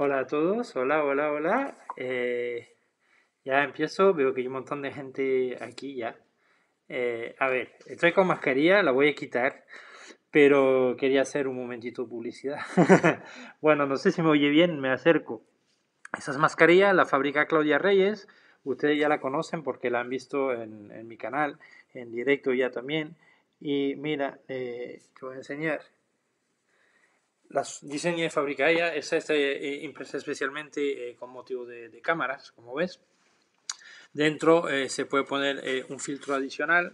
Hola a todos, hola, hola, hola. Eh, ya empiezo, veo que hay un montón de gente aquí ya. Eh, a ver, estoy con mascarilla, la voy a quitar, pero quería hacer un momentito publicidad. bueno, no sé si me oye bien, me acerco. Esa es mascarilla, la fabrica Claudia Reyes. Ustedes ya la conocen porque la han visto en, mi canal, en directo ya también. Y mira, eh, te voy a enseñar. Las diseña y fabrica ella, es esta eh, impresa especialmente eh, con motivo de, cámaras, como ves. Dentro eh, se puede poner un filtro adicional,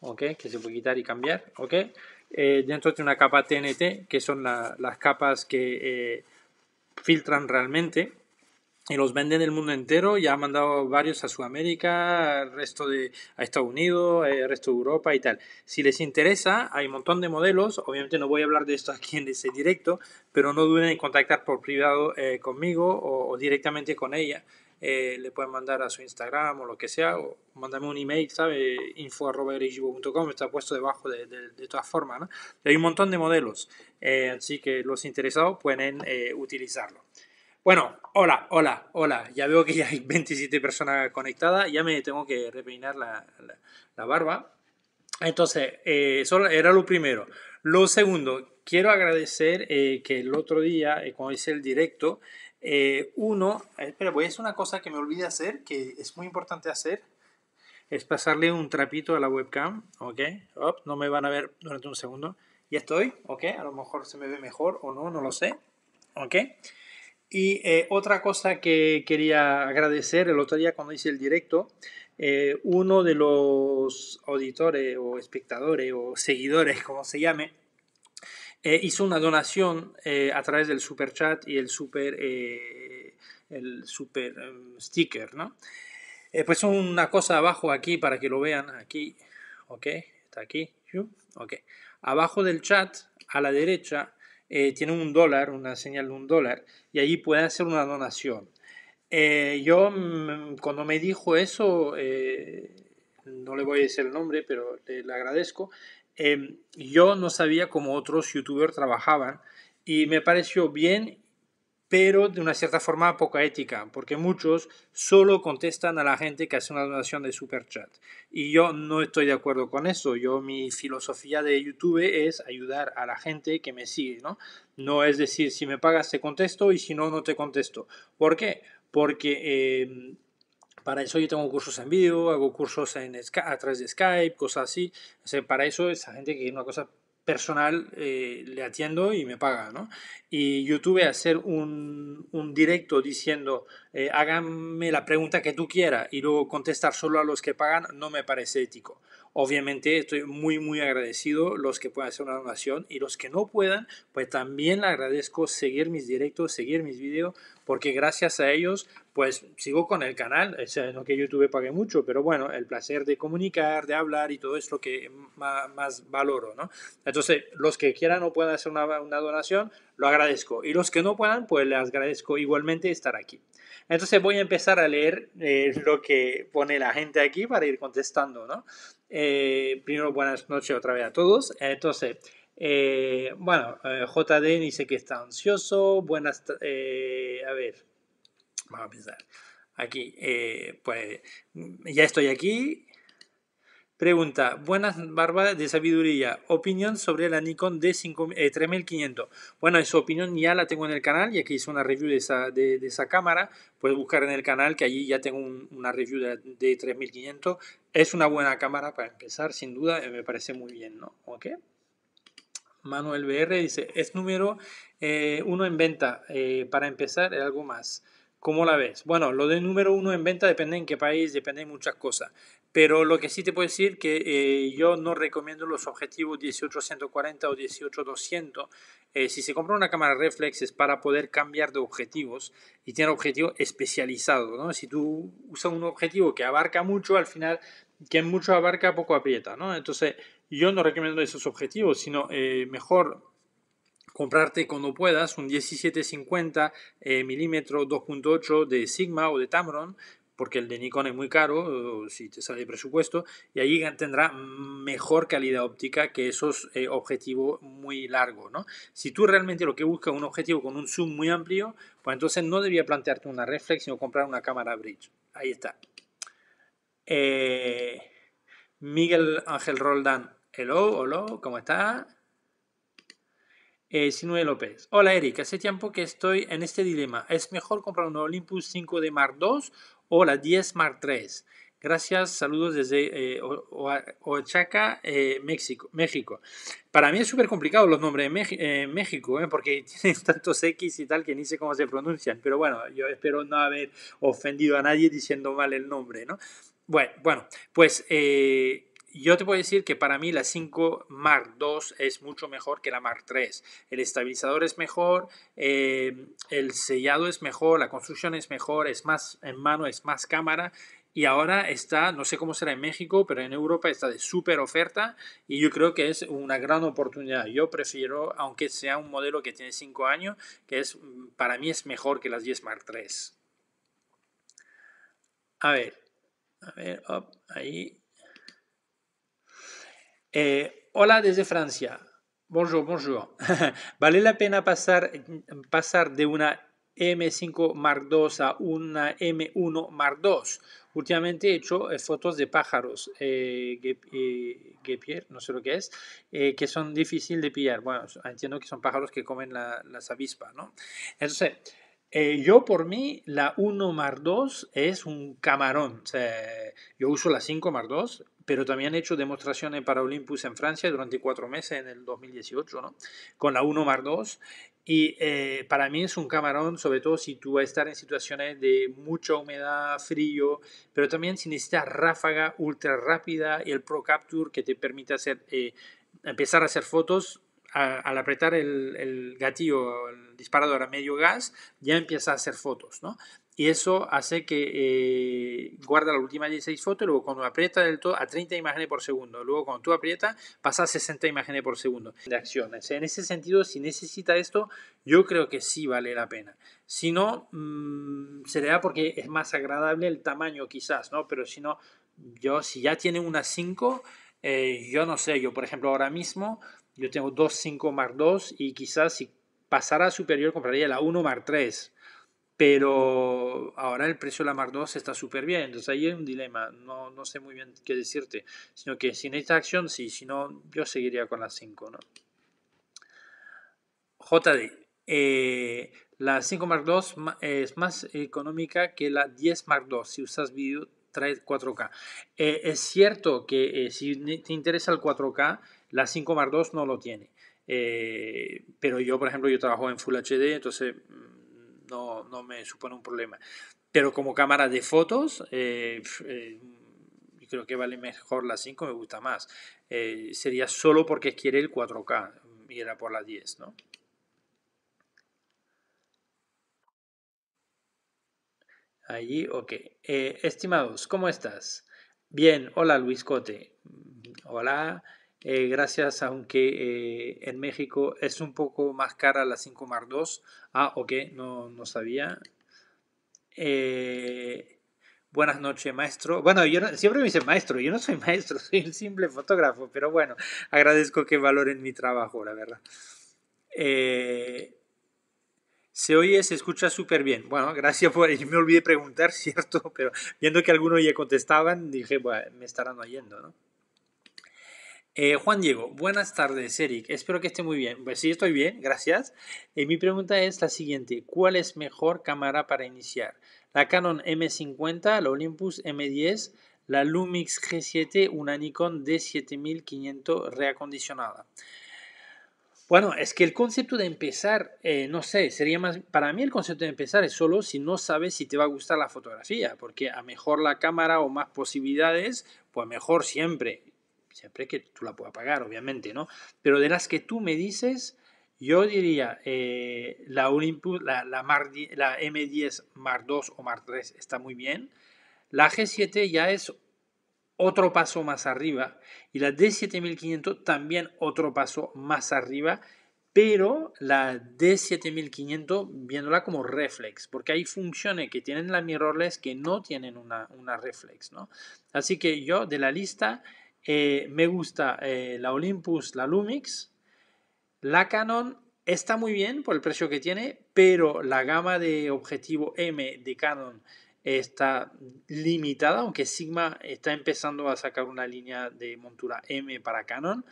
okay Que se puede quitar y cambiar, dentro tiene una capa TNT, que son las capas que filtran realmente, y los venden en el mundo entero. Ya han mandado varios a Sudamérica, al resto de a Estados Unidos, eh, al resto de Europa y tal. Si les interesa, hay un montón de modelos. Obviamente no voy a hablar de esto aquí en ese directo, pero no duden en contactar por privado eh, conmigo o, directamente con ella. Eh, le pueden mandar a su Instagram o lo que sea, o mándame un email, sabe info.erigibo.com, está puesto debajo de, de, todas formas, ¿no? Hay un montón de modelos, así que los interesados pueden utilizarlo. Bueno, hola, hola, hola. Ya veo que ya hay 27 personas conectadas. Ya me tengo que repeinar la, la, barba. Entonces, eso eh, era lo primero. Lo segundo, quiero agradecer eh, que el otro día, eh, cuando hice el directo, uno, espera, voy a una cosa que me olvidé hacer, que es muy importante hacer, es pasarle un trapito a la webcam, ¿ok? no me van a ver durante un segundo. Ya estoy, ¿ok? A lo mejor se me ve mejor o no, no lo sé, ¿ok? Y eh, otra cosa que quería agradecer, el otro día cuando hice el directo, eh, uno de los auditores o espectadores o seguidores, como se llame, eh, hizo una donación a través del super chat y el super, el super em, sticker, ¿no? pues una cosa abajo aquí para que lo vean, aquí, ok, está aquí, ok. Abajo del chat, a la derecha, eh, tienen un dólar, una señal de un dólar, y allí puede hacer una donación. Eh, yo mm, cuando me dijo eso, eh, no le voy a decir el nombre, pero le agradezco, yo no sabía cómo otros youtubers trabajaban y me pareció bien pero de una cierta forma poca ética, porque muchos solo contestan a la gente que hace una donación de super chat. Y yo no estoy de acuerdo con eso. Yo mi filosofía de YouTube es ayudar a la gente que me sigue, ¿no? No es decir, si me pagas te contesto y si no, no te contesto. ¿Por qué? Porque... Eh, para eso yo tengo cursos en vídeo, hago cursos en, a través de Skype, cosas así. para eso esa gente que quiere una cosa personal eh, le atiendo y me paga, ¿no? Y yo tuve hacer un, directo diciendo, eh, la pregunta que tú quieras y luego contestar solo a los que pagan no me parece ético. Obviamente estoy muy muy agradecido los que puedan hacer una donación y los que no puedan, pues también le agradezco seguir mis directos, seguir mis videos, porque gracias a ellos pues sigo con el canal, o no que YouTube pague mucho, pero bueno, el placer de comunicar, de hablar y todo es lo que más, valoro, ¿no? Entonces, los que quieran o puedan hacer una, donación, lo agradezco. Y los que no puedan, pues les agradezco igualmente estar aquí. Entonces voy a empezar a leer eh, lo que pone la gente aquí para ir contestando, ¿no? Eh, primero, buenas noches otra vez a todos. Entonces, eh, bueno, eh, JD dice que está ansioso. Buenas, a ver, vamos a pensar. Aquí, pues ya estoy aquí. Pregunta, buenas barbas de Sabiduría, opinión sobre la Nikon D3500. Eh, bueno, su opinión ya la tengo en el canal, ya que hice una review de esa, cámara, puedes buscar en el canal que allí ya tengo una review de, 3500. Es una buena cámara para empezar, sin duda, eh, me parece muy bien, ¿no? ¿Ok? Manuel BR dice, es número eh, uno en venta, para empezar, algo más. ¿Cómo la ves? Bueno, lo de número uno en venta depende en qué país, depende de muchas cosas. Pero lo que sí te puedo decir que eh, yo no recomiendo los objetivos 18-140 o 18-200. Eh, si se compra una cámara reflex es para poder cambiar de objetivos y tener objetivo especializado. ¿no? Si tú usas un objetivo que abarca mucho, al final que mucho abarca poco aprieta. ¿no? Entonces yo no recomiendo esos objetivos, sino eh, mejor comprarte cuando puedas un 17 50 mm 2.8 de Sigma o de Tamron porque el de Nikon es muy caro, si te sale de presupuesto, y allí tendrá mejor calidad óptica que esos eh, objetivos muy largos. Si tú realmente lo que buscas es un objetivo con un zoom muy amplio, pues entonces no debía plantearte una reflex, sino comprar una cámara bridge. Ahí está. Eh, Miguel Ángel Roldán, hello, hola, ¿cómo está? Eh, Sinue López. Hola Eric, hace tiempo que estoy en este dilema. ¿Es mejor comprar un Olympus 5D Mark II Hola, 10 Mark 3. Gracias, saludos desde eh, Oaxaca, eh, México, México. Para mí es súper complicado los nombres de eh, México, porque tienen tantos X y tal que ni sé cómo se pronuncian. Pero bueno, yo espero no haber ofendido a nadie diciendo mal el nombre, ¿no? Bueno, bueno pues yo te puedo decir que para mí la 5 Mark II es mucho mejor que la Mark III. El estabilizador es mejor, eh, el sellado es mejor, la construcción es mejor, es más en mano, es más cámara. Y ahora está, no sé cómo será en México, pero en Europa está de súper oferta y yo creo que es una gran oportunidad. Yo prefiero, aunque sea un modelo que tiene 5 años, que es, para mí es mejor que las 10 Mark III. A ver, a ver, ahí eh, hola desde Francia. Bonjour, bonjour. ¿Vale la pena pasar, pasar de una M5 Mark II a una M1 Mark II. Últimamente he hecho eh, fotos de pájaros, eh, eh no sé lo que es, que son difíciles de pillar. Bueno, entiendo que son pájaros que comen la, las avispas, ¿no? Entonces, eh, yo por mí la 1 más 2 es un camarón. yo uso la 5 más 2, pero también he hecho demostraciones para Olympus en Francia durante cuatro meses en el 2018, ¿no? Con la 1 más 2. Y eh, para mí es un camarón, sobre todo si tú vas a estar en situaciones de mucha humedad, frío, pero también si necesitas ráfaga ultra rápida y el Pro Capture que te permite hacer, eh, empezar a hacer fotos al apretar el, gatillo, el disparador a medio gas, ya empieza a hacer fotos, ¿no? Y eso hace que eh, guarda la última 16 fotos, luego cuando aprieta del todo a 30 imágenes por segundo, luego cuando tú aprietas pasa a 60 imágenes por segundo de acciones. en ese sentido, si necesita esto, yo creo que sí vale la pena. Si no, mm, se porque es más agradable el tamaño quizás, ¿no? Pero si no, yo si ya tiene una 5, eh, yo no sé, yo por ejemplo ahora mismo yo tengo 25 5 Mark 2 y quizás si pasara a superior compraría la 1 Mark 3. Pero ahora el precio de la Mark 2 está súper bien. Entonces ahí hay un dilema. No, sé muy bien qué decirte. Sino que sin esta acción sí. Si no, yo seguiría con la 5. ¿no? JD. Eh, la 5 Mark 2 es más económica que la 10 Mark 2. si usas video 4K. Eh, es cierto que eh, si te interesa el 4K, la 5 más 2 no lo tiene. Eh, pero yo, por ejemplo, yo trabajo en Full HD, entonces mm, no, me supone un problema. Pero como cámara de fotos, eh, eh, creo que vale mejor la 5, me gusta más. sería solo porque quiere el 4K y era por la 10, ¿no? Allí, ok. estimados, ¿cómo estás? Bien, hola Luis Cote. Hola. Eh, gracias aunque eh, en México es un poco más cara la 5 Mark II. Ah, ok, no, sabía. Eh, buenas noches, maestro. Bueno, yo siempre me dicen maestro, yo no soy maestro, soy un simple fotógrafo, pero bueno, agradezco que valoren mi trabajo, la verdad. se oye, se escucha súper bien. Bueno, gracias por... Yo me olvidé preguntar, ¿cierto? Pero viendo que algunos ya contestaban, dije, bueno, me estarán oyendo, ¿no? Eh, Juan Diego, buenas tardes, Eric. Espero que esté muy bien. Pues sí, estoy bien, gracias. Eh, mi pregunta es la siguiente: ¿Cuál es mejor cámara para iniciar? ¿La Canon M50, la Olympus M10, la Lumix G7, una Nikon D7500 reacondicionada? Bueno, es que el concepto de empezar, eh, no sé, sería más, para mí el concepto de empezar es solo si no sabes si te va a gustar la fotografía, porque a mejor la cámara o más posibilidades, pues mejor siempre siempre que tú la puedas pagar, obviamente, ¿no? Pero de las que tú me dices, yo diría eh, la la, la, M10 Mar 2 o Mar 3 está muy bien. La G7 ya es otro paso más arriba y la D7500 también otro paso más arriba, pero la D7500 viéndola como reflex, porque hay funciones que tienen la mirrorless que no tienen una, una reflex, ¿no? Así que yo de la lista eh, me gusta eh, la Olympus, la Lumix. La Canon está muy bien por el precio que tiene, pero la gama de objetivo M de Canon está limitada, aunque Sigma está empezando a sacar una línea de montura M para Canon.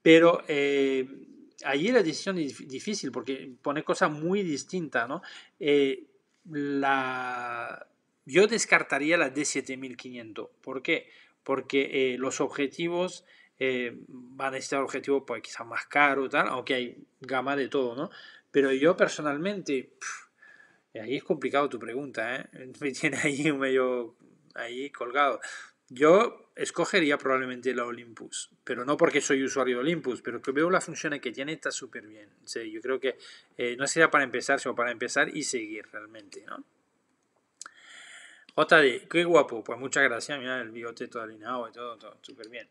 Pero eh, allí la decisión es difícil porque pone cosas muy distintas, Yo descartaría la D7500. ¿Por qué? porque eh, los objetivos eh, van a necesitar objetivos pues, quizás más caros, tal, aunque hay gama de todo, ¿no? Pero yo personalmente, ahí es complicado tu pregunta, ¿eh? Me tiene ahí un medio ahí colgado. Yo escogería probablemente la Olympus, pero no porque soy usuario de Olympus, pero que veo las funciones que tiene está súper bien. yo creo que eh, no sería para empezar, sino para empezar y seguir realmente, ¿no? de qué guapo. Pues muchas gracias, mira el bigote todo alineado y todo, todo súper bien.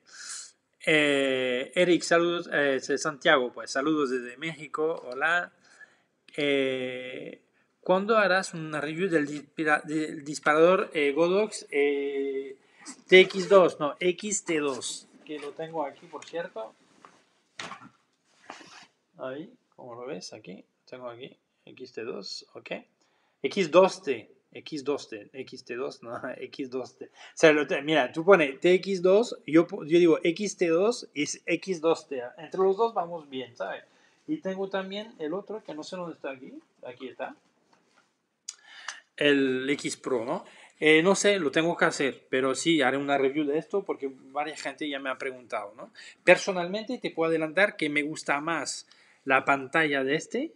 Eh, Eric, saludos. Eh, Santiago, pues saludos desde México. Hola. Eh, ¿Cuándo harás una review del, del disparador Godox TX2? No, XT2. Que lo tengo aquí, por cierto. Ahí, como lo ves, aquí. Tengo aquí. XT2, ok. X2T. X2T, XT2, no, X2T. O sea, mira, tú pones TX2, yo, yo digo XT2 y X2T. Entre los dos vamos bien, ¿sabes? Y tengo también el otro que no sé dónde está aquí. Aquí está. El X Pro, ¿no? Eh, no sé, lo tengo que hacer, pero sí, haré una review de esto porque varias gente ya me ha preguntado, ¿no? Personalmente te puedo adelantar que me gusta más la pantalla de este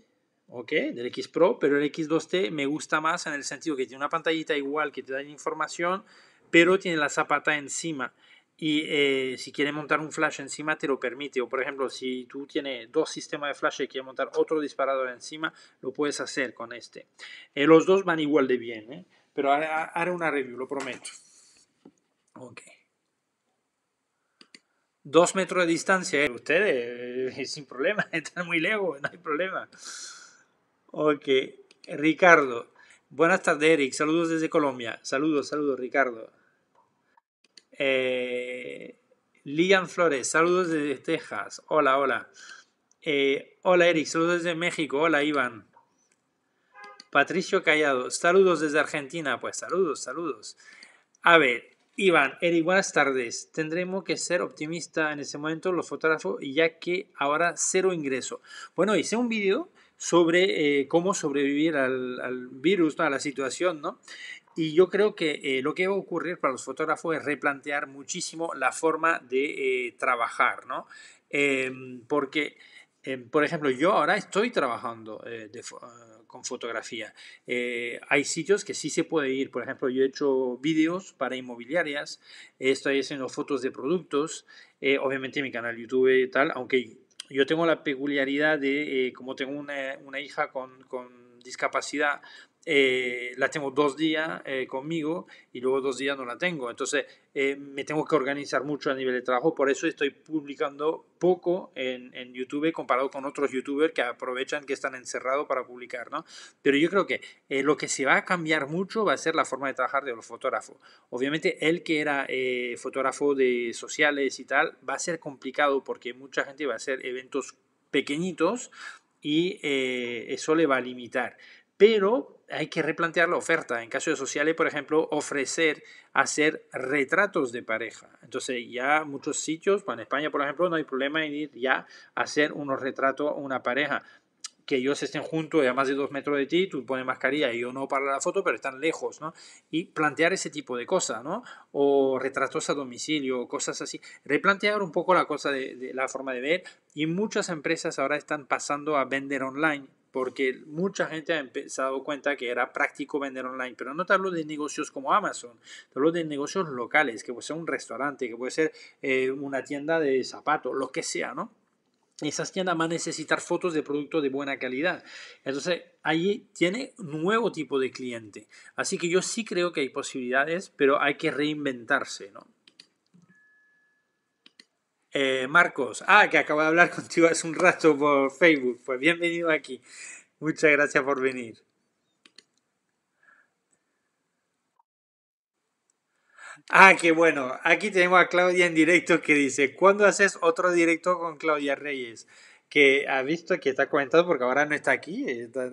¿ok? Del X Pro, pero el X2T me gusta más en el sentido que tiene una pantallita igual que te da información, pero tiene la zapata encima. Y eh, si quieres montar un flash encima, te lo permite. O por ejemplo, si tú tienes dos sistemas de flash y quieres montar otro disparador encima, lo puedes hacer con este. Eh, los dos van igual de bien, ¿eh? pero haré una review, lo prometo. Ok. Dos metros de distancia, ustedes, sin problema, están muy lejos, no hay problema. Ok, Ricardo. Buenas tardes, Eric. Saludos desde Colombia. Saludos, saludos, Ricardo. Eh, Lian Flores, saludos desde Texas. Hola, hola. Eh, hola, Eric. Saludos desde México. Hola, Iván. Patricio Callado, saludos desde Argentina. Pues saludos, saludos. A ver, Iván, Eric, buenas tardes. Tendremos que ser optimista en ese momento los fotógrafos, ya que ahora cero ingreso. Bueno, hice un vídeo sobre eh, cómo sobrevivir al, virus, a la situación, ¿no? Y yo creo que eh, lo que va a ocurrir para los fotógrafos es replantear muchísimo la forma de eh, trabajar, em, porque, em, por ejemplo, yo ahora estoy trabajando con fotografía. hay sitios que sí se puede ir. Por ejemplo, yo he hecho vídeos para inmobiliarias, estoy haciendo fotos de productos, obviamente mi canal YouTube y tal, aunque yo tengo la peculiaridad de, eh, como tengo una, hija con discapacidad, eh, la tengo dos días eh, conmigo y luego dos días no la tengo. Entonces eh, me tengo que organizar mucho a nivel de trabajo, por eso estoy publicando poco en, en, YouTube comparado con otros YouTubers que aprovechan que están encerrados para publicar, ¿no? Pero yo creo que lo que se va a cambiar mucho va a ser la forma de trabajar de los fotógrafos. Obviamente el que era fotógrafo de sociales y tal va a ser complicado porque mucha gente va a hacer eventos pequeñitos y eso le va a limitar pero hay que replantear la oferta. En caso de sociales, por ejemplo, ofrecer hacer retratos de pareja. Entonces ya muchos sitios, en España, por ejemplo, no hay problema en ir ya a hacer unos retratos a una pareja que ellos estén juntos y a más de dos metros de ti, tú pones mascarilla y yo no para la foto, pero están lejos, ¿no? Y plantear ese tipo de cosas, ¿no? O retratos a domicilio, cosas así. Replantear un poco la cosa la forma de ver. Y muchas empresas ahora están pasando a vender online porque mucha gente ha empezado ha dado cuenta que era práctico vender online, pero no te hablo de negocios como Amazon, te hablo de negocios locales, que puede ser un restaurante, que puede ser eh, una tienda de zapatos, lo que sea, ¿no? Esas tiendas van a necesitar fotos de productos de buena calidad. Entonces, ahí tiene nuevo tipo de cliente. Así que yo sí creo que hay posibilidades, pero hay que reinventarse, ¿no? Eh, Marcos, ah, que acabo de hablar contigo hace un rato por Facebook. Pues bienvenido aquí. Muchas gracias por venir. Ah, qué bueno. Aquí tenemos a Claudia en directo que dice, ¿cuándo haces otro directo con Claudia Reyes? que ha visto, que está comentado, porque ahora no está aquí, está,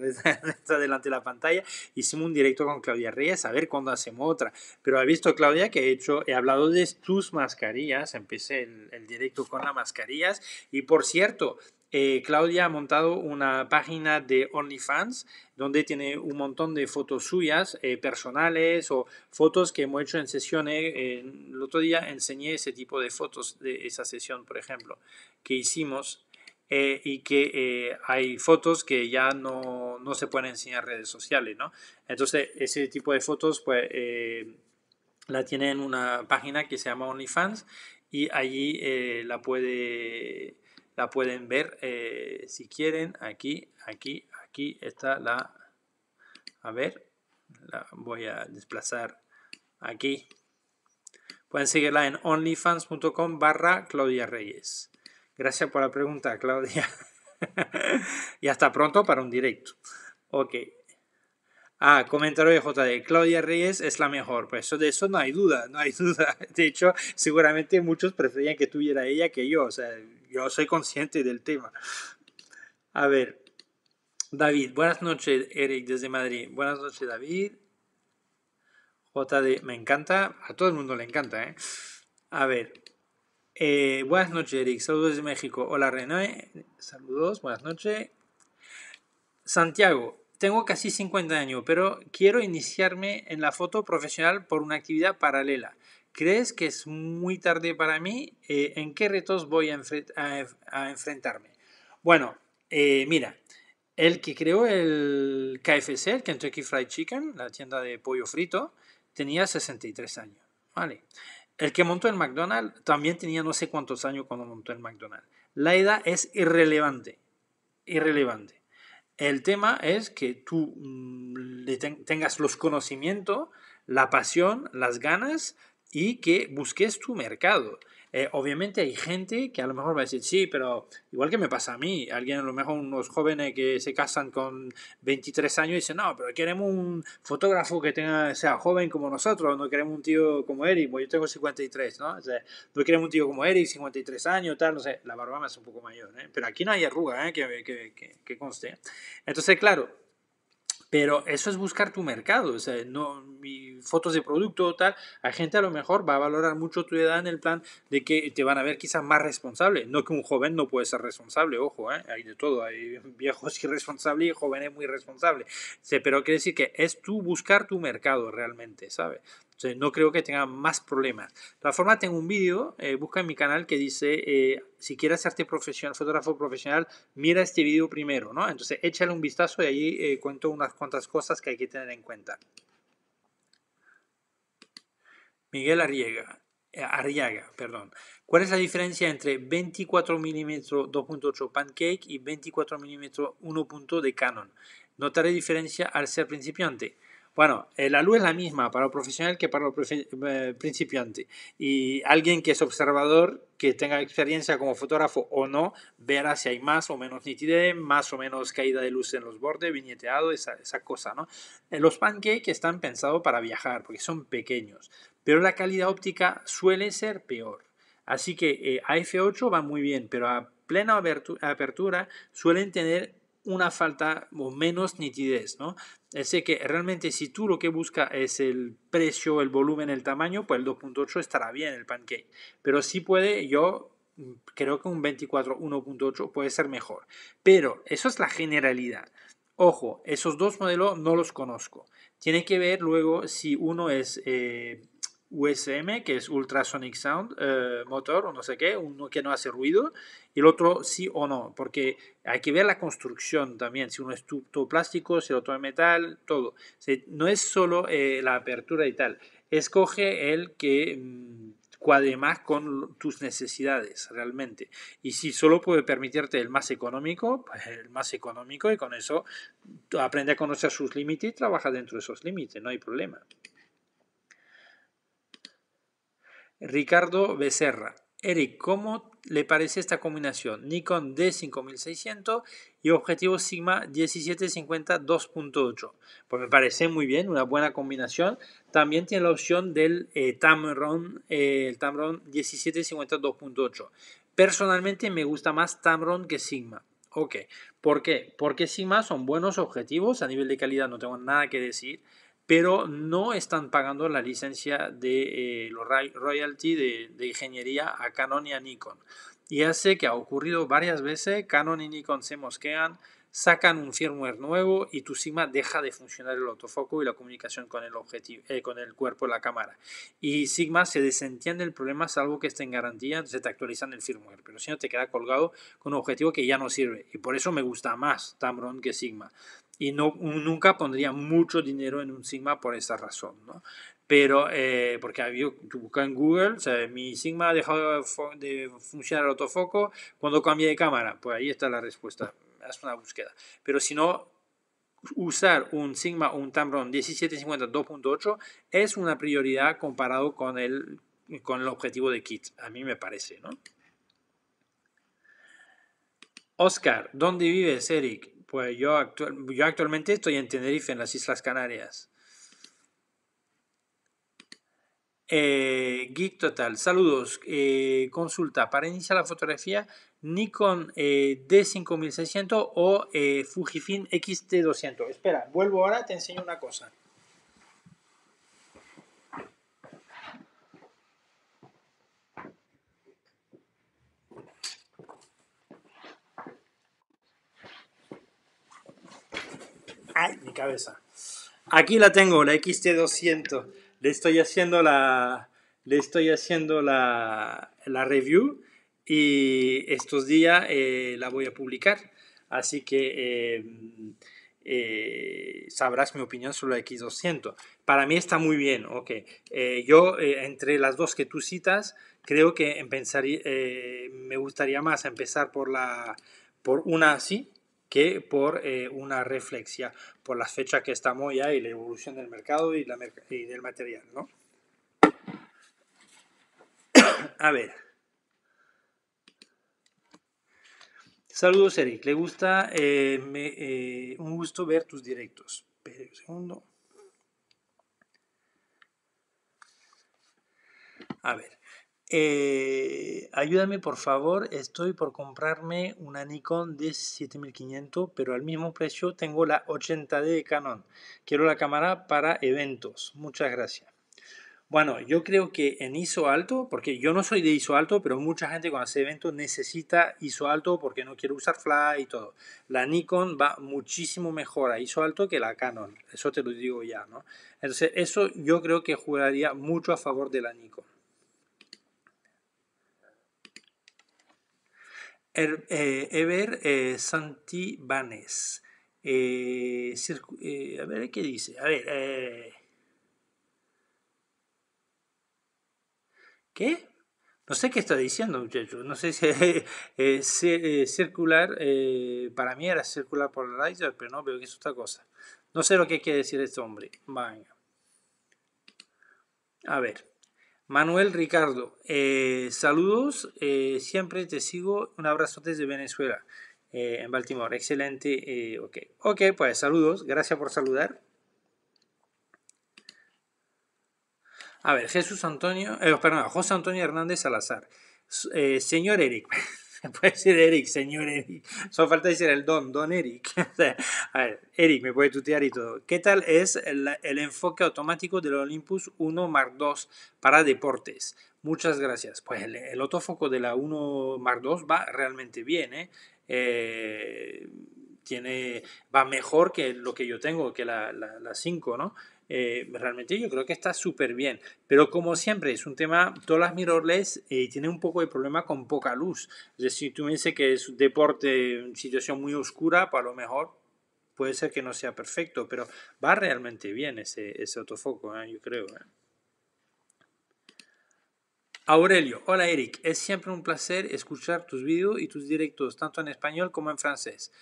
delante de la pantalla. Hicimos un directo con Claudia Reyes, a ver cuándo hacemos otra. Pero ha visto, Claudia, que he, hecho, he hablado de tus mascarillas, empecé el, directo con las mascarillas. Y por cierto, eh, Claudia ha montado una página de OnlyFans donde tiene un montón de fotos suyas eh, personales o fotos que hemos hecho en sesiones. el otro día enseñé ese tipo de fotos de esa sesión, por ejemplo, que hicimos eh, y que eh, hay fotos que ya no, se pueden enseñar en redes sociales, ¿no? Entonces, ese tipo de fotos, pues, eh, la tienen en una página que se llama OnlyFans y allí la, puede, la pueden ver si quieren. Aquí, aquí, aquí está la... A ver, la voy a desplazar aquí. Pueden seguirla en onlyfans.com barra Claudia Reyes. Gracias por la pregunta, Claudia. y hasta pronto para un directo. Ok. Ah, comentario de JD. Claudia Reyes es la mejor. Pues eso, de eso no hay duda, no hay duda. De hecho, seguramente muchos preferían que tuviera ella que yo. O sea, yo soy consciente del tema. A ver. David, buenas noches, Eric, desde Madrid. Buenas noches, David. JD, me encanta. A todo el mundo le encanta, ¿eh? A ver. Eh, buenas noches, Eric. Saludos desde México. Hola, René. Saludos, buenas noches. Santiago, tengo casi 50 años, pero quiero iniciarme en la foto profesional por una actividad paralela. ¿Crees que es muy tarde para mí? Eh, ¿En qué retos voy a, enfrentarme? Bueno, eh, mira, el que creó el KFC, el Kentucky Fried Chicken, la tienda de pollo frito, tenía 63 años. Vale. El que montó el McDonald's también tenía no sé cuántos años cuando montó el McDonald's. La edad es irrelevante. Irrelevante. El tema es que tú mm, tengas los conocimientos, la pasión, las ganas y que busques tu mercado. Eh, obviamente hay gente que a lo mejor va a decir, sí, pero igual que me pasa a mí, alguien a lo mejor unos jóvenes que se casan con 23 años y dicen, no, pero queremos un fotógrafo que tenga, sea joven como nosotros, no queremos un tío como Eric, pues yo tengo 53, ¿no? O sea, no queremos un tío como Eric, 53 años, tal, no sé, la barbama es un poco mayor, ¿eh? Pero aquí no hay arruga, ¿eh? Que, que, que, que conste. Entonces, claro, pero eso es buscar tu mercado, o sea, no mi, fotos de producto tal, la gente a lo mejor va a valorar mucho tu edad en el plan de que te van a ver quizás más responsable, no que un joven no puede ser responsable, ojo, ¿eh? hay de todo, hay viejos irresponsables y jóvenes muy responsables, sé pero quiere decir que es tú buscar tu mercado realmente, ¿sabes? no creo que tenga más problemas. De todas tengo un vídeo, eh, busca en mi canal que dice, eh, si quieres hacerte profesional, fotógrafo profesional, mira este vídeo primero, ¿no? Entonces, échale un vistazo y ahí eh, cuento unas cuantas cosas que hay que tener en cuenta. Miguel Arriaga, Arriaga, perdón. ¿Cuál es la diferencia entre 24 mm 2.8 Pancake y 24 mm 1. de Canon? Notaré diferencia al ser principiante. Bueno, eh, la luz es la misma para el profesional que para el eh, principiante. Y alguien que es observador, que tenga experiencia como fotógrafo o no, verá si hay más o menos nitidez, más o menos caída de luz en los bordes, viñeteado, esa, cosa, ¿no? Eh, los pancakes están pensados para viajar porque son pequeños, pero la calidad óptica suele ser peor. Así que a F8 va muy bien, pero a plena apertura suelen tener una falta o menos nitidez, ¿no? sé que realmente si tú lo que busca es el precio, el volumen, el tamaño, pues el 2.8 estará bien el pancake. Pero si puede, yo creo que un 24 1.8 puede ser mejor. Pero eso es la generalidad. Ojo, esos dos modelos no los conozco. Tiene que ver luego si uno es eh, USM, que es Ultrasonic Sound eh, Motor o no sé qué, uno que no hace ruido, y el otro sí o no, porque hay que ver la construcción también, si uno es todo plástico, si el otro es metal, todo. no es solo eh, la apertura y tal, escoge el que mm, cuadre más con tus necesidades realmente. Y si solo puede permitirte el más económico, pues el más económico y con eso aprende a conocer sus límites y trabaja dentro de esos límites, no hay problema. Ricardo Becerra. Eric, ¿cómo le parece esta combinación? Nikon D5600 y objetivo Sigma 1750 2.8. Pues me parece muy bien, una buena combinación. También tiene la opción del eh, Tamron, eh, el Tamron 2.8. Personalmente me gusta más Tamron que Sigma. Ok, ¿por qué? Porque Sigma son buenos objetivos, a nivel de calidad no tengo nada que decir pero no están pagando la licencia de eh, los royalty de, ingeniería a Canon y a Nikon. Y hace que ha ocurrido varias veces, Canon y Nikon se mosquean, sacan un firmware nuevo y tu Sigma deja de funcionar el autofoco y la comunicación con el, objetivo, eh, con el cuerpo de la cámara. Y Sigma se desentiende el problema salvo que esté en garantía, entonces te actualizan el firmware, pero si no te queda colgado con un objetivo que ya no sirve. Y por eso me gusta más Tamron que Sigma y no, nunca pondría mucho dinero en un Sigma por esa razón, ¿no? Pero, eh, porque había, tú buscas en Google, o sea, mi Sigma ha dejado de funcionar el autofoco cuando cambia de cámara, pues ahí está la respuesta, haz una búsqueda. Pero si no, usar un Sigma o un Tamron 1750 2.8 es una prioridad comparado con el, con el objetivo de kit, a mí me parece, ¿no? Oscar, ¿dónde vives, Eric? Pues yo, yo actualmente estoy en Tenerife, en las Islas Canarias. Eh, geek Total, saludos. Eh, consulta, para iniciar la fotografía, Nikon eh, D5600 o Fujifilm XT200. Espera, vuelvo ahora, te enseño una cosa. ¡Ay, mi cabeza! Aquí la tengo, la XT200. Le estoy haciendo la, le estoy haciendo la, la review y estos días eh, la voy a publicar. Así que em, eh, sabrás mi opinión sobre la X200. Para mí está muy bien, ok. Eh, yo, entre las dos que tú citas, creo que me gustaría más empezar por, la, por una así, que por eh, una reflexia, por la fecha que estamos ya y la evolución del mercado y, la del material, ¿no? A ver. Saludos, Eric. Le gusta, eh, eh, un gusto ver tus directos. un segundo. A ver. Eh, ayúdame por favor, estoy por comprarme una Nikon de 7500, pero al mismo precio tengo la 80D de Canon. Quiero la cámara para eventos. Muchas gracias. Bueno, yo creo que en ISO alto, porque yo no soy de ISO alto, pero mucha gente cuando hace eventos necesita ISO alto porque no quiere usar fly y todo. La Nikon va muchísimo mejor a ISO alto que la Canon, eso te lo digo ya, ¿no? Entonces, eso yo creo que jugaría mucho a favor de la Nikon. Eber eh, Ever eh, Santibanes. Eh, a ver, ¿qué dice? A ver. ¿Qué? No sé qué está diciendo, muchachos. No sé si circular. para mí era circular polarizer, pero no veo que es otra cosa. No sé lo que quiere decir este hombre. Venga. A ver. Manuel Ricardo, eh, saludos, eh, siempre te sigo, un abrazo desde Venezuela, eh, en Baltimore, excelente, ok. Ok, pues saludos, gracias por saludar. A ver, Jesús Antonio, perdón, José Antonio Hernández Salazar, señor Eric. puede decir Eric, señor Eric. Solo falta decir el don, don Eric. a ver, Eric, me puede tutear y todo. ¿Qué tal es el, enfoque automático del Olympus 1 Mark II para deportes? Muchas gracias. Pues el, autofoco de la 1 Mark II va realmente bien, ¿eh? Eh, tiene, va mejor que lo que yo tengo, que la, la, la 5, ¿no? Eh, realmente yo creo que está súper bien. Pero como siempre, es un tema, todas las mirrorless eh, tienen un poco de problema con poca luz. Si decir, tú me dices que es un deporte, En situación muy oscura, para pues lo mejor puede ser que no sea perfecto, pero va realmente bien ese, ese autofoco, ¿eh? yo creo. Aurelio, hola Eric, es siempre un placer escuchar tus vídeos y tus directos, tanto en español como en francés.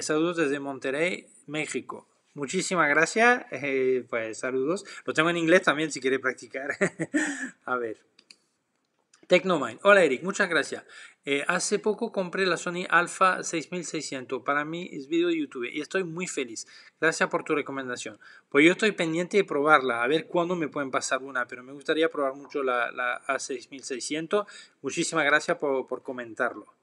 saludos desde Monterrey, México. Muchísimas gracias. Eh, pues saludos. Lo tengo en inglés también si quiere practicar. a ver. Tecnomind. Hola Eric, muchas gracias. Eh, hace poco compré la Sony Alpha 6600 para mí es video de YouTube y estoy muy feliz. Gracias por tu recomendación. Pues yo estoy pendiente de probarla, a ver cuándo me pueden pasar una, pero me gustaría probar mucho la, A6600. Muchísimas gracias por, comentarlo.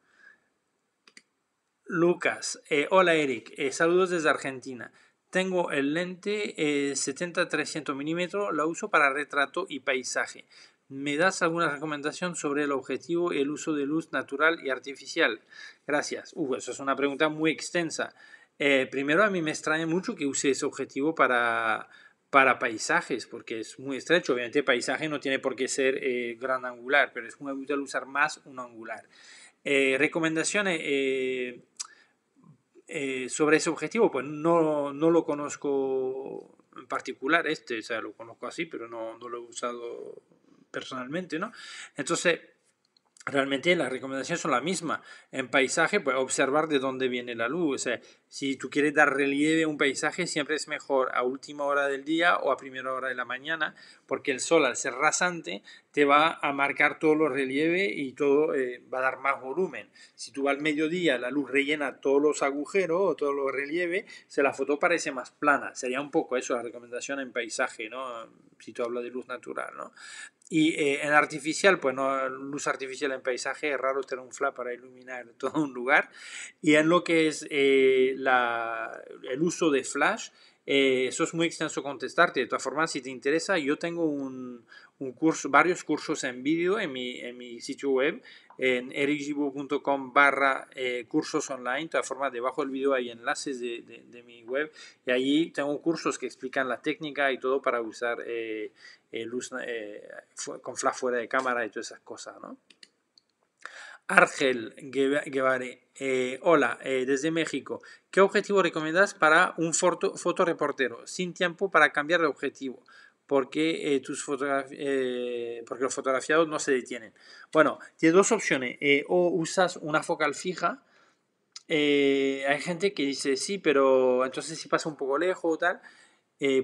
Lucas, eh, hola Eric, saludos desde Argentina. Tengo el lente 70-300 eh, milímetros, la uso para retrato y paisaje. ¿Me das alguna recomendación sobre el objetivo el uso de luz natural y artificial? Gracias. Uh, eso es una pregunta muy extensa. Eh, primero, a mí me extraña mucho que use ese objetivo para, para paisajes, porque es muy estrecho. Obviamente, paisaje no tiene por qué ser eh, gran angular, pero es muy útil usar más un angular. recomendaciones. Eh, eh, sobre ese objetivo, pues no, no, lo conozco en particular este, o sea, lo conozco así, pero no, no lo he usado personalmente, ¿no? Entonces, realmente las recomendaciones son las mismas. En paisaje, pues observar de dónde viene la luz. O sea, si tú quieres dar relieve a un paisaje, siempre es mejor a última hora del día o a primera hora de la mañana, porque el sol al ser rasante te va a marcar todos los relieves y todo eh, va a dar más volumen. Si tú vas al mediodía, la luz rellena todos los agujeros o todos los relieve se la foto parece más plana. Sería un poco eso la recomendación en paisaje, ¿no? Si tú hablas de luz natural, ¿no? Y eh, en artificial, pues no, luz artificial en paisaje, es raro tener un flash para iluminar todo un lugar. Y en lo que es eh, la, el uso de flash, eh, eso es muy extenso contestarte. De todas formas, si te interesa, yo tengo un, un curso, varios cursos en vídeo en mi, en mi sitio web en erigibo.com barra eh, cursos online. De todas formas, debajo del video hay enlaces de, mi web y allí tengo cursos que explican la técnica y todo para usar eh, eh, luz con flash fuera de cámara y todas esas cosas, ¿no? Argel Guevara. hola, desde México. ¿Qué objetivo recomiendas para un fotoreportero? Sin tiempo para cambiar de objetivo porque, eh, tus eh, porque los fotografiados no se detienen. Bueno, tienes dos opciones. Eh, o usas una focal fija. hay gente que dice, sí, pero entonces si pasa un poco lejos o tal,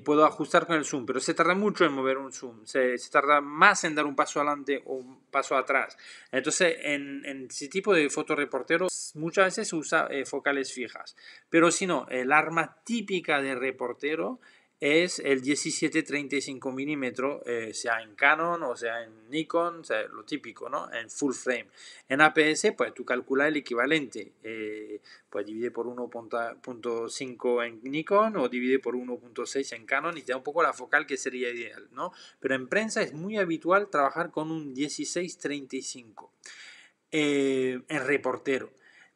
puedo ajustar con el zoom. Pero se tarda mucho en mover un zoom. Se, tarda más en dar un paso adelante o un paso atrás. Entonces, en, ese tipo de fotoreporteros muchas veces se usa focales fijas. Pero si no, el arma típica de reportero es el 1735 35 mm sea en Canon o sea en Nikon, o lo típico, ¿no? En full frame. En APS, pues tú calculas el equivalente, eh, pues divide por 1.5 en Nikon o divide por 1.6 en Canon y te da un poco la focal que sería ideal, ¿no? Pero en prensa es muy habitual trabajar con un 16-35 eh, en reportero.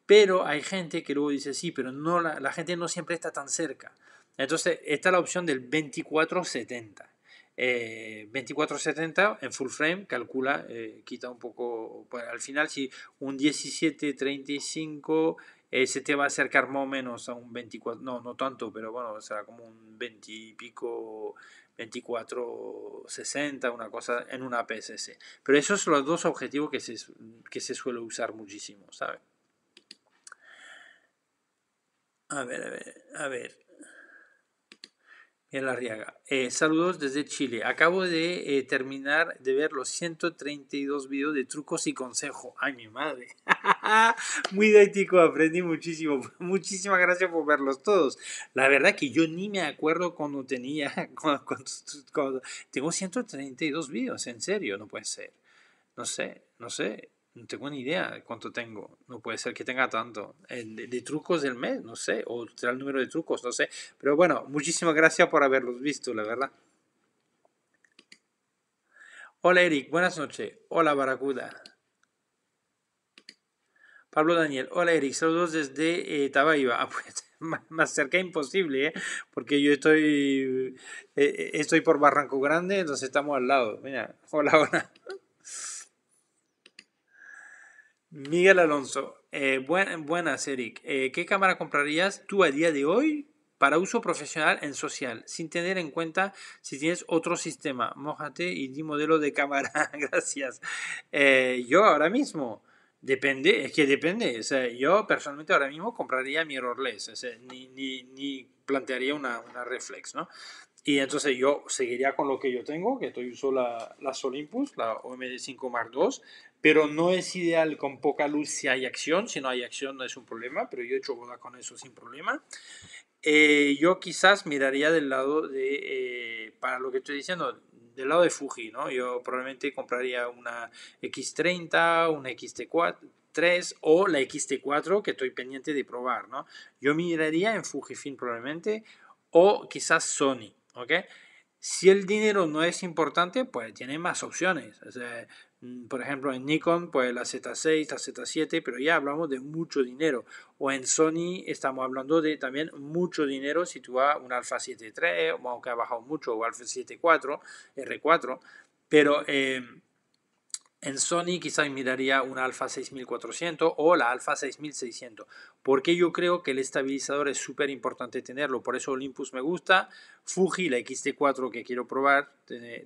Pero hay gente que luego dice, sí, pero no la, la gente no siempre está tan cerca. Entonces, esta es la opción del 2470. 2470 eh, en full frame calcula, eh, quita un poco, pues, al final si un 1735 35 eh, se te va a acercar más o menos a un 24, no, no tanto, pero bueno, será como un 20 y pico, 2460, una cosa en una PSC. Pero esos son los dos objetivos que se, que se suele usar muchísimo, ¿sabes? A ver, a ver, a ver. El Arriaga. Eh, saludos desde Chile. Acabo de eh, terminar de ver los 132 videos de trucos y consejos. ¡Ay, mi madre! Muy didáctico, aprendí muchísimo. Muchísimas gracias por verlos todos. La verdad que yo ni me acuerdo cuando tenía... tengo 132 videos, en serio, no puede ser. No sé, no sé no tengo ni idea cuánto tengo. No puede ser que tenga tanto. De, trucos del mes, no sé. O será el número de trucos, no sé. Pero bueno, muchísimas gracias por haberlos visto, la verdad. Hola Eric, buenas noches. Hola Baracuda. Pablo Daniel, hola Eric, saludos desde eh, Tabaiba. Ah, pues, más cerca imposible, ¿eh? porque yo estoy, eh, eh, estoy por Barranco Grande, entonces estamos al lado. Mira, hola, hola. Miguel Alonso, eh, buenas Eric. Eh, ¿Qué cámara comprarías tú a día de hoy para uso profesional en social, sin tener en cuenta si tienes otro sistema? Mójate y di modelo de cámara, gracias. Eh, yo ahora mismo, depende, es que depende. yo personalmente ahora mismo compraría mirrorless, ni, plantearía una, una reflex, ¿no? Y entonces yo seguiría con lo que yo tengo, que estoy usando la, las Olympus, la OMD5 Mark II, pero no es ideal con poca luz si hay acción. Si no hay acción no es un problema, pero yo he hecho boda con eso sin problema. Eh, yo quizás miraría del lado de, eh, para lo que estoy diciendo, del lado de Fuji, ¿no? Yo probablemente compraría una X30, una XT4, 3 o la XT4 que estoy pendiente de probar, ¿no? Yo miraría en Fujifilm probablemente o quizás Sony, ¿ok? Si el dinero no es importante, pues tiene más opciones. O sea, Mm, por ejemplo, en Nikon, pues la Z6, la Z7, pero ya hablamos de mucho dinero. O en Sony estamos hablando de también mucho dinero si tú vas un Alpha 7 III, aunque ha bajado mucho, o Alpha 7 IV, R4, pero... Eh, en Sony quizás miraría una Alpha 6400 o la Alpha 6600, porque yo creo que el estabilizador es súper importante tenerlo. Por eso Olympus me gusta, Fuji, la XT4 que quiero probar, tiene,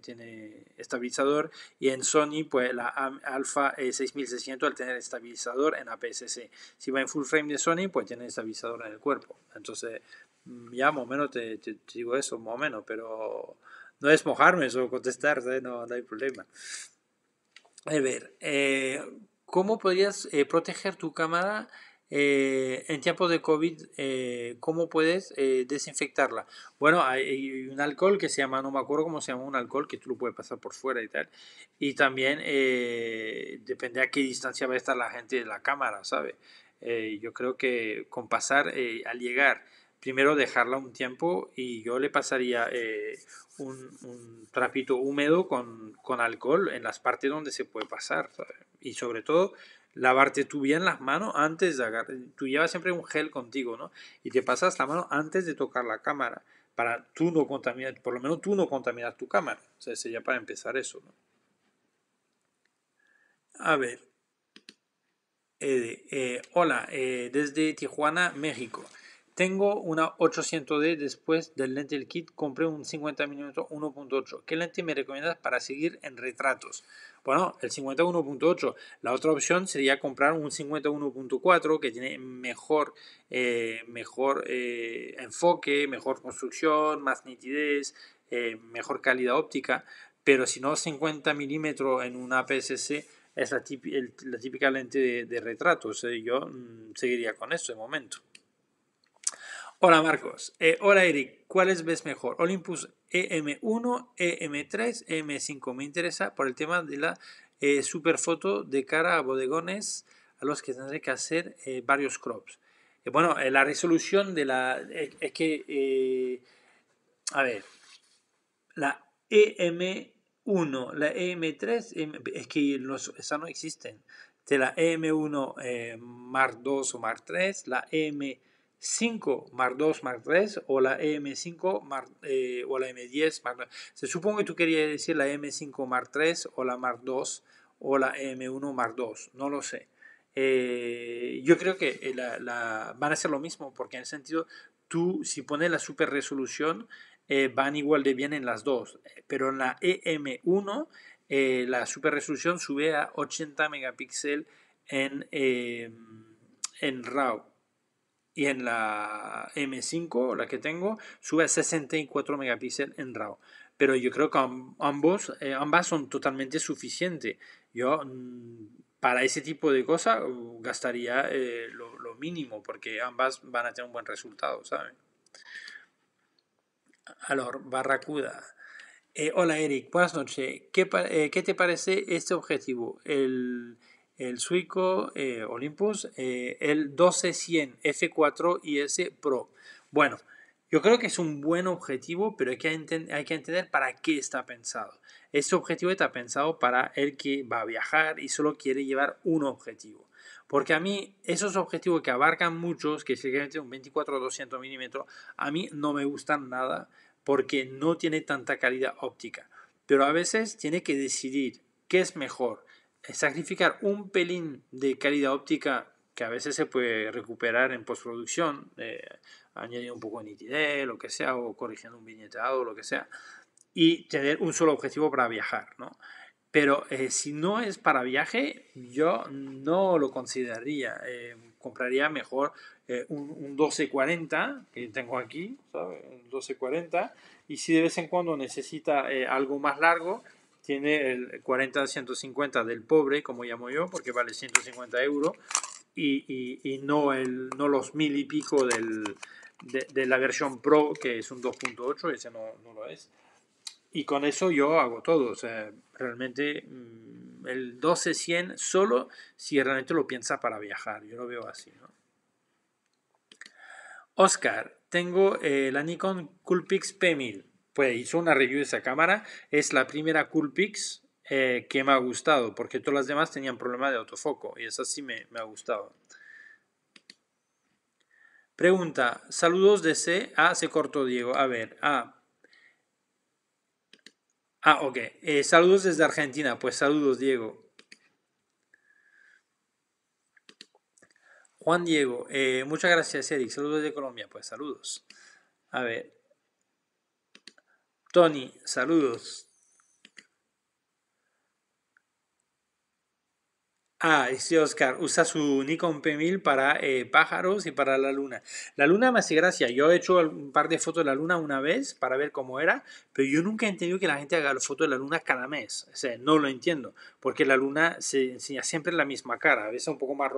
estabilizador, y en Sony, pues la Alpha 6600 eh, al tener estabilizador en APS-C. Si va en full frame de Sony, pues tiene estabilizador en el cuerpo. Entonces, mm, ya más o menos te, digo eso, más o menos, pero no es mojarme, eso contestar, no hay problema. A ver, eh, ¿cómo podrías eh, proteger tu cámara eh, en tiempos de COVID? ¿Cómo puedes desinfectarla? Bueno, hay un alcohol que se llama, no me acuerdo cómo se llama, un alcohol que tú lo puedes pasar por fuera y tal. Y también depende a qué distancia va a estar la gente de la cámara, ¿sabes? yo creo que con pasar al llegar primero dejarla un tiempo y yo le pasaría eh, un, trapito húmedo con, alcohol en las partes donde se puede pasar. Y sobre todo, lavarte tú bien las manos antes de agarrar. Tú llevas siempre un gel contigo, ¿no? Y te pasas la mano antes de tocar la cámara para tú no contaminar, por lo menos tú no contaminas tu cámara. O sea, sería para empezar eso, ¿no? A ver. Eh, eh, hola, desde Tijuana, México. Tengo una 800D después del lente del kit, compré un 50 mm 1.8. ¿Qué lente me recomiendas para seguir en retratos? Bueno, el 51.8. La otra opción sería comprar un 51.4 que tiene mejor, eh, mejor eh, enfoque, mejor construcción, más nitidez, eh, mejor calidad óptica. Pero si no, 50 mm en una aps es la típica, lente de, retratos. yo mm, seguiría con eso de momento. Hola Marcos, eh, hola Eric, ¿cuáles ves mejor? Olympus EM1, EM3, EM5. Me interesa por el tema de la eh, superfoto de cara a bodegones a los que tendré que hacer eh, varios crops. bueno, la resolución de la... es que... a ver, la EM1, la e EM3, es que esa esas no existen. De la EM1 mar 2 o mar 3, la EM... 5 mar 2 mar 3 o la M5 eh, o la M10 Se supone que tú querías decir la M5 mar 3 o la mar 2 o la M1 mar 2, no lo sé. Eh, yo creo que eh, la, van a ser lo mismo porque en el sentido tú si pones la super resolución van igual de bien en las dos, pero en la EM1 la super resolución sube a 80 megapíxeles en, em, en RAW y en la M5, la que tengo, sube a 64 megapíxeles en RAW. Pero yo creo que ambos, eh, ambas son totalmente suficientes. Yo mm, para ese tipo de cosas uh, gastaría eh, lo, mínimo porque ambas van a tener un buen resultado, ¿saben? Alors, Barracuda. Eh, hola Eric, buenas noches. ¿Qué, ¿Qué te parece este objetivo? El el suico eh, Olympus, eh, el 12100 F4 IS Pro. Bueno, yo creo que es un buen objetivo, pero hay que, hay que entender para qué está pensado. Este objetivo está pensado para el que va a viajar y solo quiere llevar un objetivo. Porque a mí esos objetivos que abarcan muchos, que es un 24-200 milímetros, a mí no me gustan nada porque no tiene tanta calidad óptica. Pero a veces tiene que decidir qué es mejor, sacrificar un pelín de calidad óptica que a veces se puede recuperar en postproducción, eh, añadiendo un poco de nitidez, lo que sea, o corrigiendo un viñetado, lo que sea, y tener un solo objetivo para viajar, ¿no? Pero eh, si no es para viaje, yo no lo consideraría. Eh, compraría mejor eh, un, un, 1240 que tengo aquí, ¿sabes? Un 1240. Y si de vez en cuando necesita algo más largo, tiene el 40-150 del pobre, como llamo yo, porque vale 150 euros, y, no, el, no los mil y pico de, la versión Pro, que es un 2.8, ese no, lo es. Y con eso yo hago todo, o sea, realmente mm, el 12100 solo si realmente lo piensa para viajar, yo lo veo así, ¿no? Oscar, tengo eh, la Nikon Coolpix P1000 pues hizo una review de esa cámara. Es la primera Coolpix eh, que me ha gustado, porque todas las demás tenían problemas de autofoco y esa sí me, ha gustado. Pregunta, saludos de C. ah, se cortó Diego. A ver, Ah. ah, ok. Eh, saludos desde Argentina. Pues saludos, Diego. Juan Diego, eh, muchas gracias, Eric. Saludos de Colombia. Pues saludos. A ver, Tony, saludos. Ah, dice Oscar, usa su Nikon P1000 para eh, pájaros y para la luna. La luna me hace gracia. Yo he hecho un par de fotos de la luna una vez para ver cómo era, pero yo nunca he entendido que la gente haga fotos de la luna cada mes. O sea, no lo entiendo, porque la luna se enseña siempre la misma cara, a veces un poco más,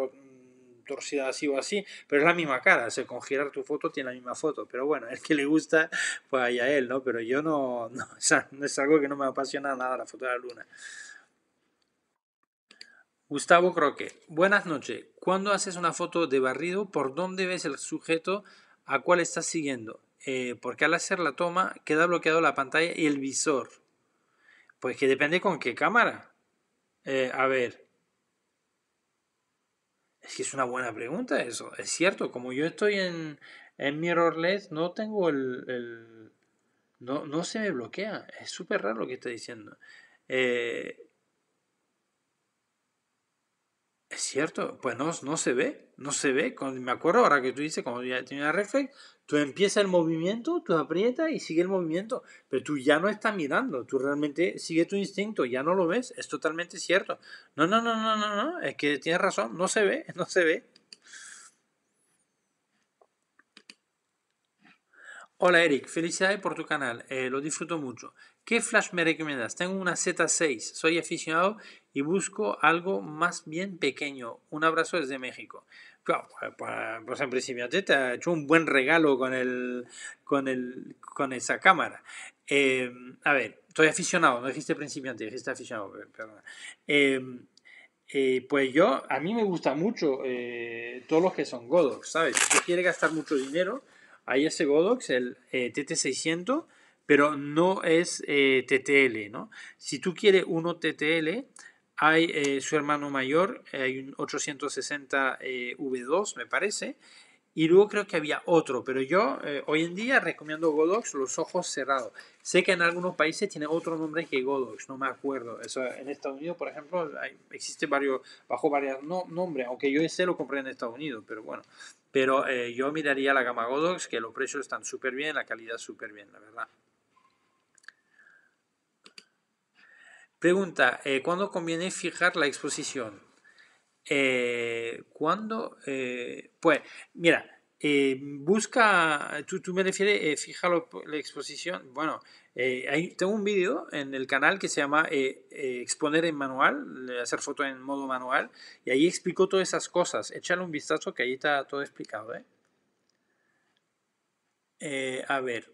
torcida así o así, pero es la misma cara, o sea, con girar tu foto tiene la misma foto, pero bueno, el que le gusta, pues a él, ¿no? Pero yo no, es algo que no me apasiona nada la foto de la luna. Gustavo Croque, buenas noches. cuando haces una foto de barrido, por dónde ves el sujeto a cuál estás siguiendo? Eh, porque al hacer la toma queda bloqueado la pantalla y el visor. Pues que depende con qué cámara. Eh, a ver, es que es una buena pregunta eso. Es cierto, como yo estoy en, en mirrorless, no tengo el... el no, no, se me bloquea. Es súper raro lo que está diciendo. Eh, es cierto, pues no, se ve, no se ve. me acuerdo ahora que tú dices, como ya tenía reflex, Tú empiezas el movimiento, tú aprietas y sigue el movimiento, pero tú ya no estás mirando, tú realmente sigue tu instinto, ya no lo ves, es totalmente cierto. No, no, no, no, no, no, es que tienes razón, no se ve, no se ve. Hola Eric, felicidades por tu canal, eh, lo disfruto mucho. ¿Qué flash me recomiendas? Tengo una Z6, soy aficionado y busco algo más bien pequeño. Un abrazo desde México pues en principio te ha hecho un buen regalo con el con el con esa cámara em, a ver estoy aficionado no dijiste principiante dijiste aficionado em, eh, pues yo a mí me gusta mucho eh, todos los que son Godox sabes si tú quieres gastar mucho dinero hay ese Godox el TT eh, 600 pero no es TTL no si tú quieres uno TTL hay eh, su hermano mayor, eh, hay un 860 eh, V2, me parece. Y luego creo que había otro, pero yo hoy en día recomiendo Godox los ojos cerrados. Sé que en algunos países tiene otro nombre que Godox, no me acuerdo. Eso, en Estados Unidos, por ejemplo, existe varios, bajo varios nombres, aunque yo ese lo compré en Estados Unidos, pero bueno. Pero yo miraría la gama Godox, que los precios están súper bien, la calidad súper bien, la verdad. Pregunta, eh, ¿cuándo conviene fijar la exposición? Eh, ¿Cuándo? Eh, pues, mira, eh, busca, tú, me refieres, fija la exposición. Bueno, ahí tengo un vídeo en el canal que se llama Exponer en manual, hacer foto en modo manual, y ahí explico todas esas cosas. Échale un vistazo que ahí está todo explicado. a ver,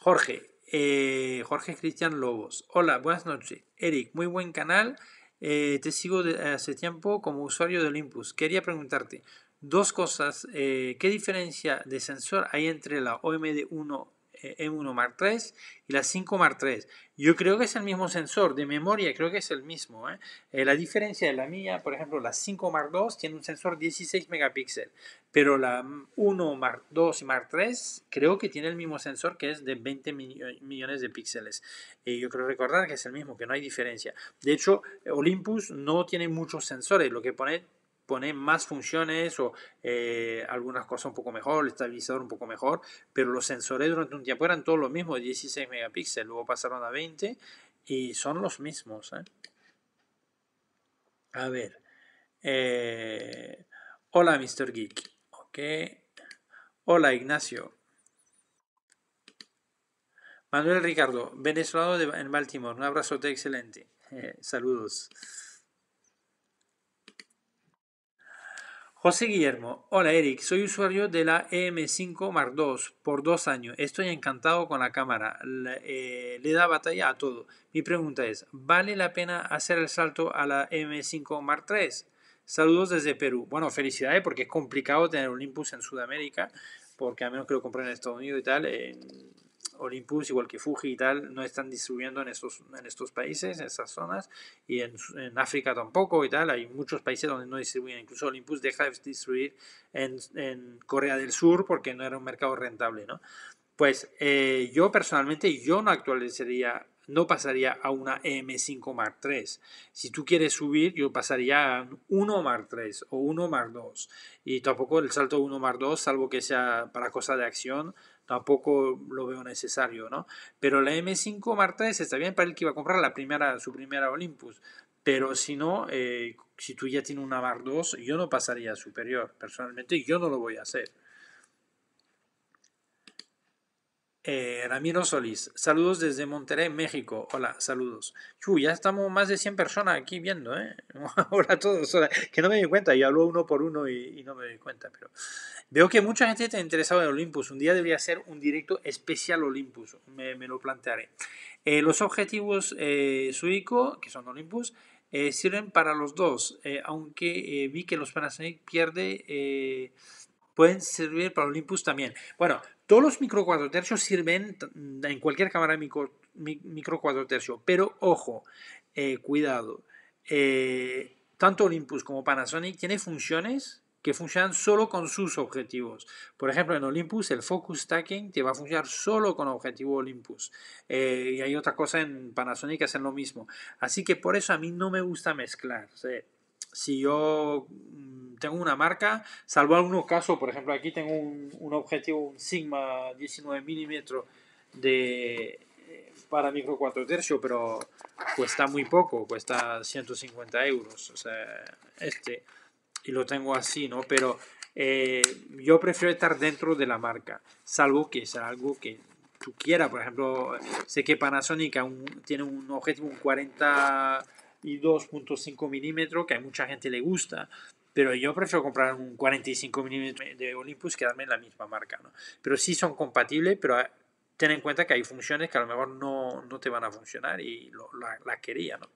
Jorge, eh, Jorge Cristian Lobos. Hola, buenas noches. Eric, muy buen canal. Eh, te sigo desde hace tiempo como usuario de Olympus. Quería preguntarte dos cosas. Eh, ¿Qué diferencia de sensor hay entre la OMD1 M1 Mark III y la 5 Mark III. Yo creo que es el mismo sensor de memoria, creo que es el mismo. ¿eh? Eh, la diferencia de la mía, por ejemplo, la 5 Mark II tiene un sensor 16 megapíxeles, pero la 1 Mark II y Mark III creo que tiene el mismo sensor que es de 20 millones de píxeles. Y yo creo recordar que es el mismo, que no hay diferencia. De hecho, Olympus no tiene muchos sensores, lo que pone poner más funciones o eh, algunas cosas un poco mejor, el estabilizador un poco mejor, pero los sensores durante un tiempo eran todos los mismos, 16 megapíxeles, luego pasaron a 20 y son los mismos. ¿eh? A ver. Eh, hola, Mr. Geek. Ok. Hola, Ignacio. Manuel Ricardo, venezolano en Baltimore. Un abrazote excelente. saludos. José Guillermo, hola Eric, soy usuario de la e m 5 Mark II por dos años. Estoy encantado con la cámara, eh, le, da batalla a todo. Mi pregunta es, ¿vale la pena hacer el salto a la e m 5 Mark III? Saludos desde Perú. Bueno, felicidades porque es complicado tener un Olympus en Sudamérica, porque a menos que lo compren en Estados Unidos y tal, Olympus, igual que Fuji y tal, no están distribuyendo en estos, en estos países, en esas zonas, y en, África tampoco y tal. Hay muchos países donde no distribuyen, incluso Olympus deja de distribuir en, en Corea del Sur porque no era un mercado rentable, ¿no? Pues eh, yo personalmente, yo no actualizaría no pasaría a una M5 Mark III. Si tú quieres subir, yo pasaría a 1 Mark III o 1 Mark II. Y tampoco el salto 1 Mark II, salvo que sea para cosa de acción, tampoco lo veo necesario, ¿no? Pero la M5 Mark III está bien para el que iba a comprar la primera, su primera Olympus, pero si no, eh, si tú ya tienes una Mark II, yo no pasaría a superior, personalmente yo no lo voy a hacer. Eh, Ramiro Solís, saludos desde Monterrey, México. Hola, saludos. ya estamos más de 100 personas aquí viendo, ¿eh? Ahora todos, que no me di cuenta, yo hablo uno por uno y, no me di cuenta, pero veo que mucha gente está interesada en Olympus. Un día debería ser un directo especial Olympus, me, lo plantearé. Eh, los objetivos eh, que son Olympus, eh, sirven para los dos, aunque vi que los Panasonic pierde pueden servir para Olympus también. Bueno, todos los micro cuatro tercios sirven mm, en cualquier cámara micro, micro cuatro tercios, pero ojo, eh, cuidado. Eh, tanto Olympus como Panasonic tiene funciones que funcionan solo con sus objetivos. Por ejemplo, en Olympus el focus stacking te va a funcionar solo con objetivo Olympus. Eh, y hay otra cosa en Panasonic que hacen lo mismo. Así que por eso a mí no me gusta mezclar si yo mm, tengo una marca, salvo algunos casos, por ejemplo, aquí tengo un, objetivo, un Sigma 19 milímetros eh, para micro 4 tercio pero cuesta muy poco, cuesta 150 euros, este, y lo tengo así, ¿no? Pero eh, yo prefiero estar dentro de la marca, salvo que sea algo que tú quieras, por ejemplo, sé que Panasonic tiene un objetivo, un 40 y 2.5 milímetros, que a mucha gente le gusta. Pero yo prefiero comprar un 45 milímetros de Olympus que darme la misma marca. ¿no? Pero sí son compatibles, pero ah, ten en cuenta que hay funciones que a lo mejor no, no te van a funcionar y las la quería. ¿no?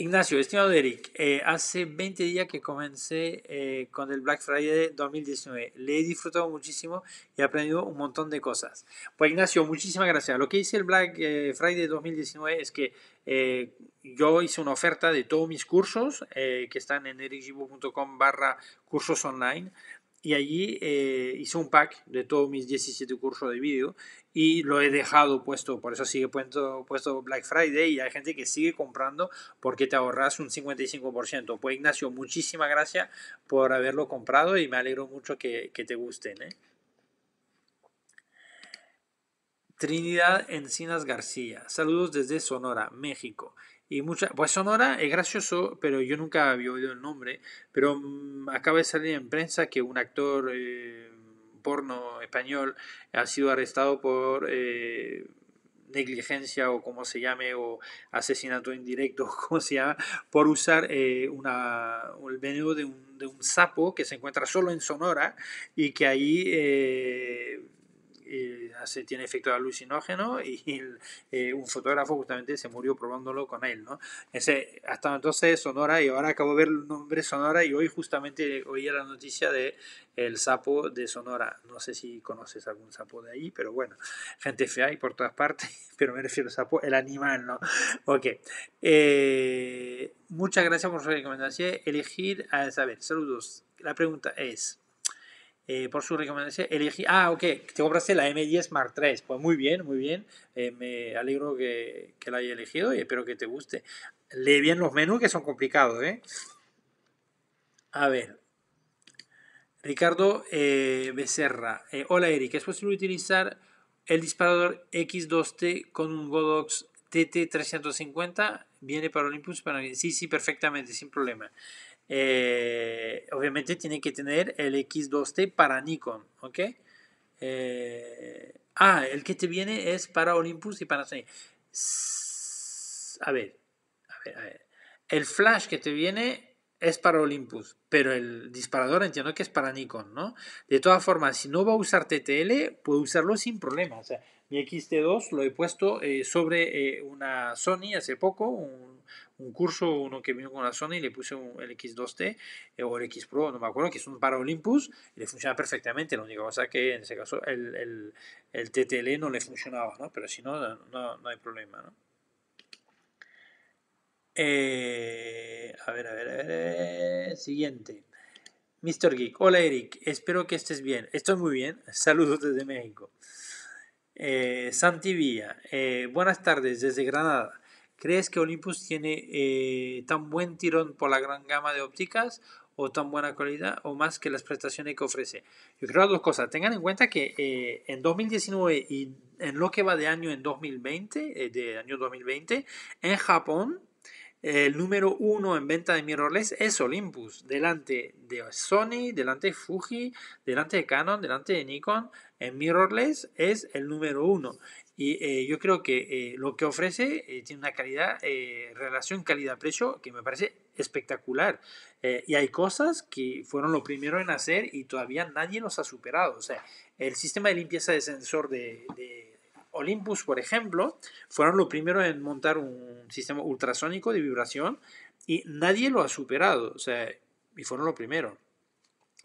Ignacio, estimado Eric, eh, hace 20 días que comencé eh, con el Black Friday 2019. Le he disfrutado muchísimo y he aprendido un montón de cosas. Pues Ignacio, muchísimas gracias. Lo que hice el Black eh, Friday 2019 es que yo hice una oferta de todos mis cursos que están en ericgibu.com barra cursos online y allí eh, hice un pack de todos mis 17 cursos de vídeo y lo he dejado puesto, por eso sigue puesto, puesto Black Friday y hay gente que sigue comprando porque te ahorras un 55%. Pues Ignacio, muchísimas gracias por haberlo comprado y me alegro mucho que, te gusten. ¿eh? Trinidad Encinas García, saludos desde Sonora, México y mucha, pues Sonora es gracioso, pero yo nunca había oído el nombre, pero mm, acaba de salir en prensa que un actor eh, porno español ha sido arrestado por eh, negligencia o como se llame, o asesinato indirecto, como se llama, por usar eh, una, el veneno de un, de un, sapo que se encuentra solo en Sonora y que ahí eh, tiene efecto alucinógeno y eh, un fotógrafo justamente se murió probándolo con él, ¿no? Ese, hasta entonces Sonora y ahora acabo de ver el nombre Sonora y hoy justamente oí la noticia de el sapo de Sonora. No sé si conoces algún sapo de ahí, pero bueno, gente fea y por todas partes, pero me refiero al sapo, el animal, ¿no? Ok. Eh, muchas gracias por su recomendación. Elegir a saber. Saludos. La pregunta es, eh, por su recomendación, elegí, ah, ok, te compraste la M10 Mark III, pues muy bien, muy bien, eh, me alegro que, la haya elegido y espero que te guste. Lee bien los menús que son complicados, ¿eh? A ver, Ricardo eh, Becerra, hola Eric, ¿es posible utilizar el disparador X2T con un Godox TT350? ¿Viene para Olympus? Para... Sí, sí, perfectamente, sin problema. Eh, obviamente tiene que tener el X2T para Nikon, ¿ok? Eh, ah, el que te viene es para Olympus y para Sony. A ver, El flash que te viene es para Olympus, pero el disparador entiendo que es para Nikon, ¿no? De todas formas, si no va a usar TTL, puede usarlo sin problema. Mi XT2 lo he puesto eh, sobre eh, una Sony hace poco, un, curso, uno que vino con la Sony, le puse el X2T eh, o el X Pro, no me acuerdo, que es un para Olympus, le funciona perfectamente. La única cosa que en ese caso el, el, el TTL no le funcionaba, ¿no? pero si no, no, hay problema. ¿no? a ver, a ver, a ver. Siguiente. Mr. Geek, hola Eric, espero que estés bien. Estoy muy bien, saludos desde México. Eh, Santi eh, buenas tardes desde Granada. ¿Crees que Olympus tiene eh, tan buen tirón por la gran gama de ópticas o tan buena calidad o más que las prestaciones que ofrece? Yo creo dos cosas. Tengan en cuenta que eh, en 2019 y en lo que va de año en 2020, de año 2020, en Japón el número uno en venta de mirrorless es Olympus, delante de Sony, delante de Fuji, delante de Canon, delante de Nikon. En mirrorless es el número uno. Y eh, yo creo que eh, lo que ofrece eh, tiene una calidad, relación calidad-precio que me parece espectacular. y hay cosas que fueron lo primero en hacer y todavía nadie los ha superado. O sea, el sistema de limpieza de sensor de Olympus, por ejemplo, fueron los primeros en montar un sistema ultrasónico de vibración y nadie lo ha superado, o sea, y fueron los primeros.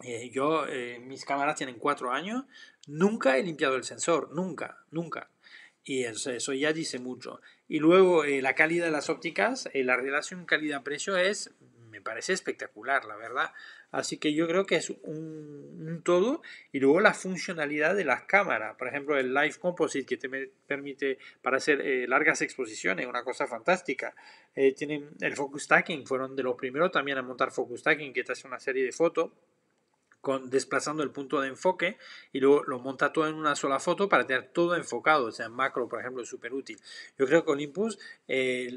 Eh, yo, eh, mis cámaras tienen cuatro años, nunca he limpiado el sensor, nunca, nunca. Y eso, ya dice mucho. Y luego eh, la calidad de las ópticas, la relación calidad-precio es, me parece espectacular, la verdad. Así que yo creo que es un, todo. Y luego la funcionalidad de las cámaras. Por ejemplo, el Live Composite que te permite para hacer eh, largas exposiciones, una cosa fantástica. Eh, tienen el Focus Stacking, fueron de los primeros también a montar Focus Stacking, que te hace una serie de fotos. Con, desplazando el punto de enfoque y luego lo monta todo en una sola foto para tener todo enfocado, o sea, macro, por ejemplo, es súper útil. Yo creo que Olympus eh,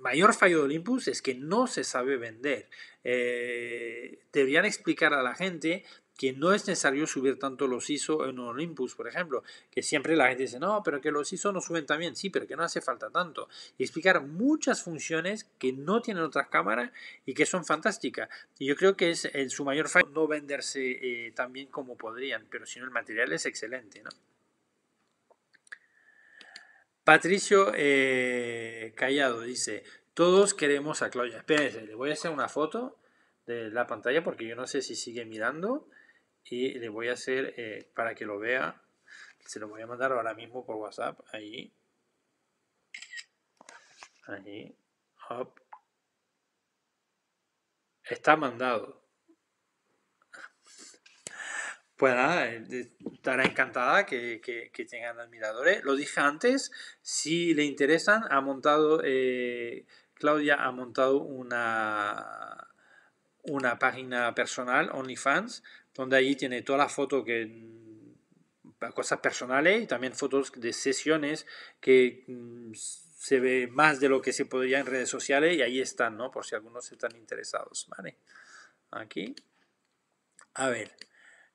mayor fallo de Olympus es que no se sabe vender. Eh, deberían explicar a la gente que no es necesario subir tanto los ISO en Olympus, por ejemplo, que siempre la gente dice, no, pero que los ISO no suben también, sí, pero que no hace falta tanto. Y explicar muchas funciones que no tienen otras cámaras y que son fantásticas. Y yo creo que es en su mayor fallo no venderse eh, tan bien como podrían, pero si no el material es excelente, ¿no? Patricio eh, Callado dice, todos queremos a Claudia. Espérense, le voy a hacer una foto de la pantalla porque yo no sé si sigue mirando y le voy a hacer eh, para que lo vea. Se lo voy a mandar ahora mismo por WhatsApp. Ahí. Ahí. Está mandado. Pues nada, eh, estará encantada que, tengan admiradores. Lo dije antes, si le interesan, ha montado, eh, Claudia ha montado una, una página personal, OnlyFans, donde allí tiene todas las fotos que mm, cosas personales y también fotos de sesiones que mm, se ve más de lo que se podría en redes sociales y ahí están, ¿no? Por si algunos están interesados, ¿vale? Aquí. A ver,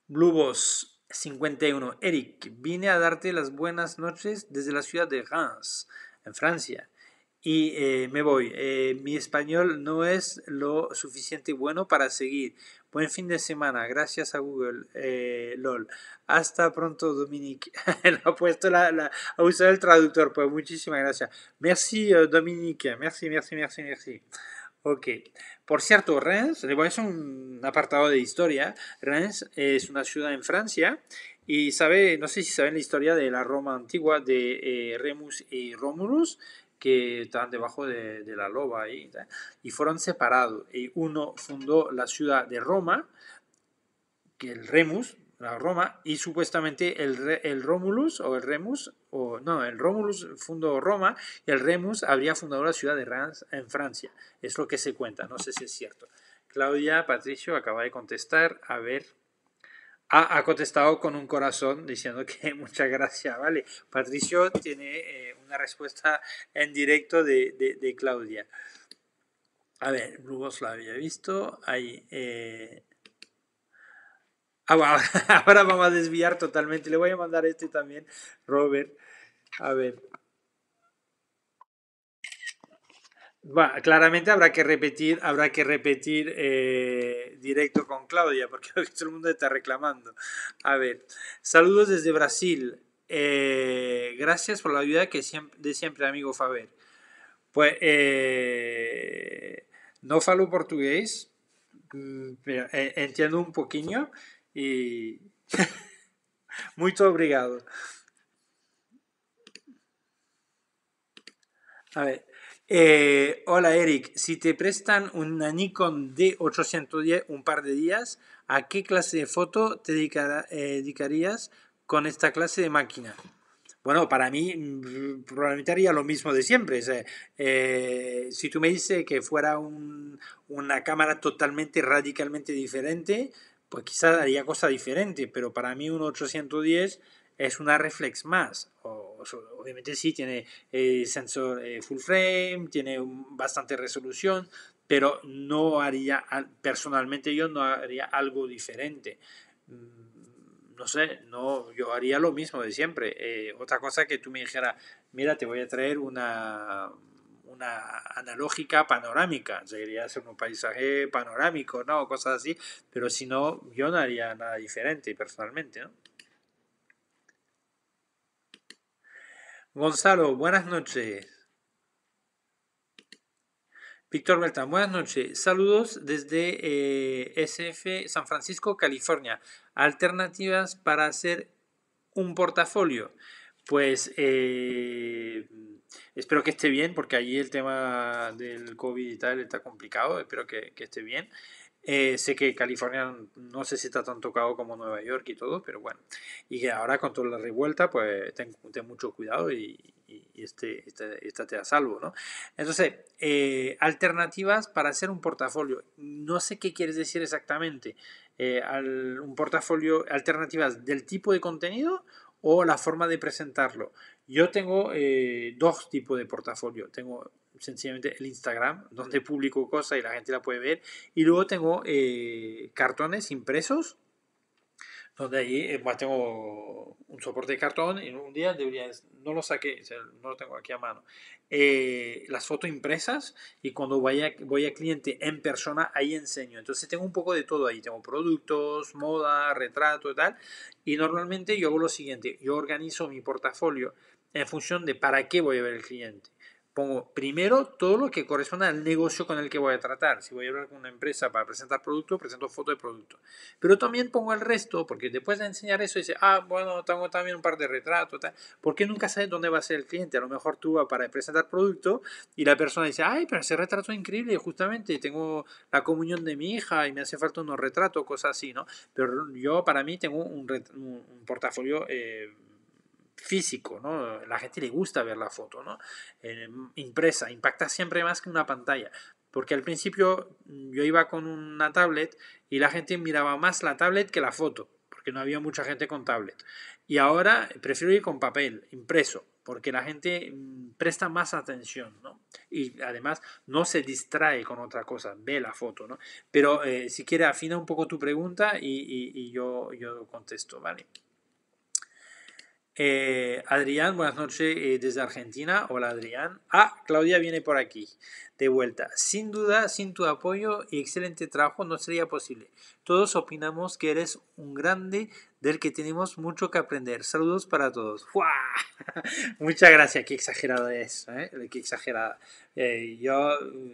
Blueboss 51. Eric, vine a darte las buenas noches desde la ciudad de Reims, en Francia. Y eh, me voy. Eh, mi español no es lo suficiente bueno para seguir. Buen fin de semana. Gracias a Google. Eh, LOL. Hasta pronto, Dominique. Él ha puesto la, la, ha usado el traductor. Pues muchísimas gracias. Merci, Dominique. Merci, merci, merci, merci. Ok. Por cierto, Reims, le voy a hacer un apartado de historia. Reims es una ciudad en Francia y sabe, no sé si saben la historia de la Roma antigua de eh, Remus y Romulus, que estaban debajo de, la loba ahí, y fueron separados. Y uno fundó la ciudad de Roma, que el Remus, la Roma, y supuestamente el, el Romulus o el Remus, o no, el Romulus fundó Roma y el Remus habría fundado la ciudad de Reims en Francia. Es lo que se cuenta, no sé si es cierto. Claudia Patricio acaba de contestar, a ver. ha contestado con un corazón diciendo que muchas gracias, vale. Patricio tiene eh, una respuesta en directo de, Claudia. A ver, Rubos la había visto. Hay, Ah, ahora vamos a desviar totalmente. Le voy a mandar este también, Robert. A ver. Bueno, claramente habrá que repetir, habrá que repetir eh, directo con Claudia, porque todo el mundo está reclamando. A ver, saludos desde Brasil. Eh, gracias por la ayuda que siempre, de siempre, amigo Faber. Pues eh, no falo portugués, pero, mm, entiendo un poquillo y... ¡Mucho obrigado. A ver. Eh, hola Eric, si te prestan una Nikon D810 un par de días, ¿a qué clase de foto te eh, dedicarías con esta clase de máquina? Bueno, para mí mm, probablemente haría lo mismo de siempre. Eh, si tú me dices que fuera una cámara totalmente, radicalmente diferente, pues quizás haría cosa diferente pero para mí un 810 es una reflex más. obviamente sí, tiene eh, sensor eh, full frame, tiene bastante resolución, pero no haría, personalmente yo no haría algo diferente. Mm, no sé, no, yo haría lo mismo de siempre. Eh, otra cosa que tú me dijeras, mira, te voy a traer una una analógica panorámica. Se quería hacer un paisaje panorámico, ¿no? Cosas así. Pero si no, yo no haría nada diferente personalmente, Gonzalo, buenas noches. Víctor Beltrán, buenas noches. Saludos desde eh, SF San Francisco, California. Alternativas para hacer un portafolio. Pues eh, Espero que esté bien, porque allí el tema del COVID y tal está complicado. Espero que, que esté bien. Eh, sé que California no sé si está tan tocado como Nueva York y todo, pero bueno. Y que ahora con toda la revuelta, pues ten, mucho cuidado y, y, estate a salvo, ¿no? Entonces, eh, alternativas para hacer un portafolio. No sé qué quieres decir exactamente. Eh, un portafolio, alternativas del tipo de contenido o la forma de presentarlo. Yo tengo eh, dos tipos de portafolio. Tengo sencillamente el Instagram, donde publico cosas y la gente la puede ver. Y luego tengo eh, cartones impresos donde ahí eh, tengo un soporte de cartón y un día debería, no lo saqué, no lo tengo aquí a mano, eh, las fotos impresas y cuando vaya, voy a cliente en persona ahí enseño. Entonces tengo un poco de todo ahí, tengo productos, moda, retrato y tal. Y normalmente yo hago lo siguiente, yo organizo mi portafolio en función de para qué voy a ver el cliente pongo primero todo lo que corresponda al negocio con el que voy a tratar. Si voy a hablar con una empresa para presentar producto, presento foto de producto. Pero también pongo el resto, porque después de enseñar eso, dice, ah, bueno, tengo también un par de retratos, tal. porque nunca sabes dónde va a ser el cliente. A lo mejor tú vas para presentar producto y la persona dice, ay, pero ese retrato es increíble, justamente tengo la comunión de mi hija y me hace falta unos retratos, cosas así, ¿no? Pero yo, para mí, tengo un, portafolio... Eh, físico, ¿no? La gente le gusta ver la foto, ¿no? Eh, impresa, impacta siempre más que una pantalla. Porque al principio mm, yo iba con una tablet y la gente miraba más la tablet que la foto, porque no había mucha gente con tablet. Y ahora prefiero ir con papel, impreso, porque la gente mm, presta más atención, ¿no? Y además no se distrae con otra cosa, ve la foto, ¿no? Pero eh, si quiere afina un poco tu pregunta y, yo, yo contesto, ¿vale? Eh, Adrián, buenas noches eh, desde Argentina. Hola Adrián. Ah, Claudia viene por aquí de vuelta. Sin duda, sin tu apoyo y excelente trabajo no sería posible. Todos opinamos que eres un grande del que tenemos mucho que aprender. Saludos para todos. Muchas gracias, qué exagerado es, ¿eh? qué exagerada. Eh, yo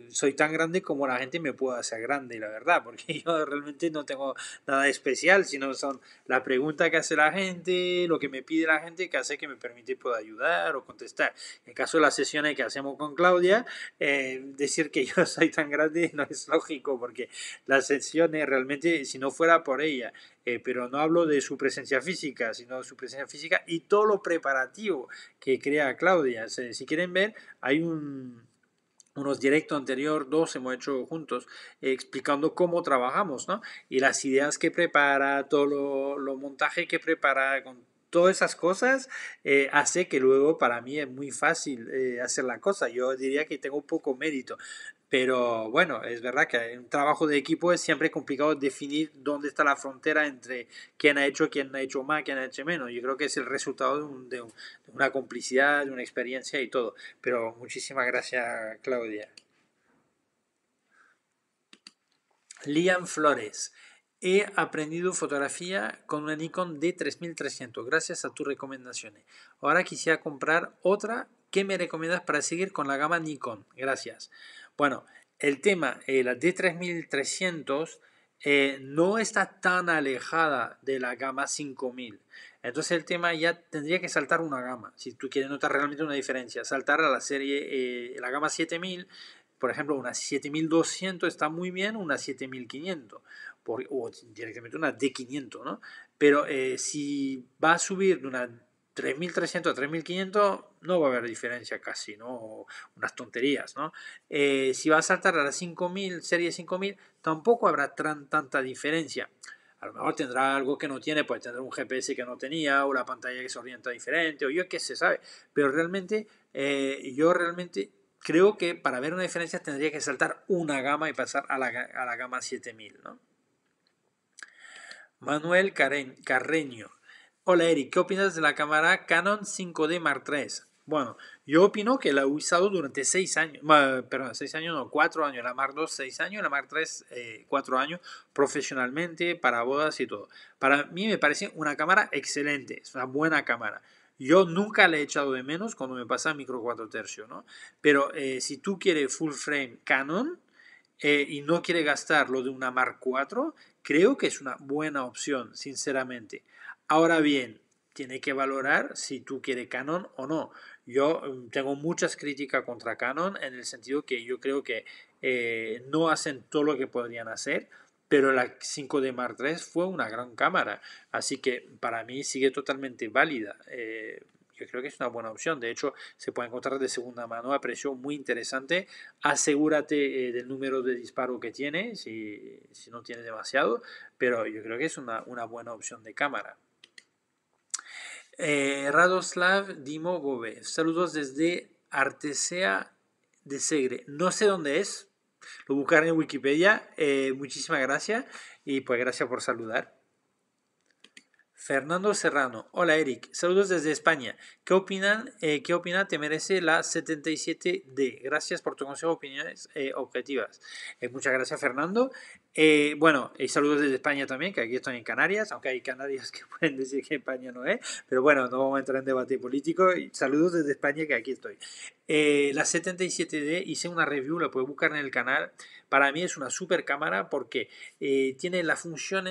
soy tan grande como la gente me pueda hacer grande, la verdad, porque yo realmente no tengo nada especial, sino son la pregunta que hace la gente, lo que me pide la gente, que hace que me permite poder ayudar o contestar. En caso de las sesiones que hacemos con Claudia, eh, decir que yo soy tan grande no es lógico, porque las sesiones realmente, si no fuera por ella, eh, pero no hablo de su presencia física, sino de su presencia física y todo lo preparativo que crea Claudia. Si quieren ver, hay unos directos anterior, dos hemos hecho juntos, eh, explicando cómo trabajamos, Y las ideas que prepara, todo lo, montaje que prepara, con todas esas cosas eh, hace que luego para mí es muy fácil eh, hacer la cosa. Yo diría que tengo poco mérito. Pero bueno, es verdad que en un trabajo de equipo es siempre complicado definir dónde está la frontera entre quién ha hecho, quién ha hecho más, quién ha hecho menos. Yo creo que es el resultado de, de una complicidad, de una experiencia y todo. Pero muchísimas gracias, Claudia. Liam Flores. He aprendido fotografía con una Nikon D3300 gracias a tus recomendaciones. Ahora quisiera comprar otra. ¿Qué me recomiendas para seguir con la gama Nikon? Gracias. Bueno, el tema, eh, la D3300 eh, no está tan alejada de la gama 5000. Entonces el tema ya tendría que saltar una gama. Si tú quieres notar realmente una diferencia, saltar a la serie, eh, la gama 7000, por ejemplo, una 7200 está muy bien, una 7500 por, o directamente una D500, ¿no? Pero eh, si va a subir de una 3.300 a 3.500 no va a haber diferencia casi, ¿no? unas tonterías, ¿no? Eh, si va a saltar a la 5.000, serie 5.000, tampoco habrá tanta diferencia. A lo mejor tendrá algo que no tiene, puede tener un GPS que no tenía, o la pantalla que se orienta diferente, o yo qué se sabe. Pero realmente, eh, yo realmente creo que para ver una diferencia tendría que saltar una gama y pasar a la, a la gama 7000, ¿no? Manuel Carreño. Hola Eric, ¿qué opinas de la cámara Canon 5D Mark III? Bueno, yo opino que la he usado durante 6 años, perdón, 6 años, no, 4 años, la Mark II 6 años, la Mark III 4 eh, años, profesionalmente, para bodas y todo. Para mí me parece una cámara excelente, es una buena cámara. Yo nunca le he echado de menos cuando me pasa micro 4 tercios, ¿no? Pero eh, si tú quieres full frame Canon, eh, y no quieres gastar lo de una Mark 4, Creo que es una buena opción, sinceramente. Ahora bien, tiene que valorar si tú quieres Canon o no. Yo mm, tengo muchas críticas contra Canon en el sentido que yo creo que eh, no hacen todo lo que podrían hacer, pero la 5D Mark III fue una gran cámara, así que para mí sigue totalmente válida. Eh, yo creo que es una buena opción. De hecho, se puede encontrar de segunda mano a precio muy interesante. Asegúrate eh, del número de disparo que tiene, si, no tiene demasiado, pero yo creo que es una, buena opción de cámara. Eh, Radoslav Dimo saludos desde Artesea de Segre. No sé dónde es, lo buscaré en Wikipedia. Eh, muchísimas gracias y pues gracias por saludar. Fernando Serrano. Hola Eric, saludos desde España. ¿Qué opinan? Eh, ¿Qué opina te merece la 77D? Gracias por tu consejo, opiniones eh, objetivas. Eh, muchas gracias Fernando. bueno, y saludos desde España también, que aquí estoy en Canarias, aunque hay canarias que pueden decir que España no es, pero bueno, no vamos a entrar en debate político. Saludos desde España, que aquí estoy. la 77D hice una review, la puedes buscar en el canal. Para mí es una super cámara porque tiene la función...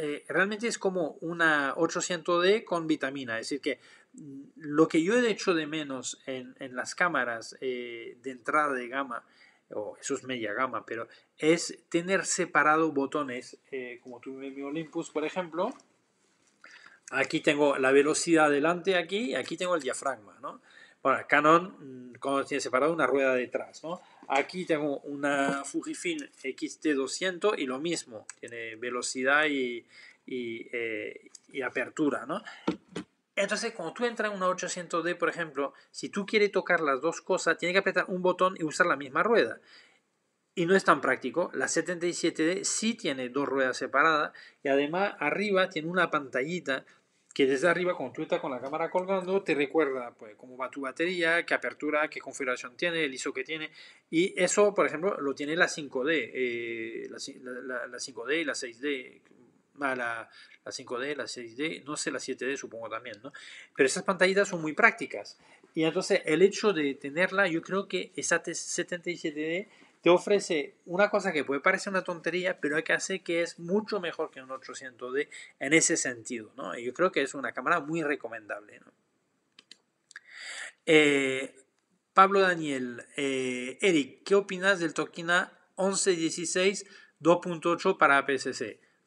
Eh, realmente es como una 800D con vitamina. Es decir, que mm, lo que yo he hecho de menos en, las cámaras eh, de entrada de gama, o eso es media gama, pero es tener separado botones, eh, como tuve mi Olympus, por ejemplo. Aquí tengo la velocidad adelante aquí, y aquí tengo el diafragma, ¿no? Bueno, Canon, mm, cuando tiene separado, una rueda detrás, ¿no? Aquí tengo una Fujifilm XT200 y lo mismo, tiene velocidad eh, y, apertura, ¿no? Entonces, cuando tú entras en una 800D, por ejemplo, si tú quieres tocar las dos cosas, tiene que apretar un botón y usar la misma rueda. Y no es tan práctico. La 77D sí tiene dos ruedas separadas y además arriba tiene una pantallita que desde arriba, cuando tú estás con la cámara colgando, te recuerda pues, cómo va tu batería, qué apertura, qué configuración tiene, el ISO que tiene. Y eso, por ejemplo, lo tiene la 5D, eh, la, 5D y la 6D, ah, la, la, 5D, la 6D, no sé, la 7D supongo también, ¿no? Pero esas pantallitas son muy prácticas. Y entonces el hecho de tenerla, yo creo que esa 77D ofrece una cosa que puede parecer una tontería, pero hay que hacer que es mucho mejor que un 800D en ese sentido, ¿no? Yo creo que es una cámara muy recomendable, eh, Pablo Daniel, eh, Eric, ¿qué opinas del Tokina 1116 2.8 para aps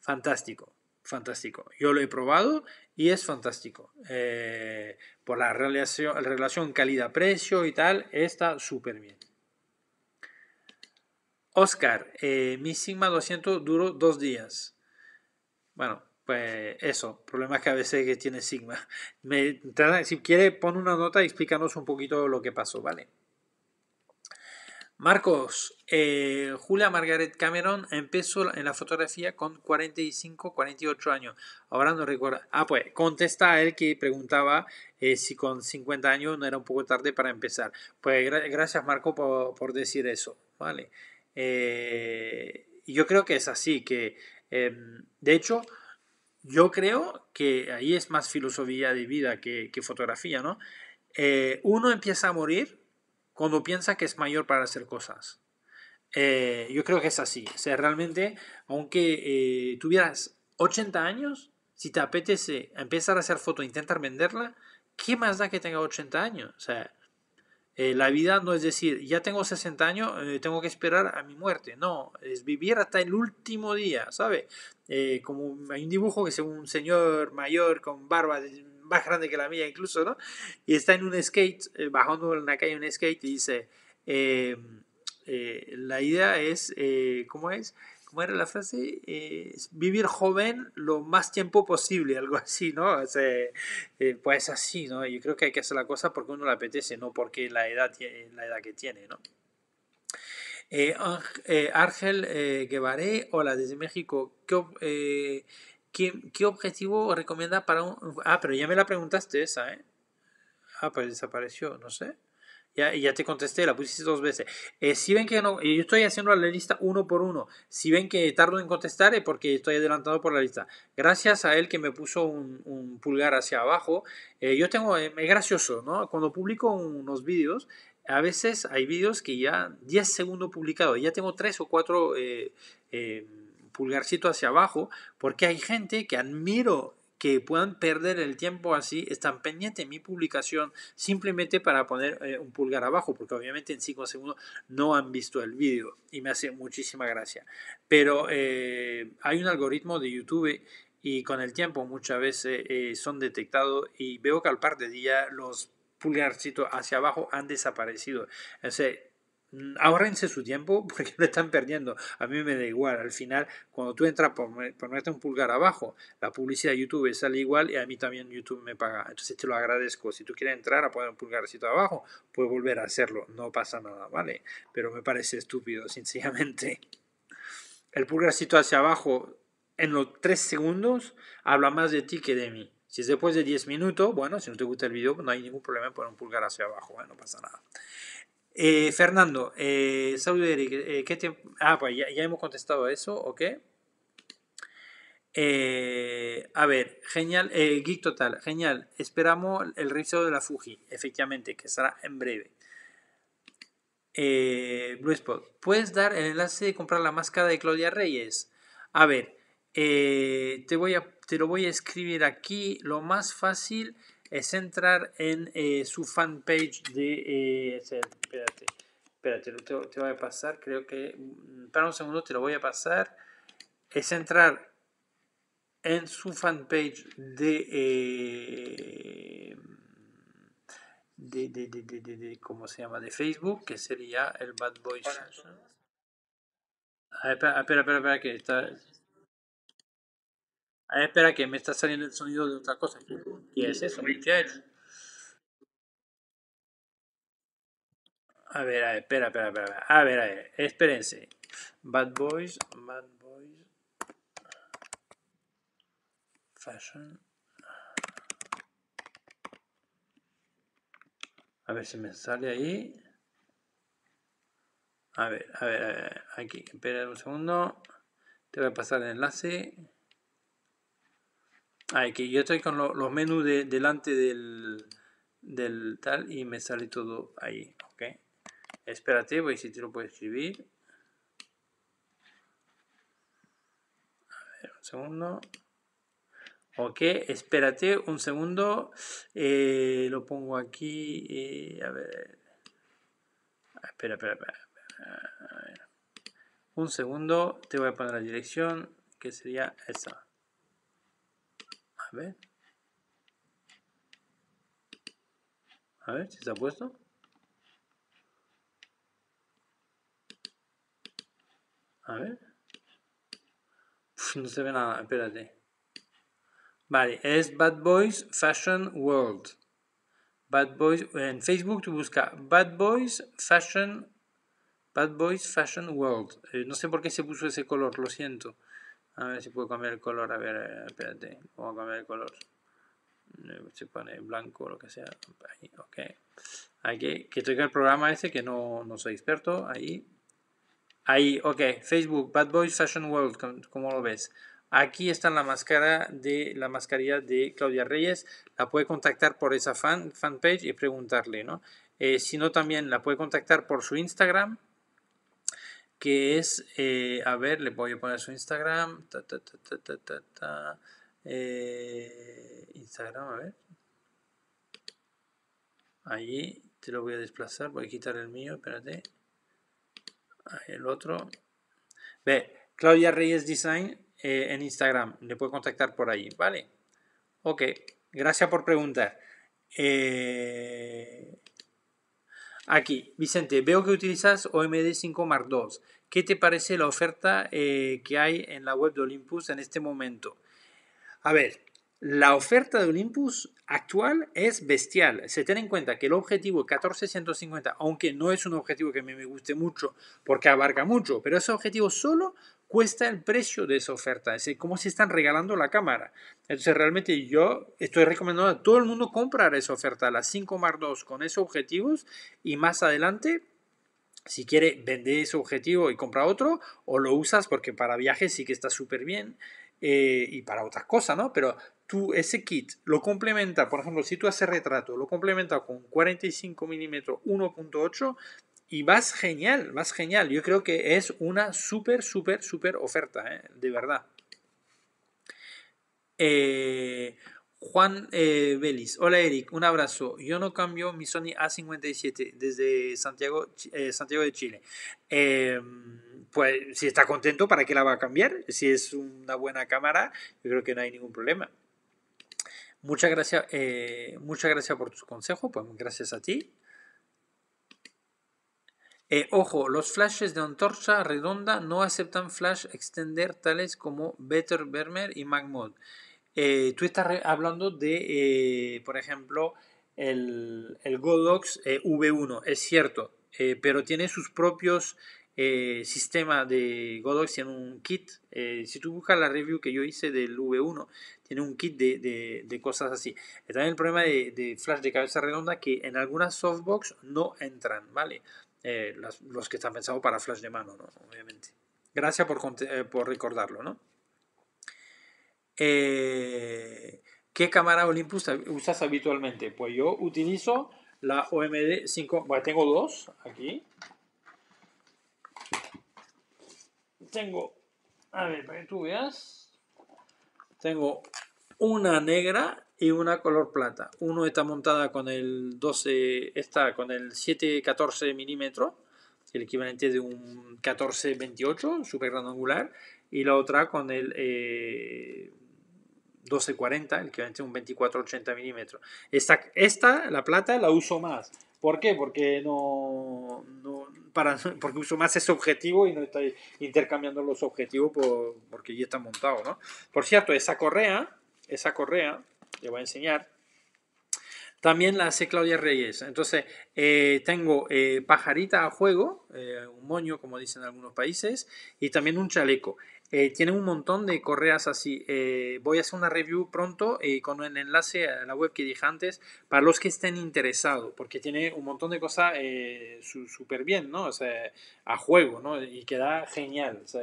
Fantástico, fantástico. Yo lo he probado y es fantástico. Eh, por la relación, relación calidad-precio y tal, está súper bien. Oscar, eh, mi Sigma 200 duró dos días. Bueno, pues eso, problemas que a veces que tiene Sigma. Me, si quiere, pon una nota y explícanos un poquito lo que pasó, ¿vale? Marcos, eh, Julia Margaret Cameron empezó en la fotografía con 45, 48 años. Ahora no recuerdo. Ah, pues contesta a él que preguntaba eh, si con 50 años no era un poco tarde para empezar. Pues gracias Marco por, por decir eso, ¿vale? Eh, yo creo que es así, que em, de hecho yo creo que ahí es más filosofía de vida que, fotografía, ¿no? Eh, uno empieza a morir cuando piensa que es mayor para hacer cosas. Eh, yo creo que es así. O sea, realmente, aunque tuvieras 80 años, si te apetece empezar a hacer foto, e intentar venderla, ¿qué más da que tenga 80 años? O sea, eh, la vida no es decir, ya tengo 60 años, eh, tengo que esperar a mi muerte. No, es vivir hasta el último día, ¿sabe? Eh, como hay un dibujo que es un señor mayor con barba más grande que la mía incluso, ¿no? Y está en un skate, bajando en la calle un skate y dice, la idea es, ¿cómo es? ¿cómo la frase? Eh, vivir joven lo más tiempo posible, algo así, ¿no? Eh, pues así, ¿no? Yo creo que hay que hacer la cosa porque uno le apetece, no porque la edad, la edad que tiene, ¿no? Eh, Ángel Guevara, hola, desde México. ¿Qué, ¿Qué, ¿Qué, objetivo recomienda para un... Ah, pero ya me la preguntaste esa, ¿eh? Ah, pues desapareció, no sé. Ya, ya te contesté, la pusiste dos veces. Eh, si ven que no, eh, yo estoy haciendo la lista uno por uno. Si ven que tardo en contestar es porque estoy adelantado por la lista. Gracias a él que me puso un, pulgar hacia abajo. Eh, yo tengo, es gracioso, ¿no? Cuando publico unos vídeos, a veces hay vídeos que ya 10 segundos publicados, ya tengo 3 o 4 pulgarcitos hacia abajo, porque hay gente que admiro que puedan perder el tiempo así están pendientes de mi publicación simplemente para poner eh, un pulgar abajo, porque obviamente en 5 segundos no han visto el vídeo y me hace muchísima gracia. Pero eh, hay un algoritmo de YouTube y con el tiempo muchas veces eh, son detectados y veo que al par de día los pulgarcitos hacia abajo han desaparecido. O ahorrense su tiempo porque lo están perdiendo. A mí me da igual. Al final, cuando tú entras por, un pulgar abajo, la publicidad de YouTube sale igual y a mí también YouTube me paga. Entonces te lo agradezco. Si tú quieres entrar a poner un pulgarcito abajo, puedes volver a hacerlo. No pasa nada, ¿vale? Pero me parece estúpido, sencillamente. El pulgarcito hacia abajo en los 3 segundos habla más de ti que de mí. Si es después de 10 minutos, bueno, si no te gusta el video, no hay ningún problema en poner un pulgar hacia abajo, no pasa nada. Eh, Fernando, eh, Eric. Eh, ¿qué te... Ah, pues ya, hemos contestado eso, ¿ok? Eh, a ver, genial, Geek Total, genial. Esperamos el revisado de la Fuji, efectivamente, que será en breve. Blue Spot, ¿puedes dar el enlace de comprar la máscara de Claudia Reyes? A ver, te, voy a, te lo voy a escribir aquí. Lo más fácil es entrar en eh, su fanpage de... Eh, espérate, espérate, te, te, voy a pasar, creo que... Mm, para un segundo, te lo voy a pasar. Es entrar en su fanpage de... Eh, de, de, de, de, ¿cómo se llama? De Facebook, que sería el Bad Boys. Ah, espera, espera, espera, que está... Ah, espera, que me está saliendo el sonido de otra cosa. ¿Qué es eso? A ver, a ver, espera, espera, espera. A ver, a ver, espérense. Bad Boys, Bad Boys. Fashion. A ver si me sale ahí. A ver, a ver, a ver. Aquí, espera un segundo. Te voy a pasar el enlace. Ah, Ay, que yo estoy con los menús de, delante del, del tal y me sale todo ahí, ok. Espérate, voy si te lo puedo escribir. A ver, un segundo. Ok, espérate un segundo. Eh, lo pongo aquí. Eh, a ver. Ah, espera, espera, espera. Un segundo. Te voy a poner la dirección que sería esa. A ver. A ver ha puesto. A ver. no se ve nada, espérate. Vale, es Bad Boys Fashion World. Bad Boys, en Facebook tú busca Bad Boys Fashion Bad Boys Fashion World. Eh, no sé por qué se puso ese color, lo siento. A ver si puedo cambiar el color. A ver, eh, espérate. Voy a cambiar el color. Eh, se pone blanco o lo que sea. Ahí, ok. Aquí, que toque el programa ese que no, no soy experto. Ahí. Ahí, ok. Facebook, Bad Boys Fashion World, como, lo ves. Aquí está la máscara de la mascarilla de Claudia Reyes. La puede contactar por esa fan, fanpage y preguntarle, ¿no? Eh, si no, también la puede contactar por su Instagram que es, eh, a ver, le voy a poner su Instagram, eh, Instagram, a ver, allí te lo voy a desplazar, voy a quitar el mío, espérate, Ahí el otro, ve, Claudia Reyes Design eh, en Instagram, le puedo contactar por ahí, ¿vale? Ok, gracias por preguntar. Eh, Aquí, Vicente, veo que utilizas OMD 5 Mark II. ¿Qué te parece la oferta eh, que hay en la web de Olympus en este momento? A ver, la oferta de Olympus actual es bestial. Se ten en cuenta que el objetivo 1450, aunque no es un objetivo que me guste mucho porque abarca mucho, pero ese objetivo solo cuesta el precio de esa oferta, es como si se están regalando la cámara. Entonces realmente yo estoy recomendando a todo el mundo comprar esa oferta, la 5 Mark 2 con esos objetivos y más adelante si quiere vender ese objetivo y compra otro o lo usas porque para viajes sí que está súper bien eh, y para otras cosas, ¿no? Pero tú ese kit lo complementa, por ejemplo, si tú haces retrato, lo complementa con 45 mm 1.8, y vas genial, vas genial. Yo creo que es una súper, súper, súper oferta, ¿eh? de verdad. Eh, Juan Vélez, eh, hola Eric, un abrazo. Yo no cambio mi Sony A57 desde Santiago, Santiago de Chile. pues si está contento, ¿para qué la va a cambiar? Si es una buena cámara, yo creo que no hay ningún problema. Muchas gracias, muchas gracias por tu consejo. pues gracias a ti. Eh, ojo, los flashes de antorcha redonda no aceptan flash extender tales como Better Bermer y MagMod. Eh, tú estás hablando de, eh, por ejemplo, el, Godox V1, es cierto, pero tiene sus propios sistemas de Godox, en un kit. si tú buscas la review que yo hice del V1, tiene un kit de, cosas así. También el problema de, de flash de cabeza redonda que en algunas softbox no entran, ¿vale? Eh, los que están pensados para flash de mano, ¿no? obviamente. Gracias por, eh, por recordarlo, ¿no? Eh, ¿Qué cámara Olympus usas habitualmente? Pues yo utilizo la OMD 5, bueno, tengo dos aquí. Tengo, a ver, para que tú veas, tengo una negra y una color plata. Uno está montada con el 12, está con el 7-14 milímetros, el equivalente de un 14-28, super angular, y la otra con el eh, 1240, el equivalente de un 24-80 milímetros. Esta, esta, la plata, la uso más. ¿Por qué? Porque no, no para, porque uso más ese objetivo y no estoy intercambiando los objetivos porque ya está montado, ¿no? Por cierto, esa correa, esa correa le voy a enseñar. También la hace Claudia Reyes. Entonces, eh, tengo eh, pajarita a juego, eh, un moño, como dicen en algunos países, y también un chaleco. tiene un montón de correas así. voy a hacer una review pronto con el enlace a la web que dije antes para los que estén interesados, porque tiene un montón de cosas súper bien, ¿no? O a juego, ¿no? Y queda genial. O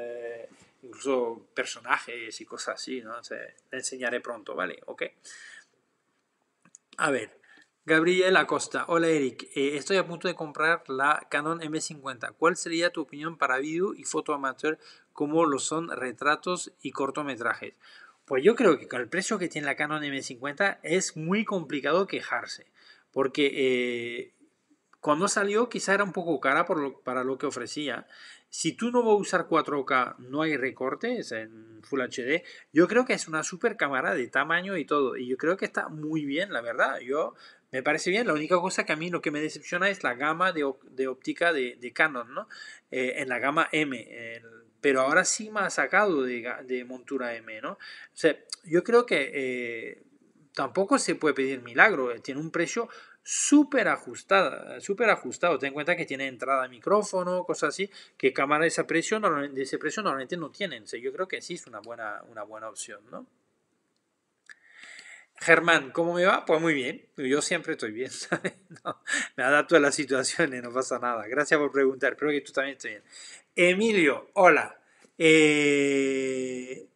incluso personajes y cosas así, ¿no? enseñaré pronto, ¿vale? Ok. A ver, Gabriel Acosta, hola Eric, eh, estoy a punto de comprar la Canon M50. ¿Cuál sería tu opinión para video y foto amateur como lo son retratos y cortometrajes? Pues yo creo que con el precio que tiene la Canon M50 es muy complicado quejarse, porque eh, cuando salió quizá era un poco cara por para lo que ofrecía, si tú no vas a usar 4K, no hay recortes en Full HD. Yo creo que es una super cámara de tamaño y todo. Y yo creo que está muy bien, la verdad. Yo me parece bien. La única cosa que a mí lo que me decepciona es la gama de, óptica de, Canon, ¿no? Eh, en la gama M. pero ahora sí me ha sacado de, de, montura M, ¿no? O sea, yo creo que eh, tampoco se puede pedir milagro. Eh, tiene un precio súper ajustada, súper ajustado. Ten en cuenta que tiene entrada de micrófono, cosas así, que cámara de esa presión, normalmente, normalmente no tienen. yo creo que sí es una buena, una buena opción, ¿no? Germán, ¿cómo me va? Pues muy bien, yo siempre estoy bien, me adapto a las situaciones, no pasa nada. Gracias por preguntar, espero que tú también estés bien. Emilio, hola. Eh,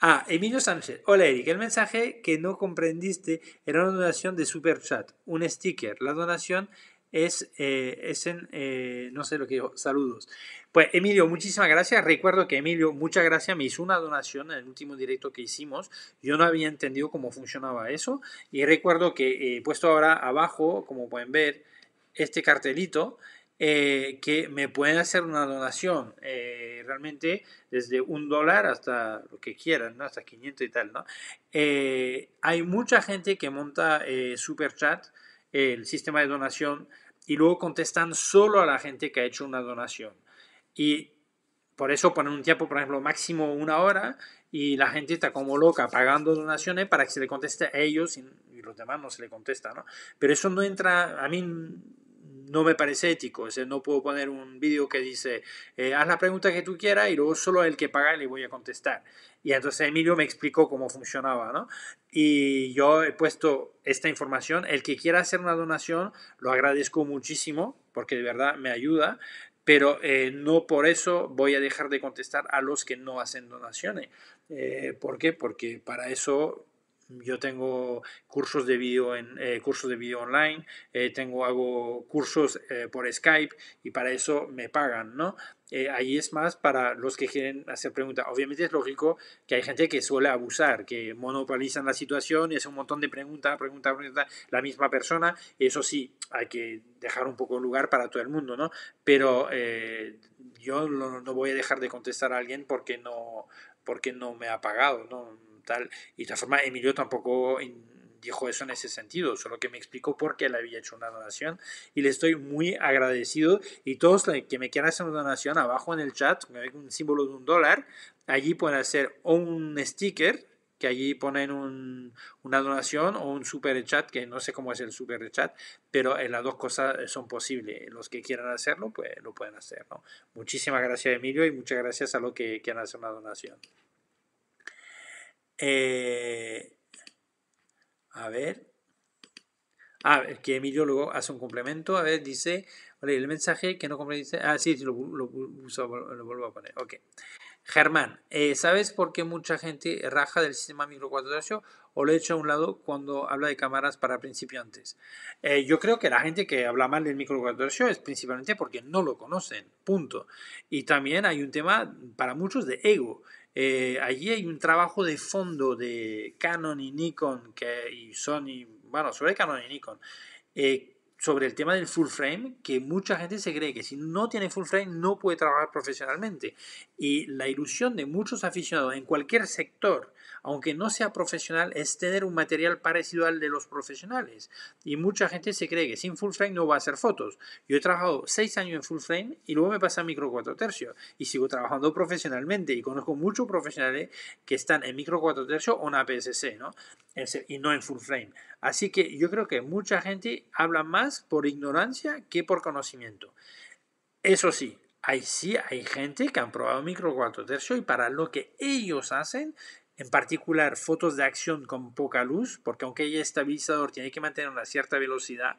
Ah, Emilio Sánchez. Hola Eric, el mensaje que no comprendiste era una donación de Super Chat, un sticker. La donación es, eh, es en, eh, no sé lo que digo, saludos. Pues Emilio, muchísimas gracias. Recuerdo que Emilio, muchas gracias, me hizo una donación en el último directo que hicimos. Yo no había entendido cómo funcionaba eso. Y recuerdo que he eh, puesto ahora abajo, como pueden ver, este cartelito eh, que me pueden hacer una donación eh, realmente desde un dólar hasta lo que quieran, ¿no? hasta 500 y tal. ¿no? Eh, hay mucha gente que monta Super Chat, el sistema de donación, y luego contestan solo a la gente que ha hecho una donación. Y por eso ponen un tiempo, por ejemplo, máximo una hora y la gente está como loca pagando donaciones para que se le conteste a ellos y, y los demás no se le contesta, ¿no? Pero eso no entra, a mí no me parece ético. O no puedo poner un vídeo que dice, eh, haz la pregunta que tú quieras y luego solo el que paga le voy a contestar. Y entonces Emilio me explicó cómo funcionaba, ¿no? Y yo he puesto esta información. El que quiera hacer una donación, lo agradezco muchísimo, porque de verdad me ayuda pero eh, no por eso voy a dejar de contestar a los que no hacen donaciones. Eh, ¿Por qué? Porque para eso yo tengo cursos de vídeo en eh, cursos de vídeo online, eh, tengo hago cursos eh, por Skype y para eso me pagan, ¿no? ahí es más para los que quieren hacer preguntas. Obviamente es lógico que hay gente que suele abusar, que monopolizan la situación y hace un montón de preguntas, preguntas, preguntas, la misma persona. Eso sí, hay que dejar un poco lugar para todo el mundo, ¿no? Pero yo no, no voy a dejar de contestar a alguien porque no, porque no me ha pagado, ¿no? tal. Y de esta forma Emilio tampoco dijo eso en ese sentido, solo que me explicó por qué le había hecho una donación y le estoy muy agradecido. Y todos los que me quieran hacer una donación, abajo en el chat, un símbolo de un dólar, allí pueden hacer un sticker que allí ponen una donación o un super chat, que no sé cómo es el super chat, pero las dos cosas son posibles. Los que quieran hacerlo, pues lo pueden hacer. ¿no? Muchísimas gracias, Emilio, y muchas gracias a los que quieran hacer una donación. Eh, a ver. Ah, que Emilio luego hace un complemento. A ver, dice. Vale, el mensaje que no dice Ah, sí, lo, vuelvo a poner. Ok. Germán, eh, ¿sabes por qué mucha gente raja del sistema micro o lo he echa a un lado cuando habla de cámaras para principiantes? Eh, yo creo que la gente que habla mal del micro es principalmente porque no lo conocen, punto. Y también hay un tema para muchos de ego. Eh, allí hay un trabajo de fondo de Canon y Nikon que, y Sony, bueno, sobre Canon y Nikon, eh, sobre el tema del full frame, que mucha gente se cree que si no tiene full frame no puede trabajar profesionalmente. Y la ilusión de muchos aficionados en cualquier sector aunque no sea profesional, es tener un material parecido al de los profesionales. Y mucha gente se cree que sin full frame no va a hacer fotos. Yo he trabajado seis años en full frame y luego me pasa a micro cuatro tercios y sigo trabajando profesionalmente y conozco muchos profesionales que están en micro 4 tercios o en APS-C ¿no? y no en full frame. Así que yo creo que mucha gente habla más por ignorancia que por conocimiento. Eso sí, hay, sí hay gente que han probado micro 4 tercio y para lo que ellos hacen en particular fotos de acción con poca luz, porque aunque haya estabilizador tiene que mantener una cierta velocidad,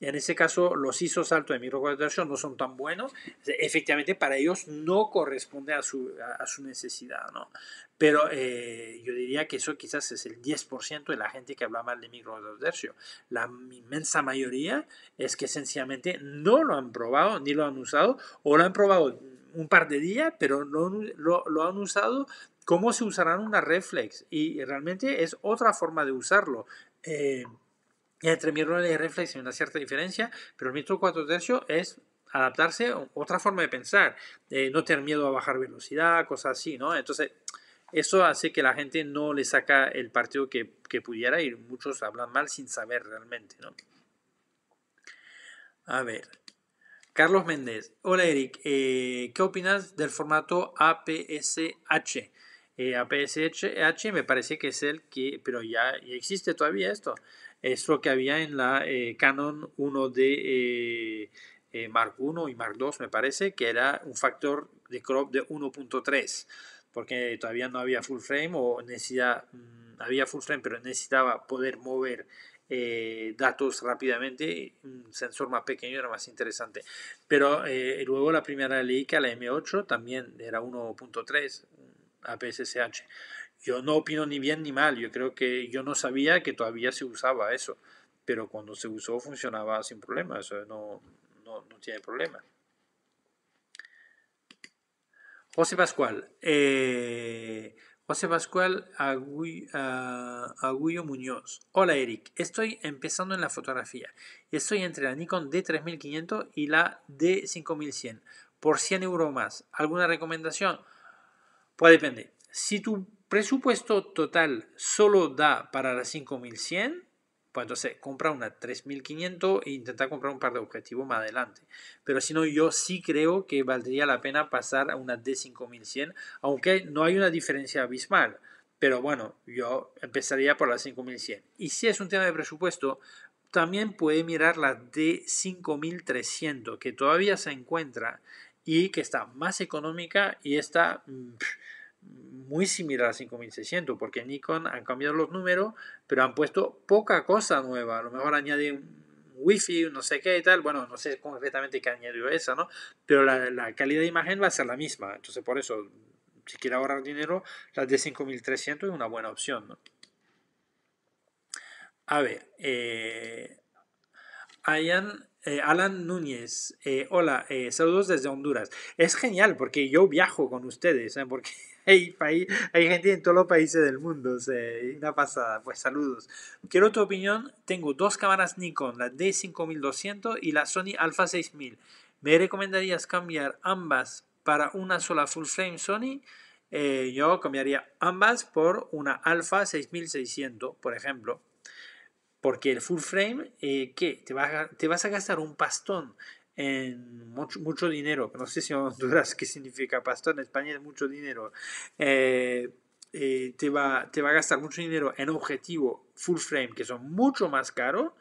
en ese caso los ISOs altos de microcuadración no son tan buenos, efectivamente para ellos no corresponde a su, a, su necesidad, ¿no? Pero eh, yo diría que eso quizás es el 10% de la gente que habla mal de tercio La inmensa mayoría es que sencillamente no lo han probado ni lo han usado o lo han probado un par de días, pero no lo, lo han usado cómo se usarán una reflex y realmente es otra forma de usarlo. Eh, entre entre rol y reflex hay una cierta diferencia, pero el micro 4 tercios es adaptarse a otra forma de pensar, no tener miedo a bajar velocidad, cosas así, ¿no? Entonces, eso hace que la gente no le saca el partido que, pudiera y muchos hablan mal sin saber realmente, ¿no? A ver, Carlos Méndez. Hola Eric, eh, ¿qué opinas del formato APSH? eh, APSH me parece que es el que, pero ya, existe todavía esto, es lo que había en la eh, Canon 1D eh, eh, Mark I y Mark II, me parece, que era un factor de crop de 1.3, porque todavía no había full frame o necesidad... Mm, había full frame, pero necesitaba poder mover datos rápidamente, un sensor más pequeño era más interesante. Pero luego la primera leica, la M8, también era 1.3, a PSSH. Yo no opino ni bien ni mal, yo creo que yo no sabía que todavía se usaba eso, pero cuando se usó funcionaba sin problema, eso no, tiene problema. José Pascual, eh, José Pascual Agullo, Muñoz. Hola Eric, estoy empezando en la fotografía. Estoy entre la Nikon D3500 y la D5100 por 100 euros más. ¿Alguna recomendación? puede depender Si tu presupuesto total solo da para las 5100, pues entonces compra una 3500 e intenta comprar un par de objetivos más adelante. Pero si no, yo sí creo que valdría la pena pasar a una D5100, aunque no hay una diferencia abismal. Pero bueno, yo empezaría por la 5100. Y si es un tema de presupuesto, también puede mirar la D5300, que todavía se encuentra y que está más económica y está... Mm, muy similar a 5600 porque Nikon han cambiado los números pero han puesto poca cosa nueva a lo mejor añaden wifi no sé qué y tal bueno no sé concretamente qué añadió esa no pero la, calidad de imagen va a ser la misma entonces por eso si quiere ahorrar dinero la de 5300 es una buena opción a ver eh, eh Alan Núñez, eh, hola, eh, saludos desde Honduras. Es genial porque yo viajo con ustedes, porque hay, hay gente en todos los países del mundo, una pasada. Pues saludos. Quiero tu opinión. Tengo dos cámaras Nikon, la D5200 y la Sony Alpha 6000. ¿Me recomendarías cambiar ambas para una sola full frame Sony? Eh, yo cambiaría ambas por una Alpha 6600, por ejemplo. Porque el full frame, eh, ¿qué? te vas a gastar un pastón en mucho, mucho dinero. No sé si en Honduras qué significa pastor, en España es mucho dinero. Eh, te, va, te va a gastar mucho dinero en objetivo full frame, que son mucho más caros.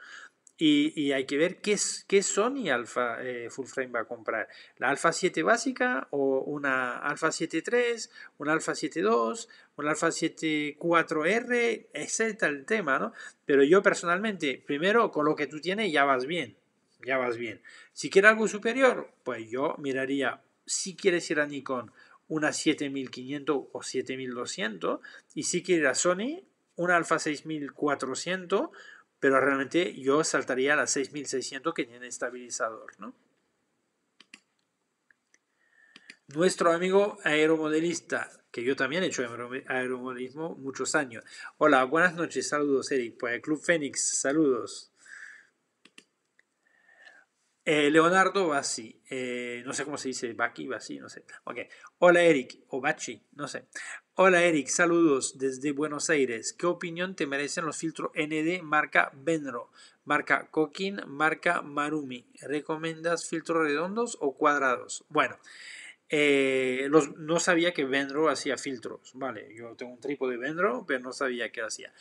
Y, y, hay que ver qué, qué Sony Alpha eh, Full Frame va a comprar. ¿La Alpha 7 básica o una Alpha 7.3, una Alpha 7.2, una Alpha 7.4R? Ese el tema, ¿no? Pero yo personalmente, primero con lo que tú tienes ya vas bien ya vas bien. Si quieres algo superior, pues yo miraría, si quieres ir a Nikon, una 7500 o 7200, y si quieres ir a Sony, una Alpha 6400, pero realmente yo saltaría a la 6600 que tiene estabilizador, ¿no? Nuestro amigo aeromodelista, que yo también he hecho aeromodelismo muchos años. Hola, buenas noches, saludos Eric. Pues Club Fénix, saludos. Eh, Leonardo Bassi, eh, no sé cómo se dice, Baki, Bassi, no sé. ok Hola Eric, o Bachi, no sé. Hola Eric, saludos desde Buenos Aires. ¿Qué opinión te merecen los filtros ND marca Benro, marca Coquin, marca Marumi? ¿Recomendas filtros redondos o cuadrados? Bueno, eh, no sabía que Benro hacía filtros. Vale, yo tengo un trípode Benro, pero no sabía que hacía.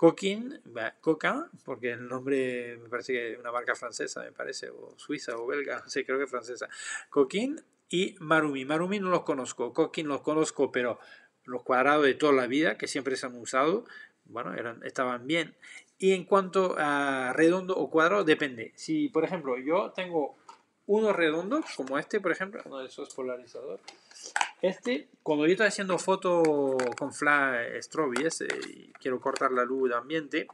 Coquin, Coca, porque el nombre me parece que es una marca francesa, me parece, o suiza o belga, creo que francesa. Coquin y Marumi. Marumi no los conozco, Coquin los conozco, pero los cuadrados de toda la vida que siempre se han usado, bueno, eran, estaban bien. Y en cuanto a redondo o cuadrado, depende. Si, por ejemplo, yo tengo uno redondo, como este, por ejemplo, no, eso es polarizador. Este, cuando yo estoy haciendo foto con flash strobe y quiero cortar la luz de ambiente,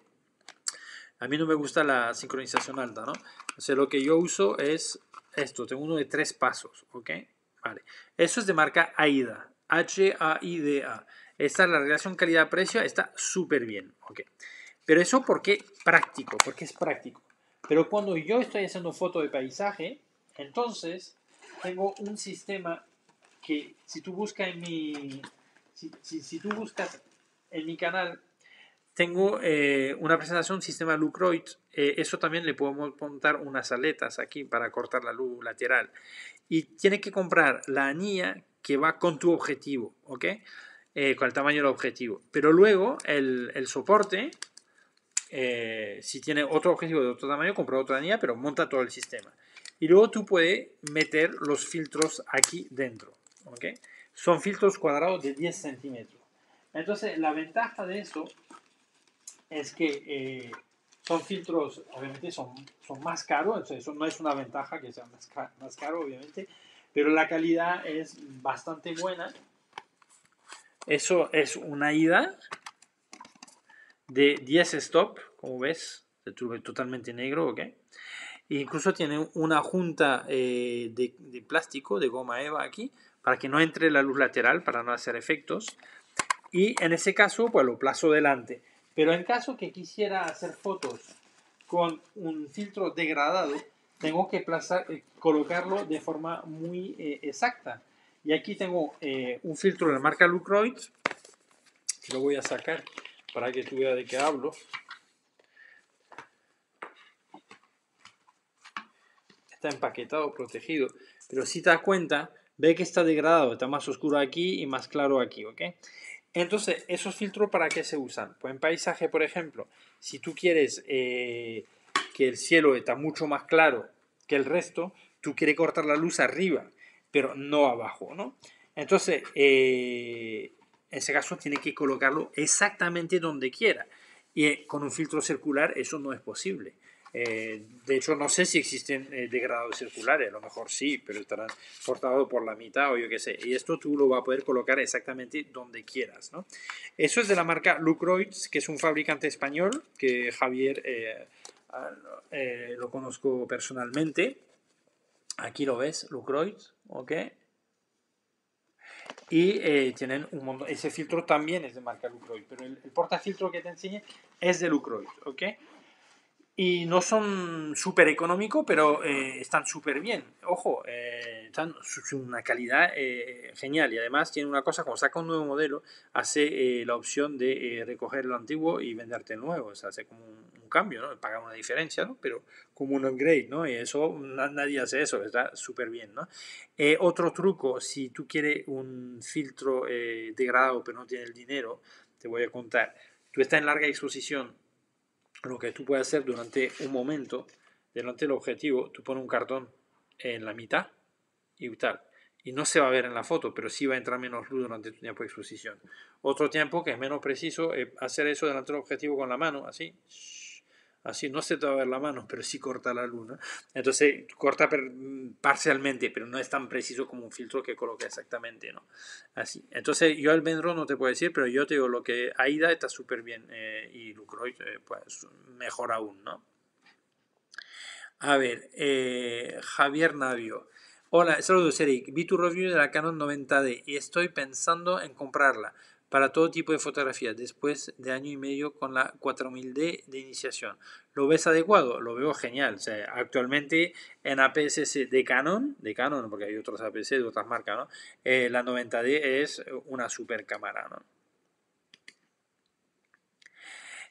a mí no me gusta la sincronización alta, ¿no? O sea, lo que yo uso es esto, tengo uno de tres pasos, ¿ok? Vale. Eso es de marca AIDA, H-A-I-D-A. Esta es la relación calidad-precio, está súper bien, ¿ok? Pero eso ¿por qué? práctico, porque es práctico. Pero cuando yo estoy haciendo foto de paisaje, entonces tengo un sistema que si tú buscas en mi, si, tú buscas en mi canal, tengo eh, una presentación, sistema Lucroid, eh, eso también le podemos montar unas aletas aquí para cortar la luz lateral. Y tiene que comprar la anilla que va con tu objetivo, ¿ok? Eh, con el tamaño del objetivo. Pero luego el, soporte, si tiene otro objetivo de otro tamaño, compra otra anilla, pero monta todo el sistema. Y luego tú puedes meter los filtros aquí dentro. ¿okay? Son filtros cuadrados de 10 centímetros. Entonces, la ventaja de eso es que eh, son filtros, obviamente son, son más caros, eso no es una ventaja que sea más, caro, obviamente, pero la calidad es bastante buena. Eso es una ida de 10 stop, como ves, de tubo totalmente negro, ¿ok? incluso tiene una junta eh, de, plástico, de goma eva aquí, para que no entre la luz lateral, para no hacer efectos. Y en ese caso, pues lo plazo delante. Pero en caso que quisiera hacer fotos con un filtro degradado, tengo que eh, colocarlo de forma muy eh, exacta. Y aquí tengo eh, un filtro de la marca Lucroid, que lo voy a sacar para que tú veas de qué hablo. Está empaquetado, protegido. Pero si te das cuenta, ve que está degradado, está más oscuro aquí y más claro aquí, ¿ok? Entonces, ¿esos filtros para qué se usan? Pues en paisaje, por ejemplo, si tú quieres eh, que el cielo está mucho más claro que el resto, tú quieres cortar la luz arriba, pero no abajo, ¿no? Entonces, eh, en ese caso tiene que colocarlo exactamente donde quiera. Y eh, con un filtro circular eso no es posible. Eh, de hecho, no sé si existen eh, degradados circulares, a lo mejor sí, pero estarán cortados por la mitad o yo qué sé. Y esto tú lo vas a poder colocar exactamente donde quieras. Eso es de la marca Lucroids, que es un fabricante español que Javier eh, ah, lo conozco personalmente. Aquí lo ves, Lucroids, ¿ok? y tienen un Ese filtro también es de marca Lucroid, pero el, portafiltro que te enseñé es de Lucroids ¿ok? y no son súper económicos, pero eh, están súper bien. Ojo, eh, están una calidad eh, genial y además tiene una cosa, como saca un nuevo modelo, hace eh, la opción de recoger lo antiguo y venderte el nuevo, o sea, hace como un, cambio, ¿no? Paga una diferencia, ¿no? Pero como un upgrade, ¿no? Y eso, nadie hace eso, está súper bien, ¿no? otro truco, si tú quieres un filtro degradado pero no tienes el dinero, te voy a contar, tú estás en larga exposición, lo que tú puedes hacer durante un momento, delante del objetivo, tú pones un cartón en la mitad y tal. Y no se va a ver en la foto, pero sí va a entrar menos luz durante tu tiempo de exposición. Otro tiempo que es menos preciso hacer eso delante del objetivo con la mano, así, así no se te va a ver la mano, pero sí corta la luna. Entonces corta parcialmente, pero no es tan preciso como un filtro que coloca exactamente, ¿no? Así. Entonces yo el Benro no te puedo decir, pero yo te digo lo que AIDA está súper bien eh, y Lucroid, eh, pues mejor aún, ¿no? A ver, eh, Javier Navio. Hola, saludos Eric. Vi tu review de la Canon 90D y estoy pensando en comprarla para todo tipo de fotografía después de año y medio con la 4000D de iniciación. ¿Lo ves adecuado? Lo veo genial. actualmente en APS de Canon, de Canon porque hay otros APS de otras marcas, ¿no? Eh, la 90D es una super cámara. ¿no?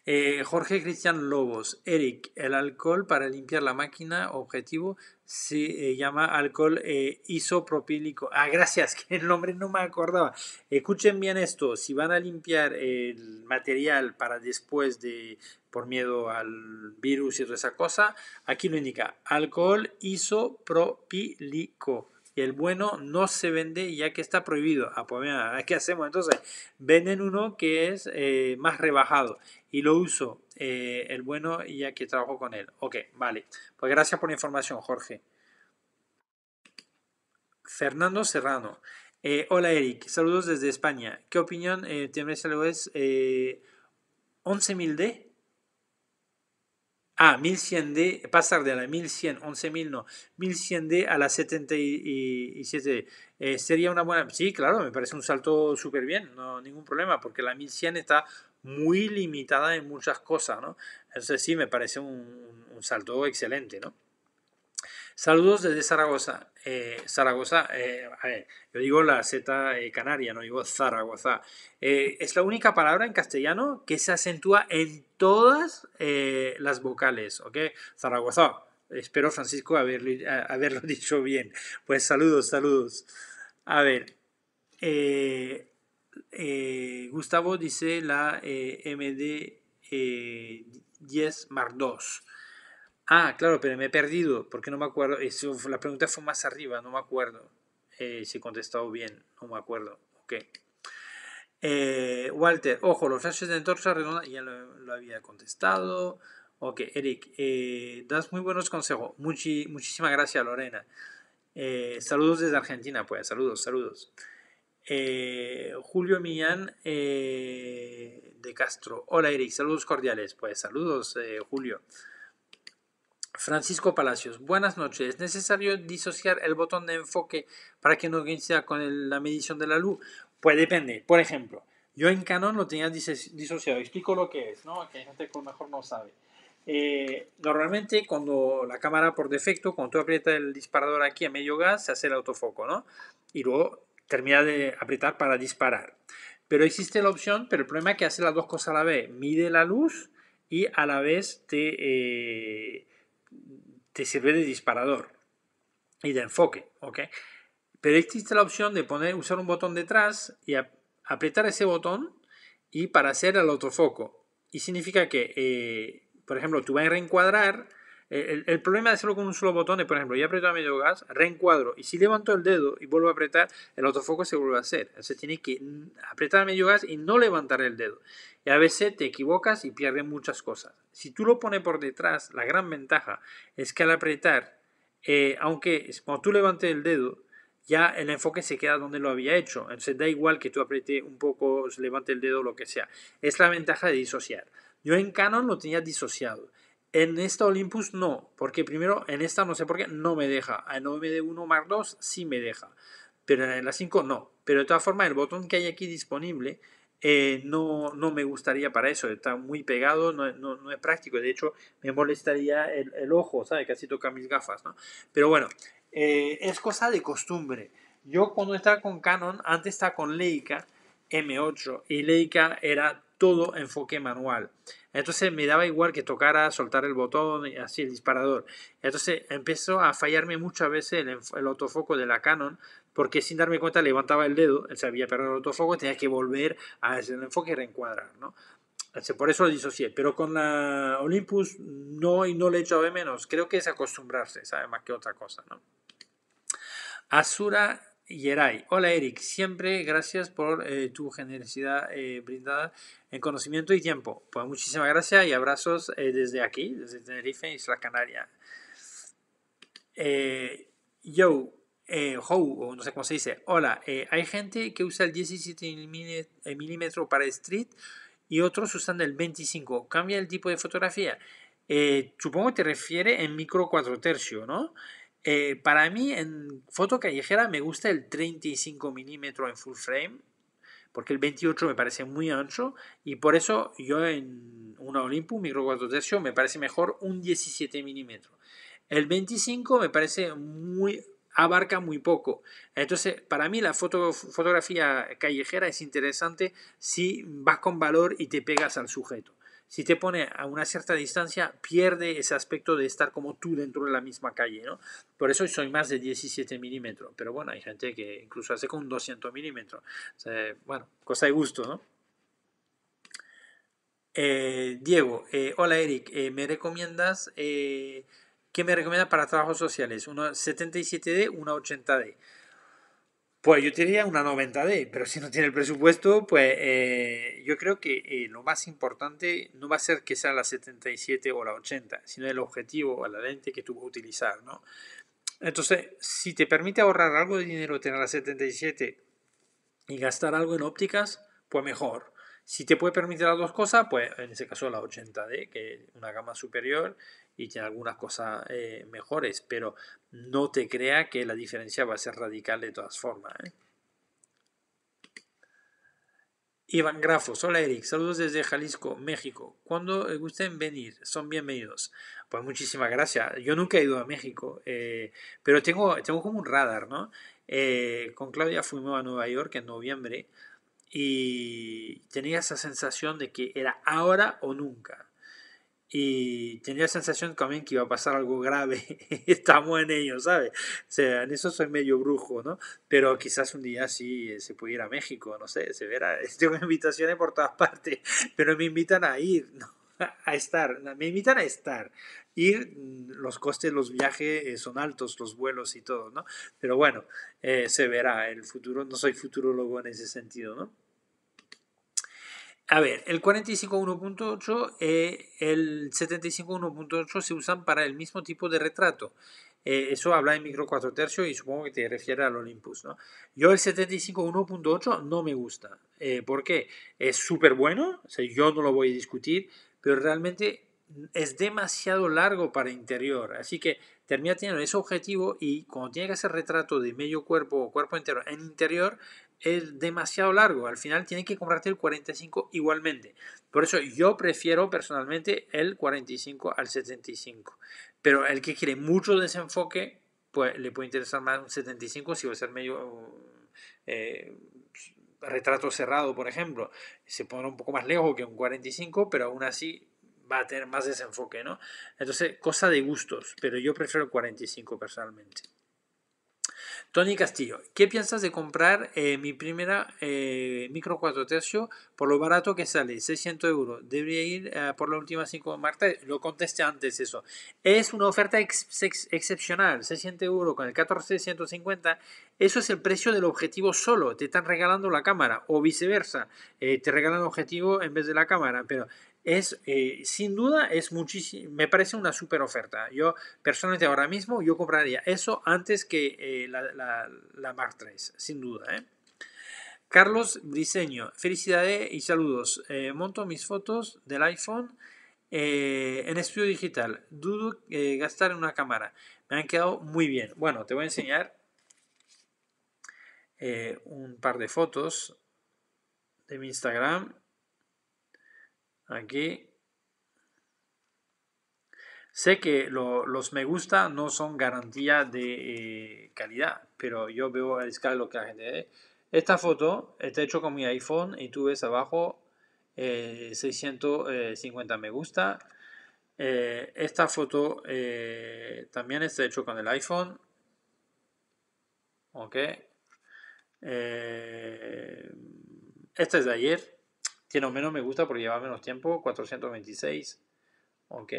Eh, Jorge Cristian Lobos, Eric, el alcohol para limpiar la máquina, objetivo, se eh, llama alcohol eh, isopropílico. Ah, gracias, que el nombre no me acordaba. Escuchen bien esto, si van a limpiar el material para después de, por miedo al virus y toda esa cosa, aquí lo indica, alcohol isopropílico y el bueno no se vende ya que está prohibido. Ah, pues mira, ¿qué hacemos entonces? Venden uno que es más rebajado y lo uso eh, el bueno y aquí trabajo con él. Ok, vale. Pues gracias por la información, Jorge. Fernando Serrano. Eh, hola Eric, saludos desde España. ¿Qué opinión eh, tienes es 11.000D? Eh, ah, 1100D, pasar de la 1100, 11.000 no, 1100D a la 77. sería una buena, sí, claro, me parece un salto súper bien, no ningún problema, porque la 1100 está muy limitada en muchas cosas, ¿no? Entonces sí, me parece un, salto excelente, ¿no? Saludos desde Zaragoza. Eh, Zaragoza, eh, a ver, yo digo la Z eh, canaria, no digo Zaragoza. es la única palabra en castellano que se acentúa en todas las vocales, ¿ok? Zaragoza. Espero, Francisco, haberlo haberlo dicho bien. Pues saludos, saludos. A ver, eh, Gustavo dice la MD 10 Mark II. Ah, claro, pero me he perdido, porque no me acuerdo. Eso, la pregunta fue más arriba, no me acuerdo eh, si he contestado bien, no me acuerdo. Ok. Eh, Walter, ojo, los flashes de antorcha redonda, ya lo, había contestado. Ok, Eric, das muy buenos consejos. muchísimas gracias, Lorena. saludos desde Argentina, pues, saludos, saludos. Eh, Julio Millán eh, de Castro. Hola Eric, saludos cordiales. Pues saludos eh, Julio. Francisco Palacios, buenas noches. Es necesario disociar el botón de enfoque para que no coincida con la medición de la luz. Pues depende. Por ejemplo, yo en Canon lo tenía disociado. Explico lo que es, ¿no? Que hay gente que mejor no sabe. normalmente cuando la cámara por defecto, cuando tú aprietas el disparador aquí a medio gas, se hace el autofoco, ¿no? Y luego Termina de apretar para disparar. Pero existe la opción, pero el problema es que hace las dos cosas a la vez. Mide la luz y a la vez te, eh, te sirve de disparador y de enfoque. ¿ok? Pero existe la opción de poner, usar un botón detrás y apretar ese botón y para hacer el otro foco. Y significa que, eh, por ejemplo, tú vas a reencuadrar eh, el, problema de hacerlo con un solo botón es, por ejemplo, ya aprieto a medio gas, reencuadro, y si levanto el dedo y vuelvo a apretar, el autofoco se vuelve a hacer. Entonces tienes que apretar a medio gas y no levantar el dedo. Y a veces te equivocas y pierdes muchas cosas. Si tú lo pones por detrás, la gran ventaja es que al apretar, eh, aunque cuando tú levantes el dedo, ya el enfoque se queda donde lo había hecho. Entonces da igual que tú apriete un poco, levante el dedo, lo que sea. Es la ventaja de disociar. Yo en Canon lo tenía disociado. En esta Olympus no, porque primero en esta no sé por qué no me deja. En OMD1 Mark II sí me deja, pero en la 5 no. Pero de todas formas el botón que hay aquí disponible eh, no, no me gustaría para eso, está muy pegado, no, es práctico, de hecho me molestaría el, el ojo, sabe Casi toca mis gafas, ¿no? Pero bueno, eh, es cosa de costumbre. Yo cuando estaba con Canon, antes estaba con Leica M8 y Leica era todo enfoque manual. Entonces me daba igual que tocara, soltar el botón, y así el disparador. Entonces empezó a fallarme muchas veces el, autofoco de la Canon, porque sin darme cuenta levantaba el dedo, se había perdido el autofoco, tenía que volver a hacer el enfoque y reencuadrar, ¿no? por eso lo disocié, pero con la Olympus no, y no le he de menos. Creo que es acostumbrarse, ¿sabes? Más que otra cosa, ¿no? Asura Yeray. Hola Eric, siempre gracias por eh, tu generosidad eh, brindada en conocimiento y tiempo. Pues muchísimas gracias y abrazos eh, desde aquí, desde Tenerife, Isla Canaria. yo, o no sé cómo se dice, hola, hay gente que usa el 17 milímetro para street y otros usan el 25. ¿Cambia el tipo de fotografía? supongo que te refiere en micro 4 tercios, ¿no? Eh, para mí, en foto callejera me gusta el 35 mm en full frame, porque el 28 me parece muy ancho y por eso yo en una Olympus micro 4 tercios me parece mejor un 17 mm El 25 me parece muy abarca muy poco. Entonces, para mí la foto, fotografía callejera es interesante si vas con valor y te pegas al sujeto si te pone a una cierta distancia, pierde ese aspecto de estar como tú dentro de la misma calle, ¿no? Por eso soy más de 17 milímetros, pero bueno, hay gente que incluso hace con 200 milímetros. bueno, cosa de gusto, ¿no? Eh, Diego, eh, hola Eric, eh, ¿me recomiendas, qué me recomiendas para trabajos sociales? ¿Una 77D, una 80D? Pues yo diría una 90D, pero si no tiene el presupuesto, pues eh, yo creo que eh, lo más importante no va a ser que sea la 77 o la 80, sino el objetivo o la lente que tú vas a utilizar, ¿no? Entonces, si te permite ahorrar algo de dinero tener la 77 y gastar algo en ópticas, pues mejor. Si te puede permitir las dos cosas, pues en ese caso la 80D, que es una gama superior, y tiene algunas cosas eh, mejores, pero no te crea que la diferencia va a ser radical de todas formas. ¿eh? Iván Grafos, hola Eric, saludos desde Jalisco, México. Cuando gusten venir, son bienvenidos. Pues muchísimas gracias. Yo nunca he ido a México, eh, pero tengo, tengo como un radar, ¿no? con Claudia fuimos a Nueva York en noviembre y tenía esa sensación de que era ahora o nunca y tenía la sensación también que iba a pasar algo grave. Estamos en ello, ¿sabes? O sea, en eso soy medio brujo, ¿no? Pero quizás un día sí eh, se puede ir a México, no sé, se verá. Tengo invitaciones por todas partes, pero me invitan a ir, ¿no? a estar, me invitan a estar. Ir, mm, los costes, los viajes eh, son altos, los vuelos y todo, ¿no? Pero bueno, eh, se verá el futuro, no soy futurologo en ese sentido, ¿no? A ver, el 1.8 y eh, el 75mm 1.8 se usan para el mismo tipo de retrato. Eh, eso habla en micro 4 tercios y supongo que te refiere al Olympus. ¿no? Yo el 75mm 1.8 no me gusta. porque eh, ¿Por qué? Es súper bueno, o yo no lo voy a discutir, pero realmente es demasiado largo para interior. Así que termina teniendo ese objetivo y cuando tiene que hacer retrato de medio cuerpo o cuerpo entero en interior, es demasiado largo. Al final tienes que comprarte el 45 igualmente. Por eso yo prefiero personalmente el 45 al 75. Pero el que quiere mucho desenfoque, pues le puede interesar más un 75 si va a ser medio eh, retrato cerrado, por ejemplo. Se pondrá un poco más lejos que un 45, pero aún así va a tener más desenfoque, ¿no? Entonces, cosa de gustos, pero yo prefiero el 45 personalmente. Tony Castillo, ¿qué piensas de comprar eh, mi primera eh, micro 4 tercio por lo barato que sale? 600 euros. Debería ir eh, por la última 5 de Lo contesté antes eso. Es una oferta excepcional. 600 euros con el 14-150, Eso es el precio del objetivo solo. Te están regalando la cámara o viceversa. te regalan el objetivo en vez de la cámara. Pero es eh, sin duda es muchísimo me parece una super oferta yo personalmente ahora mismo yo compraría eso antes que eh, la, la, Mark 3 sin duda ¿eh? Carlos Briseño felicidades y saludos eh, monto mis fotos del iPhone en estudio digital dudo gastar en una cámara me han quedado muy bien bueno te voy a enseñar un par de fotos de mi Instagram Aquí. Sé que los me gusta no son garantía de eh, calidad, pero yo veo a escala lo que la gente ve. Esta foto está hecho con mi iPhone y tú ves abajo 650 eh, me gusta. Eh, esta foto también está hecho con el iPhone. Ok. esta es de ayer que no menos me gusta porque lleva menos tiempo, 426. Ok,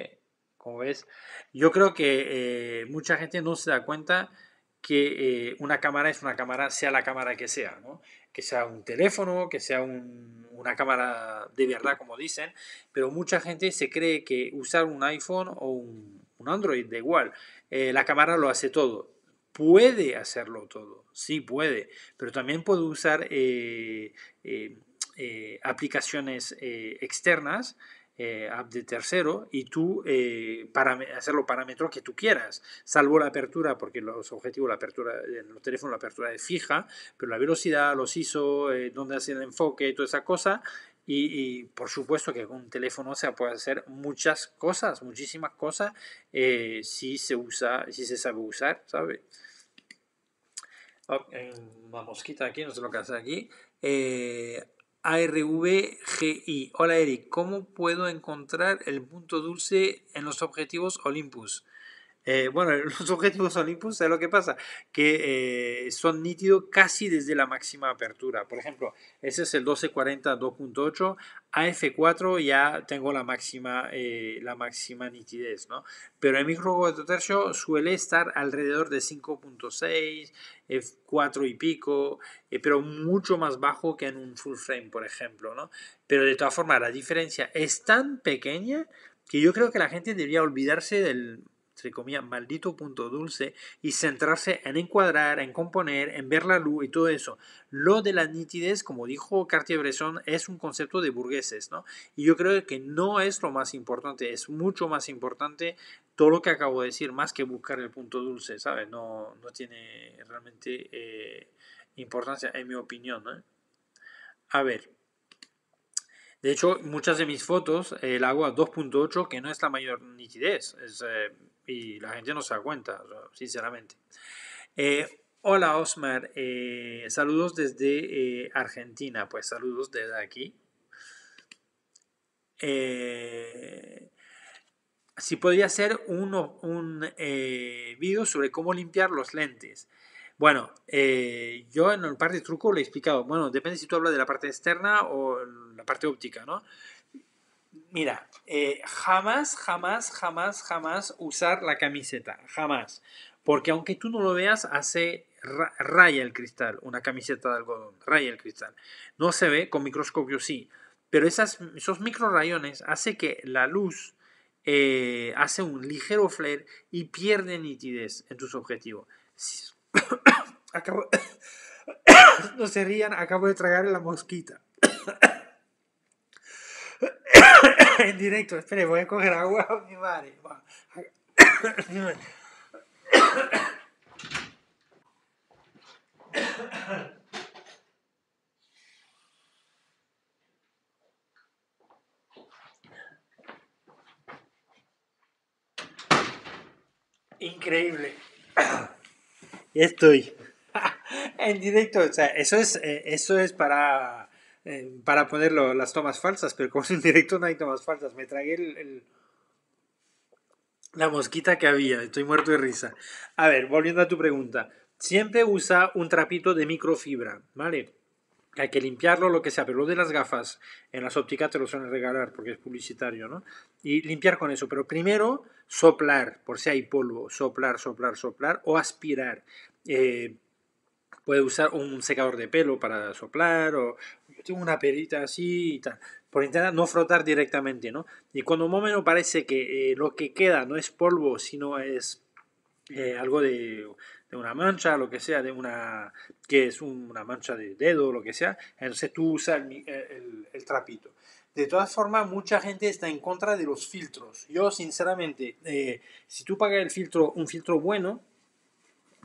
como ves, yo creo que eh, mucha gente no se da cuenta que eh, una cámara es una cámara, sea la cámara que sea, ¿no? que sea un teléfono, que sea una cámara de verdad, como dicen, pero mucha gente se cree que usar un iPhone o un, Android, da igual, eh, la cámara lo hace todo. Puede hacerlo todo, sí puede, pero también puede usar eh, aplicaciones eh, externas, eh, app de tercero, y tú para hacer los parámetros que tú quieras, salvo la apertura, porque los objetivos, la apertura en los teléfonos, la apertura es fija, pero la velocidad, los ISO, dónde hace el enfoque, toda esa cosa, y, por supuesto que con un teléfono se puede hacer muchas cosas, muchísimas cosas, si se usa, si se sabe usar, ¿sabe? una mosquita aquí, no sé lo que hace aquí. ARVGI. Hola Eric, ¿cómo puedo encontrar el punto dulce en los objetivos Olympus? Eh, bueno, los objetivos son Olympus, es lo que pasa? Que eh, son nítidos casi desde la máxima apertura. Por ejemplo, ese es el 1240 2.8, a f 4 ya tengo la máxima, eh, la máxima nitidez, ¿no? Pero el micro tercio suele estar alrededor de 5.6, F4 y pico, pero mucho más bajo que en un full frame, por ejemplo, ¿no? Pero de todas formas, la diferencia es tan pequeña que yo creo que la gente debería olvidarse del entre comía maldito punto dulce y centrarse en encuadrar, en componer, en ver la luz y todo eso. Lo de la nitidez, como dijo Cartier-Bresson, es un concepto de burgueses, ¿no? Y yo creo que no es lo más importante, es mucho más importante todo lo que acabo de decir, más que buscar el punto dulce, ¿sabes? No, no tiene realmente eh, importancia, en mi opinión, ¿no? A ver. De hecho, muchas de mis fotos el agua 2.8, que no es la mayor nitidez. Es, eh, y la gente no se da cuenta, sinceramente. Eh, hola Osmar, eh, saludos desde eh, Argentina, pues saludos desde aquí. si podría hacer uno, un, video sobre cómo limpiar los lentes. Bueno, yo en el par de truco lo he explicado. Bueno, depende si tú hablas de la parte externa o la parte óptica, ¿no? Mira, eh, jamás, jamás, jamás, jamás usar la camiseta. Jamás. Porque aunque tú no lo veas, hace raya el cristal, una camiseta de algodón, raya el cristal. No se ve, con microscopio sí, pero esas, esos rayones hace que la luz eh, hace un ligero flare y pierde nitidez en tus objetivos. no se rían, acabo de tragar la mosquita. en directo. Espere, voy a coger agua, mi madre. Increíble. Estoy en directo, o sea, eso es, eh, eso es para eh, para ponerlo las tomas falsas, pero como en directo no hay tomas falsas, me tragué el, la mosquita que había, estoy muerto de risa. A ver, volviendo a tu pregunta, siempre usa un trapito de microfibra, ¿vale? hay que limpiarlo, lo que sea, pero lo de las gafas, en las ópticas te lo suelen regalar porque es publicitario, ¿no? Y limpiar con eso, pero primero soplar, por si hay polvo, soplar, soplar, soplar, o aspirar. Eh, puede usar un secador de pelo para soplar o una perita así y tal, por intentar no frotar directamente, ¿no? Y cuando un momento parece que eh, lo que queda no es polvo, sino es eh, algo de, una mancha, lo que sea, de una que es una mancha de dedo, lo que sea, entonces tú usas eh, el, trapito. De todas formas, mucha gente está en contra de los filtros. Yo, sinceramente, si tú pagas el filtro, un filtro bueno,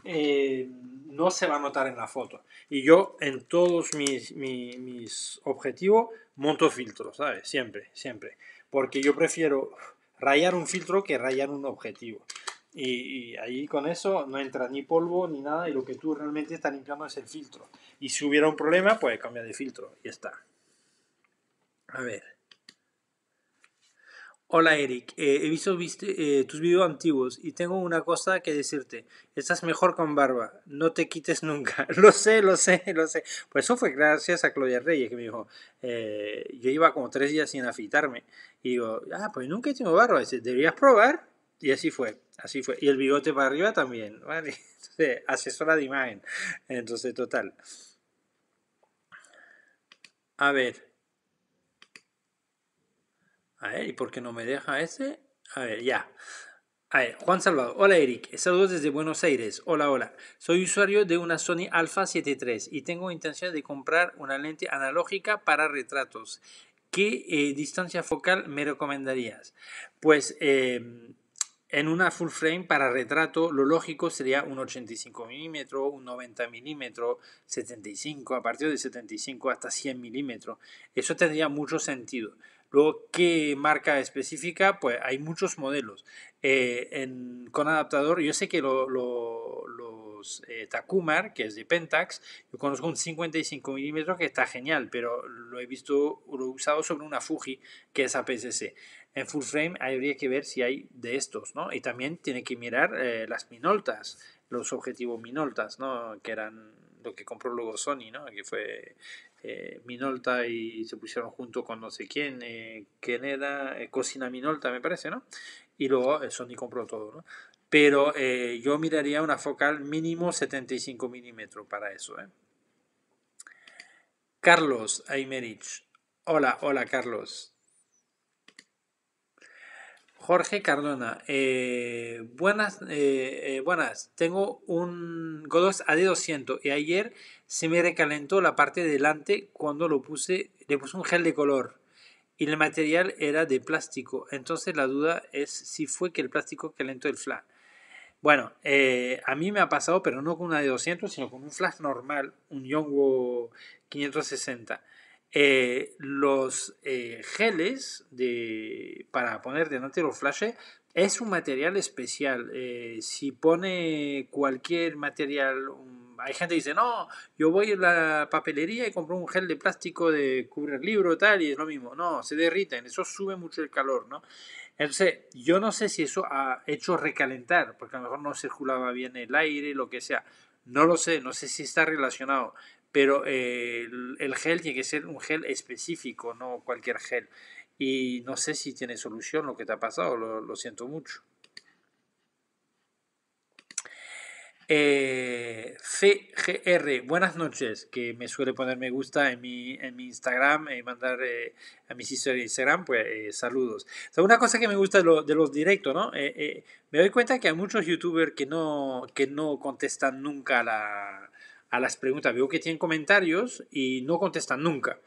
eh, no se va a notar en la foto. Y yo en todos mis, mis, objetivos monto filtro ¿sabes? Siempre, siempre. Porque yo prefiero rayar un filtro que rayar un objetivo. Y, y, ahí con eso no entra ni polvo ni nada y lo que tú realmente estás limpiando es el filtro. Y si hubiera un problema, pues cambia de filtro y está. A ver. Hola Eric, eh, he visto eh, tus videos antiguos y tengo una cosa que decirte. Estás mejor con barba, no te quites nunca. lo sé, lo sé, lo sé. Pues eso fue gracias a Claudia Reyes que me dijo, eh, yo iba como tres días sin afeitarme. Y digo, ah, pues nunca he tenido barba. Dice, deberías probar. Y así fue, así fue. Y el bigote para arriba también, ¿vale? Entonces, asesora de imagen. Entonces, total. A ver, a ver, ¿y por qué no me deja ese? A ver, ya. A ver, Juan Salvador. Hola Eric, saludos desde Buenos Aires. Hola, hola. Soy usuario de una Sony Alpha 73 y tengo intención de comprar una lente analógica para retratos. ¿Qué eh, distancia focal me recomendarías? Pues... Em, en una full frame para retrato, lo lógico sería un 85 mm, un 90 mm, 75, a partir de 75 hasta 100 milímetros. Eso tendría mucho sentido. Luego, ¿qué marca específica? Pues hay muchos modelos. Eh, con adaptador, yo sé que los eh, Takumar, que es de Pentax, yo conozco un 55 milímetros que está genial, pero lo he visto, lo he usado sobre una Fuji, que es APS-C. En full frame habría que ver si hay de estos, ¿no? Y también tiene que mirar eh, las minoltas, los objetivos minoltas, ¿no? Que eran lo que compró luego Sony, ¿no? Que fue eh, Minolta y se pusieron junto con no sé quién, eh, era, eh, Cocina Minolta me parece, ¿no? Y luego Sony compró todo, ¿no? Pero yo miraría una focal mínimo 75 milímetros para eso, ¿eh? Carlos Aymerich. Hola, hola Carlos. Jorge Cardona, eh, buenas, eh, eh, buenas. Tengo un Godox AD200 y ayer se me recalentó la parte de delante cuando lo puse, le puse un gel de color y el material era de plástico. Entonces la duda es si fue que el plástico calentó el flash. Bueno, a mí me ha pasado, pero no con un AD200, sino con un flash normal, un Yongo 560. Eh, los eh, geles de, para poner delante de los flashes es un material especial. Eh, si pone cualquier material, hay gente que dice, no, yo voy a la papelería y compro un gel de plástico de cubrir libro tal y es lo mismo. No, se derriten, eso sube mucho el calor, ¿no? Entonces, yo no sé si eso ha hecho recalentar, porque a lo mejor no circulaba bien el aire, lo que sea. No lo sé, no sé si está relacionado, pero eh, el, gel tiene que ser un gel específico, no cualquier gel. Y no sé si tiene solución lo que te ha pasado, lo, siento mucho. Eh, CGR, buenas noches, que me suele poner me gusta en mi, Instagram y eh, mandar a mis historias de Instagram, pues saludos. una cosa que me gusta de, los directos, ¿no? me doy cuenta que hay muchos youtubers que no, que no contestan nunca la, a las preguntas. Veo que tienen comentarios y no contestan nunca.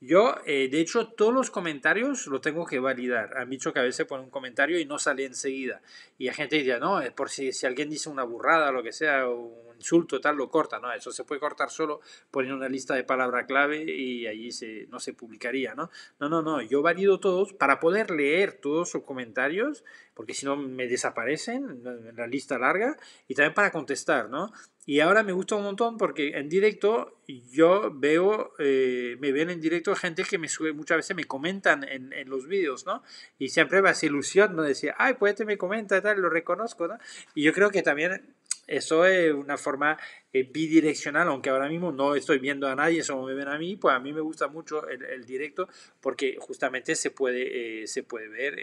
Yo, eh, de hecho, todos los comentarios los tengo que validar. Han dicho que a veces ponen un comentario y no sale enseguida. Y la gente dice, no, es por si, si alguien dice una burrada, o lo que sea, un insulto, tal, lo corta. No, eso se puede cortar solo poniendo una lista de palabra clave y allí no se publicaría, ¿no? No, no, no, yo valido todos para poder leer todos sus comentarios porque si no me desaparecen en la lista larga, y también para contestar, ¿no? Y ahora me gusta un montón porque en directo yo veo, eh, me ven en directo gente que me sube, muchas veces me comentan en, los vídeos, ¿no? Y siempre me hace ilusión, ¿no? Decir, ay, pues este me comenta y tal, lo reconozco, ¿no? Y yo creo que también eso es una forma eh, bidireccional, aunque ahora mismo no estoy viendo a nadie, solo me ven a mí, pues a mí me gusta mucho el, directo porque justamente se puede, eh, se puede ver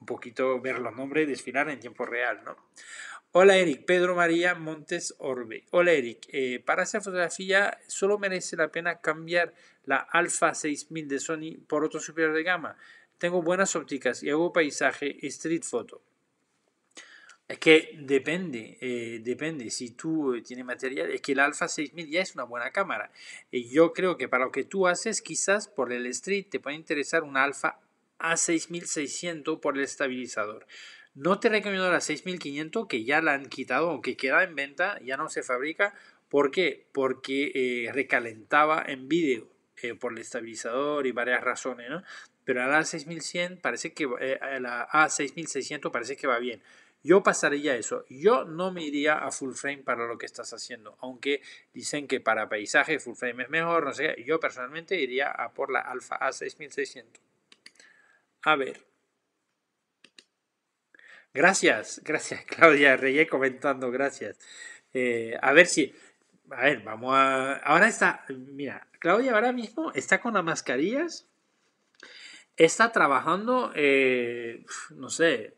un poquito ver los nombres y desfilar en tiempo real, ¿no? Hola Eric, Pedro María Montes Orbe. Hola Eric, eh, para hacer fotografía solo merece la pena cambiar la Alpha 6000 de Sony por otro superior de gama. Tengo buenas ópticas y hago paisaje street photo. Es que depende, eh, depende. Si tú eh, tienes material, es que la Alpha 6000 ya es una buena cámara. Y yo creo que para lo que tú haces, quizás por el street te puede interesar una Alpha a 6600 por el estabilizador. No te recomiendo la 6500 que ya la han quitado, aunque queda en venta, ya no se fabrica. ¿Por qué? Porque eh, recalentaba en vídeo eh, por el estabilizador y varias razones, ¿no? Pero la A6100 parece que eh, la A6600 parece que va bien. Yo pasaría eso. Yo no me iría a full frame para lo que estás haciendo, aunque dicen que para paisaje full frame es mejor, no sé. Yo personalmente iría a por la Alfa A6600 a ver. Gracias, gracias Claudia Reyes comentando, gracias. Eh, a ver si, a ver, vamos a... Ahora está, mira, Claudia ahora mismo está con las mascarillas, está trabajando, eh, no sé,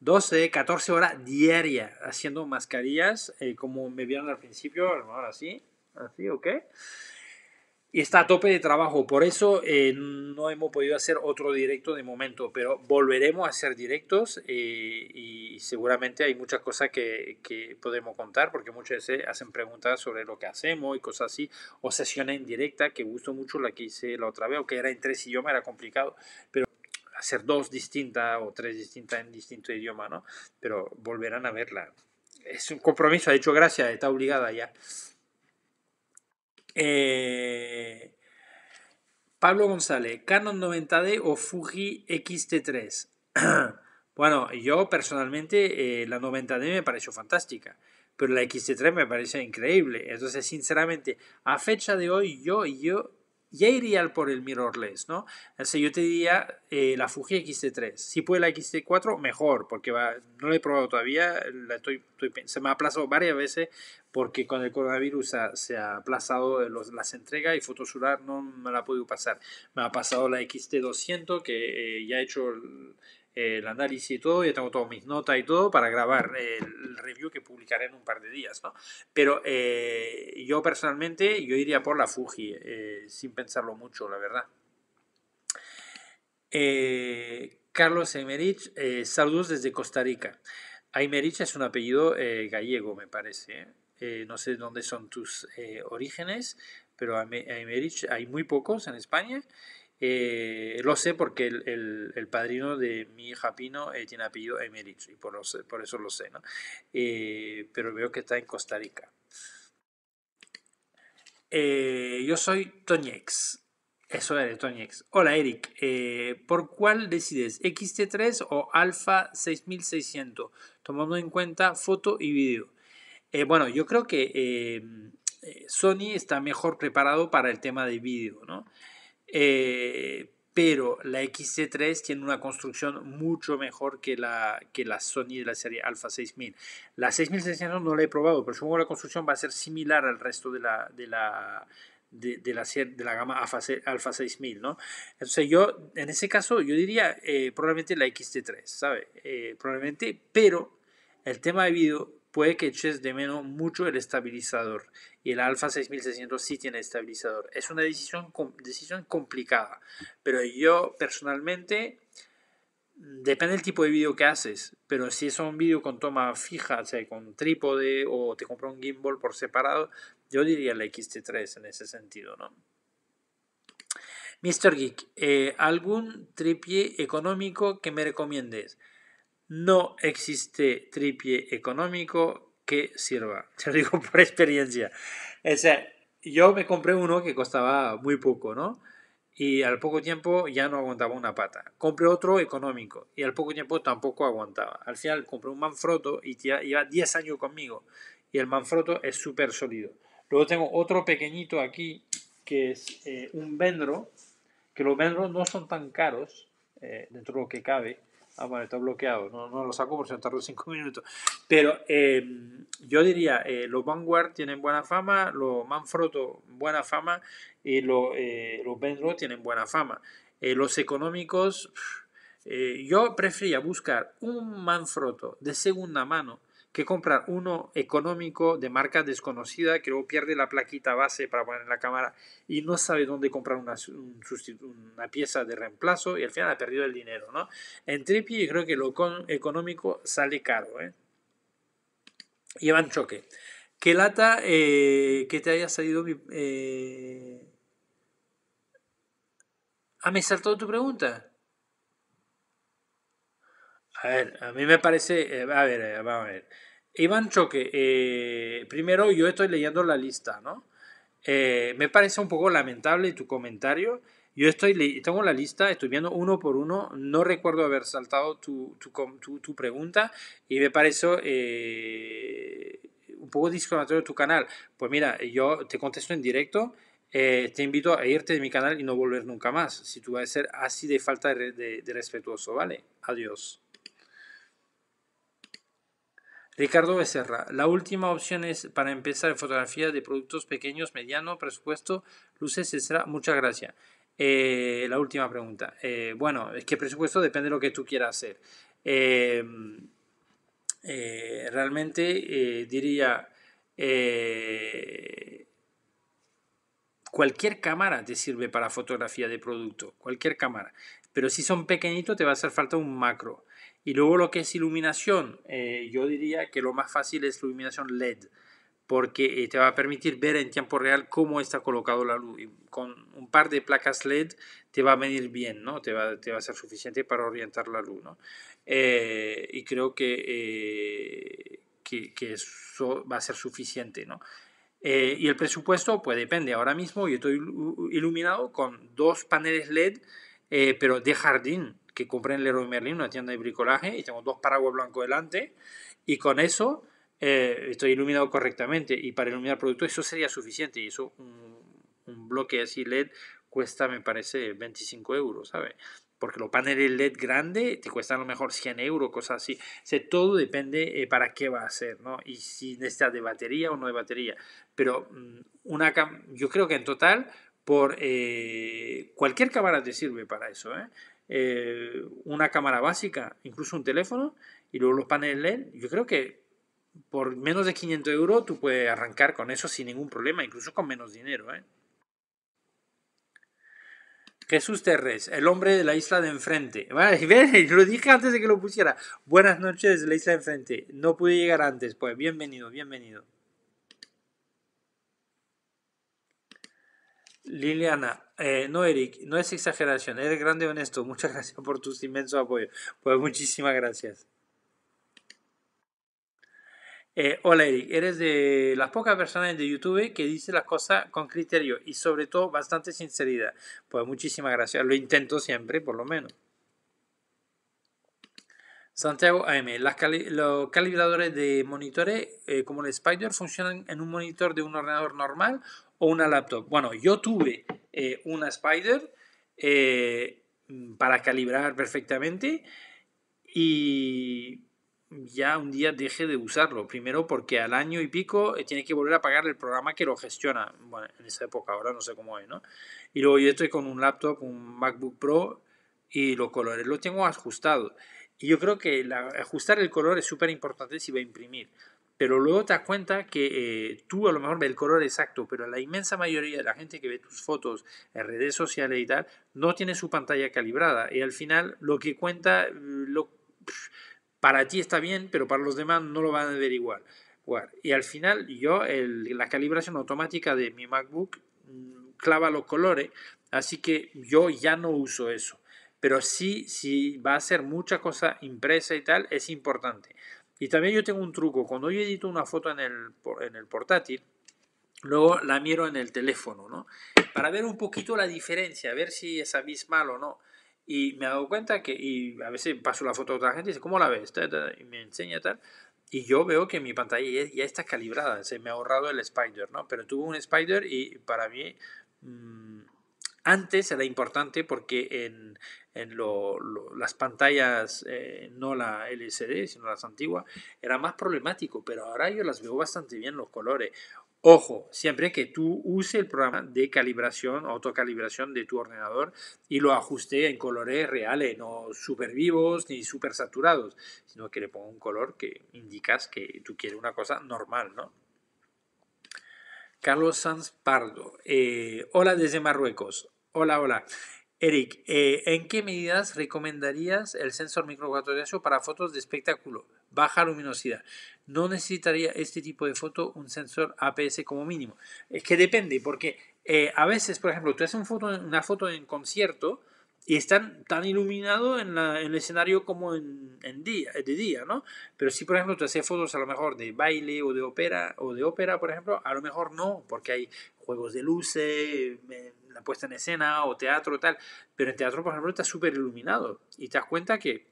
12, 14 horas diarias haciendo mascarillas, eh, como me vieron al principio, ahora sí, así, ¿ok? y está a tope de trabajo. Por eso eh, no hemos podido hacer otro directo de momento, pero volveremos a hacer directos eh, y seguramente hay muchas cosas que, que, podemos contar porque muchas veces hacen preguntas sobre lo que hacemos y cosas así, o sesiones en directa que gustó mucho la que hice la otra vez, o que era en tres idiomas, era complicado, pero hacer dos distintas o tres distintas en distinto idioma, ¿no? Pero volverán a verla. Es un compromiso, ha hecho gracias, está obligada ya. Eh, Pablo González, Canon 90D o Fuji XT3. bueno, yo personalmente eh, la 90D me pareció fantástica, pero la XT3 me parece increíble. Entonces, sinceramente, a fecha de hoy, yo, y yo ya iría por el mirrorless, ¿no? sea, yo te diría eh, la Fuji xt 3 Si puede la xt 4 mejor, porque va, no la he probado todavía, la estoy, estoy, se me ha aplazado varias veces porque con el coronavirus se ha aplazado las entregas y Fotosurar no me la ha podido pasar. Me ha pasado la xt 200 que eh, ya he hecho... El, eh, el análisis y todo, ya tengo todas mis notas y todo para grabar el review que publicaré en un par de días, ¿no? Pero eh, yo personalmente, yo iría por la Fuji, eh, sin pensarlo mucho, la verdad. Carlos Aymerich, saludos desde Costa Rica. Aymerich es un apellido gallego, me parece. no sé dónde son tus orígenes, pero Aymerich hay muy pocos en España eh, lo sé porque el, padrino de mi hija Pino eh, tiene apellido Emerich y por, eso lo sé, ¿no? Eh, pero veo que está en Costa Rica. yo soy Tony X Eso eres, X Hola, Eric. ¿Por cuál decides? ¿XT3 o Alpha 6600? Tomando en cuenta foto y video. bueno, yo creo que Sony está mejor preparado para el tema de vídeo, ¿no? Eh, pero la xc 3 tiene una construcción mucho mejor que la, que la Sony de la serie Alpha 6000. La 6600 no la he probado, pero supongo que la construcción va a ser similar al resto de la, de la, de, la, de la gama Alpha, 6000, ¿no? Entonces yo, en ese caso, yo diría eh, probablemente la XT3, ¿sabe? Eh, probablemente, pero el tema de video puede que eches de menos mucho el estabilizador. Y el Alfa 6600 sí tiene estabilizador. Es una decisión, decisión complicada. Pero yo personalmente, depende del tipo de vídeo que haces. Pero si es un vídeo con toma fija, o sea, con trípode o te compro un gimbal por separado, yo diría la XT3 en ese sentido, ¿no? Mr. Geek, eh, ¿algún tripié económico que me recomiendes? no existe tripie económico que sirva. Te lo digo por experiencia. O sea, yo me compré uno que costaba muy poco, ¿no? Y al poco tiempo ya no aguantaba una pata. Compré otro económico y al poco tiempo tampoco aguantaba. Al final compré un Manfrotto y lleva 10 años conmigo. Y el Manfrotto es súper sólido. Luego tengo otro pequeñito aquí que es eh, un Vendro, que los Vendros no son tan caros eh, dentro de lo que cabe Ah, bueno, está bloqueado. No, no lo saco por si tardo 5 minutos. Pero eh, yo diría, eh, los Vanguard tienen buena fama, los Manfrotto buena fama y los, eh, los Benro tienen buena fama. los económicos, yo prefería buscar un Manfrotto de segunda mano que comprar uno económico de marca desconocida que luego pierde la plaquita base para poner en la cámara y no sabe dónde comprar una, una pieza de reemplazo y al final ha perdido el dinero. ¿no? En Tripi creo que lo económico sale caro. ¿eh? Llevan choque. ¿Qué lata eh, que te haya salido mi... Eh... Ah, me saltó tu pregunta. A ver, a mí me parece, eh, a ver, eh, vamos a ver. Iván Choque, eh, primero yo estoy leyendo la lista, ¿no? Eh, me parece un poco lamentable tu comentario. Yo estoy, tengo la lista, estoy viendo uno por uno, no recuerdo haber saltado tu, tu, tu, pregunta y me parece eh, un poco discriminatorio tu canal. Pues mira, yo te contesto en directo, te invito a irte de mi canal y no volver nunca más, si tú vas a ser así de falta de respetuoso, ¿vale? Adiós. Ricardo Becerra, la última opción es para empezar fotografía de productos pequeños, mediano, presupuesto, luces, etc. Muchas gracias. Eh, la última pregunta. Eh, bueno, es que presupuesto depende de lo que tú quieras hacer. Em, eh, realmente diría Cualquier cámara te sirve para fotografía de producto, cualquier cámara. Pero si son pequeñitos te va a hacer falta un macro. Y luego lo que es iluminación, eh, yo diría que lo más fácil es iluminación LED, porque eh, te va a permitir ver en tiempo real cómo está colocado la luz. con un par de placas LED te va a venir bien, ¿no? Te va, a ser suficiente para orientar la luz, ¿no? Eh, y creo que, que, eso va a ser suficiente, ¿no? Eh, y el presupuesto, pues depende. Ahora mismo yo estoy iluminado con dos paneles LED, eh, pero de jardín, que compré en Leroy Merlin, una tienda de bricolaje, y tengo dos paraguas blancos delante. Y con eso eh, estoy iluminado correctamente. Y para iluminar productos eso sería suficiente. Y eso, un, un bloque así LED cuesta, me parece, 25 euros, ¿sabes? porque los paneles LED grandes te cuestan a lo mejor 100 euros, cosas así. O todo depende eh, para qué va a ser, ¿no? Y si necesitas de batería o no de batería. Pero mm, una yo creo que en total, por eh, cualquier cámara te sirve para eso, ¿eh? ¿eh? Una cámara básica, incluso un teléfono, y luego los paneles LED, yo creo que por menos de 500 euros tú puedes arrancar con eso sin ningún problema, incluso con menos dinero, ¿eh? Jesús Terres, el hombre de la isla de enfrente. lo dije antes de que lo pusiera. Buenas noches desde la isla de enfrente. No pude llegar antes, pues bienvenido, bienvenido. Liliana, eh, no Eric, no es exageración, eres grande y honesto. Muchas gracias por tu inmenso apoyo. Pues muchísimas gracias. Eh, hola Eric, eres de las pocas personas de YouTube que dice las cosas con criterio y sobre todo bastante sinceridad. Pues muchísimas gracias, lo intento siempre, por lo menos. Santiago AM, los calibradores de monitores eh, como el Spider funcionan en un monitor de un ordenador normal o una laptop. Bueno, yo tuve eh, una Spider para calibrar perfectamente y ya un día deje de usarlo. Primero porque al año y pico eh, tiene que volver a pagar el programa que lo gestiona. Bueno, en esa época ahora no sé cómo es, ¿no? Y luego yo estoy con un laptop, un MacBook Pro y los colores los tengo ajustados. Y yo creo que ajustar el color es súper importante si va a imprimir. Pero luego te das cuenta que eh, tú a lo mejor ves el color exacto, pero la inmensa mayoría de la gente que ve tus fotos en redes sociales y tal, no tiene su pantalla calibrada. Y al final lo que cuenta, lo, para ti está bien, pero para los demás no lo van a ver igual. Y al final yo, la calibración automática de mi MacBook mm, clava los colores, así que yo ya no uso eso. Pero sí, si va a ser mucha cosa impresa y tal, es importante. Y también yo tengo un truco, cuando yo edito una foto en el, en el portátil, luego la miro en el teléfono, ¿no? Para ver un poquito la diferencia, a ver si es abismal o no. Y me he dado cuenta que, y a veces paso la foto a otra gente y dice, ¿cómo la ves? Y me enseña tal. Y yo veo que mi pantalla ya está calibrada, se me ha ahorrado el Spider, ¿no? Pero tuvo un Spider y para mí mm, antes era importante porque en, en lo, las pantallas, eh, no la LCD, sino las antiguas, era más problemático, pero ahora yo las veo bastante bien los colores. Ojo, siempre que tú use el programa de calibración, autocalibración de tu ordenador y lo ajuste en colores reales, no super vivos ni super saturados, sino que le ponga un color que indicas que tú quieres una cosa normal, ¿no? Carlos Sanz Pardo, eh, hola desde Marruecos, hola, hola. Eric, eh, ¿en qué medidas recomendarías el sensor micro para fotos de espectáculo? Baja luminosidad no necesitaría este tipo de foto un sensor APS como mínimo. Es que depende, porque eh, a veces, por ejemplo, tú haces una foto en concierto y están tan iluminado en, el escenario como en, día, de día, ¿no? Pero si, por ejemplo, tú haces fotos a lo mejor de baile o de ópera, o de ópera, por ejemplo, a lo mejor no, porque hay juegos de luces, la puesta en escena o teatro, tal. Pero en teatro, por ejemplo, está súper iluminado y te das cuenta que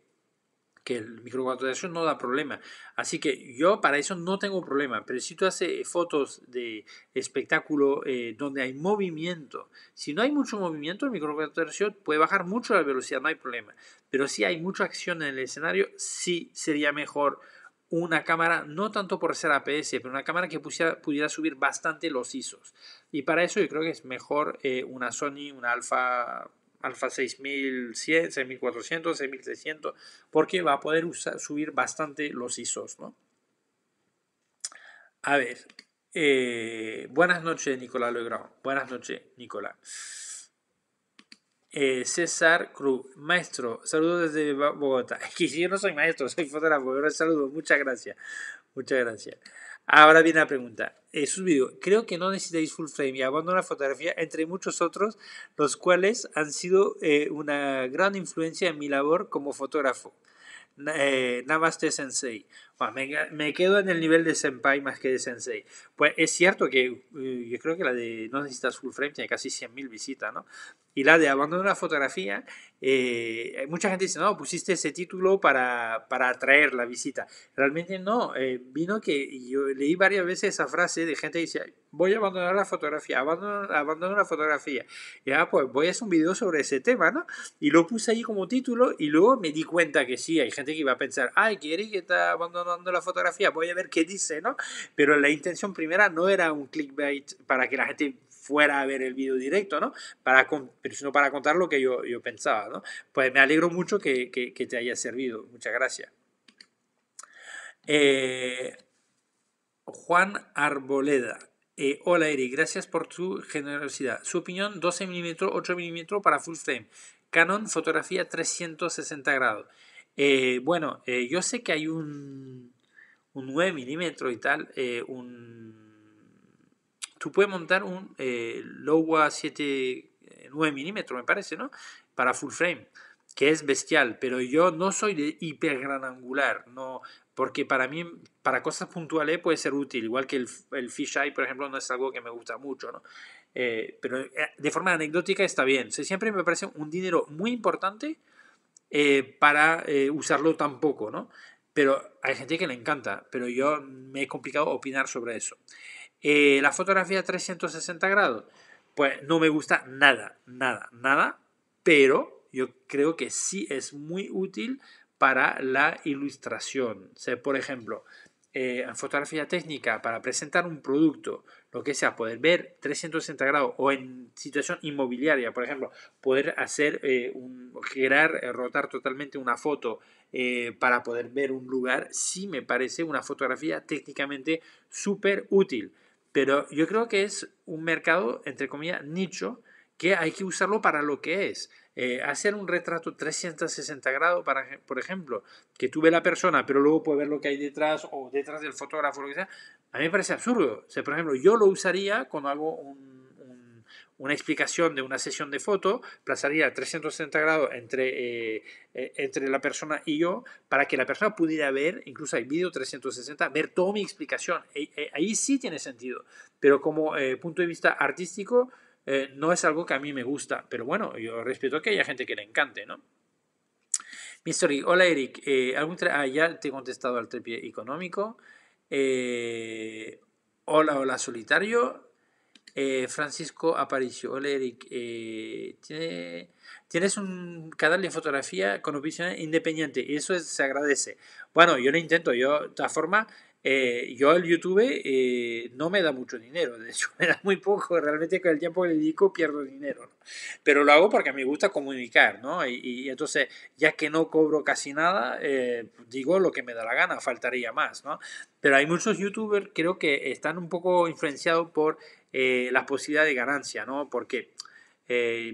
que el microcontratación no da problema. Así que yo para eso no tengo problema, pero si tú haces fotos de espectáculo eh, donde hay movimiento, si no hay mucho movimiento, el microcontratación puede bajar mucho la velocidad, no hay problema. Pero si hay mucha acción en el escenario, sí sería mejor una cámara, no tanto por ser APS, pero una cámara que pudiera subir bastante los ISOs. Y para eso yo creo que es mejor eh, una Sony, una Alpha Alfa 6100, 6400, 6300, porque va a poder usar, subir bastante los ISOs. ¿no? A ver, eh, buenas noches Nicolás Legrand, buenas noches Nicolás. Eh, César Cruz, maestro, saludos desde Bogotá. yo no soy maestro, soy fotógrafo, pero saludo, muchas gracias, muchas gracias. Ahora viene la pregunta. Eh, es un Creo que no necesitáis full frame y abandono la fotografía, entre muchos otros, los cuales han sido eh, una gran influencia en mi labor como fotógrafo. Eh, Namaste Sensei, me, quedo en el nivel de Senpai más que de Sensei. Pues es cierto que yo creo que la de No necesitas full frame tiene casi 100.000 visitas, ¿no? Y la de Abandono la fotografía, eh, mucha gente dice, no, pusiste ese título para, para atraer la visita. Realmente no, eh, vino que yo leí varias veces esa frase de gente que dice, voy a abandonar la fotografía, abandono, abandono la fotografía. Y ah, pues voy a hacer un video sobre ese tema, ¿no? Y lo puse ahí como título y luego me di cuenta que sí, hay gente que iba a pensar, ay, ¿quiere que está abandonando dando la fotografía, voy a ver qué dice, ¿no? Pero la intención primera no era un clickbait para que la gente fuera a ver el video directo, ¿no? Para sino para contar lo que yo, pensaba, ¿no? Pues me alegro mucho que, te haya servido. Muchas gracias. Eh, Juan Arboleda. Eh, hola Eric, gracias por tu generosidad. Su opinión, 12 mm, 8 mm para full frame. Canon, fotografía 360 grados. Eh, bueno, eh, yo sé que hay un, 9 milímetros y tal, eh, un... Tú puedes montar un Lowa 7, 9 milímetros, me parece, ¿no? Para full frame, que es bestial, pero yo no soy de hiper gran angular, no, porque para mí, para cosas puntuales puede ser útil, igual que el, fish fisheye, por ejemplo, no es algo que me gusta mucho, ¿no? pero de forma anecdótica está bien. siempre me parece un dinero muy importante eh, para eh, usarlo tampoco, ¿no? Pero hay gente que le encanta, pero yo me he complicado opinar sobre eso. Eh, la fotografía 360 grados, pues no me gusta nada, nada, nada, pero yo creo que sí es muy útil para la ilustración. por ejemplo, en fotografía técnica, para presentar un producto, lo que sea, poder ver 360 grados o en situación inmobiliaria, por ejemplo, poder hacer, eh, eh rotar totalmente una foto eh, para poder ver un lugar, sí me parece una fotografía técnicamente súper útil. Pero yo creo que es un mercado, entre comillas, nicho, que hay que usarlo para lo que es. Eh, hacer un retrato 360 grados, para, por ejemplo, que tú ves la persona, pero luego puedes ver lo que hay detrás o detrás del fotógrafo, lo que sea, a mí me parece absurdo. O sea, por ejemplo, yo lo usaría cuando hago una explicación de una sesión de foto, plazaría 360 grados entre, eh, eh, entre la persona y yo, para que la persona pudiera ver, incluso hay vídeo 360, ver toda mi explicación. E, e, ahí sí tiene sentido, pero como punto de vista artístico, eh, no es algo que a mí me gusta, pero bueno, yo respeto que haya gente que le encante, ¿no? Mystery, hola Eric, eh, ¿algún ah, ya te he contestado al trepie económico. Eh, hola, hola solitario. Francisco Aparicio, hola Eric, tienes un canal de fotografía con visión independiente y eso se agradece. Bueno, yo lo intento, yo de todas formas eh, yo el YouTube eh, no me da mucho dinero, de hecho me da muy poco, realmente con el tiempo que le dedico pierdo dinero, pero lo hago porque me gusta comunicar, ¿no? Y, entonces, ya que no cobro casi nada, eh, digo lo que me da la gana, faltaría más, Pero hay muchos youtubers, creo que están un poco influenciados por la posibilidad de ganancia, ¿no? Porque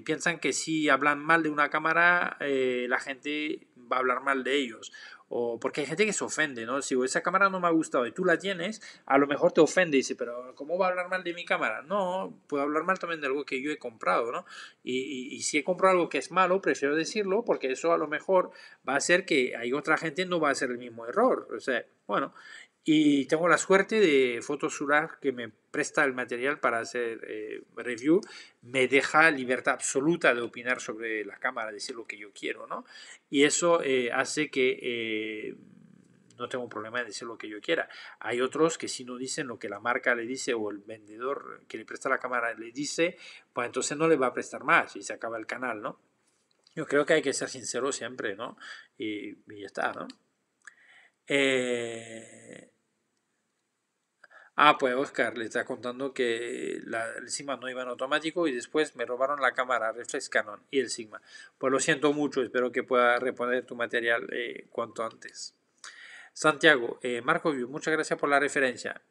piensan que si hablan mal de una cámara, la gente va a hablar mal de ellos o porque hay gente que se ofende, ¿no? Si esa cámara no me ha gustado y tú la tienes, a lo mejor te ofende y dice, pero ¿cómo va a hablar mal de mi cámara? No, puedo hablar mal también de algo que yo he comprado, ¿no? Y, si he comprado algo que es malo, prefiero decirlo porque eso a lo mejor va a hacer que hay otra gente no va a hacer el mismo error. O sea, bueno, y tengo la suerte de Fotosurar que me presta el material para hacer eh, review, me deja libertad absoluta de opinar sobre la cámara, decir lo que yo quiero, ¿no? Y eso eh, hace que eh, no tengo problema de decir lo que yo quiera. Hay otros que si no dicen lo que la marca le dice o el vendedor que le presta la cámara le dice, pues entonces no le va a prestar más y se acaba el canal, ¿no? Yo creo que hay que ser sincero siempre, ¿no? y ya está, ¿no? Eh, ah, pues Oscar le está contando que el Sigma no iba en automático y después me robaron la cámara Reflex Canon y el Sigma. Pues lo siento mucho, espero que pueda reponer tu material eh, cuanto antes. Santiago, eh, Marco, muchas gracias por la referencia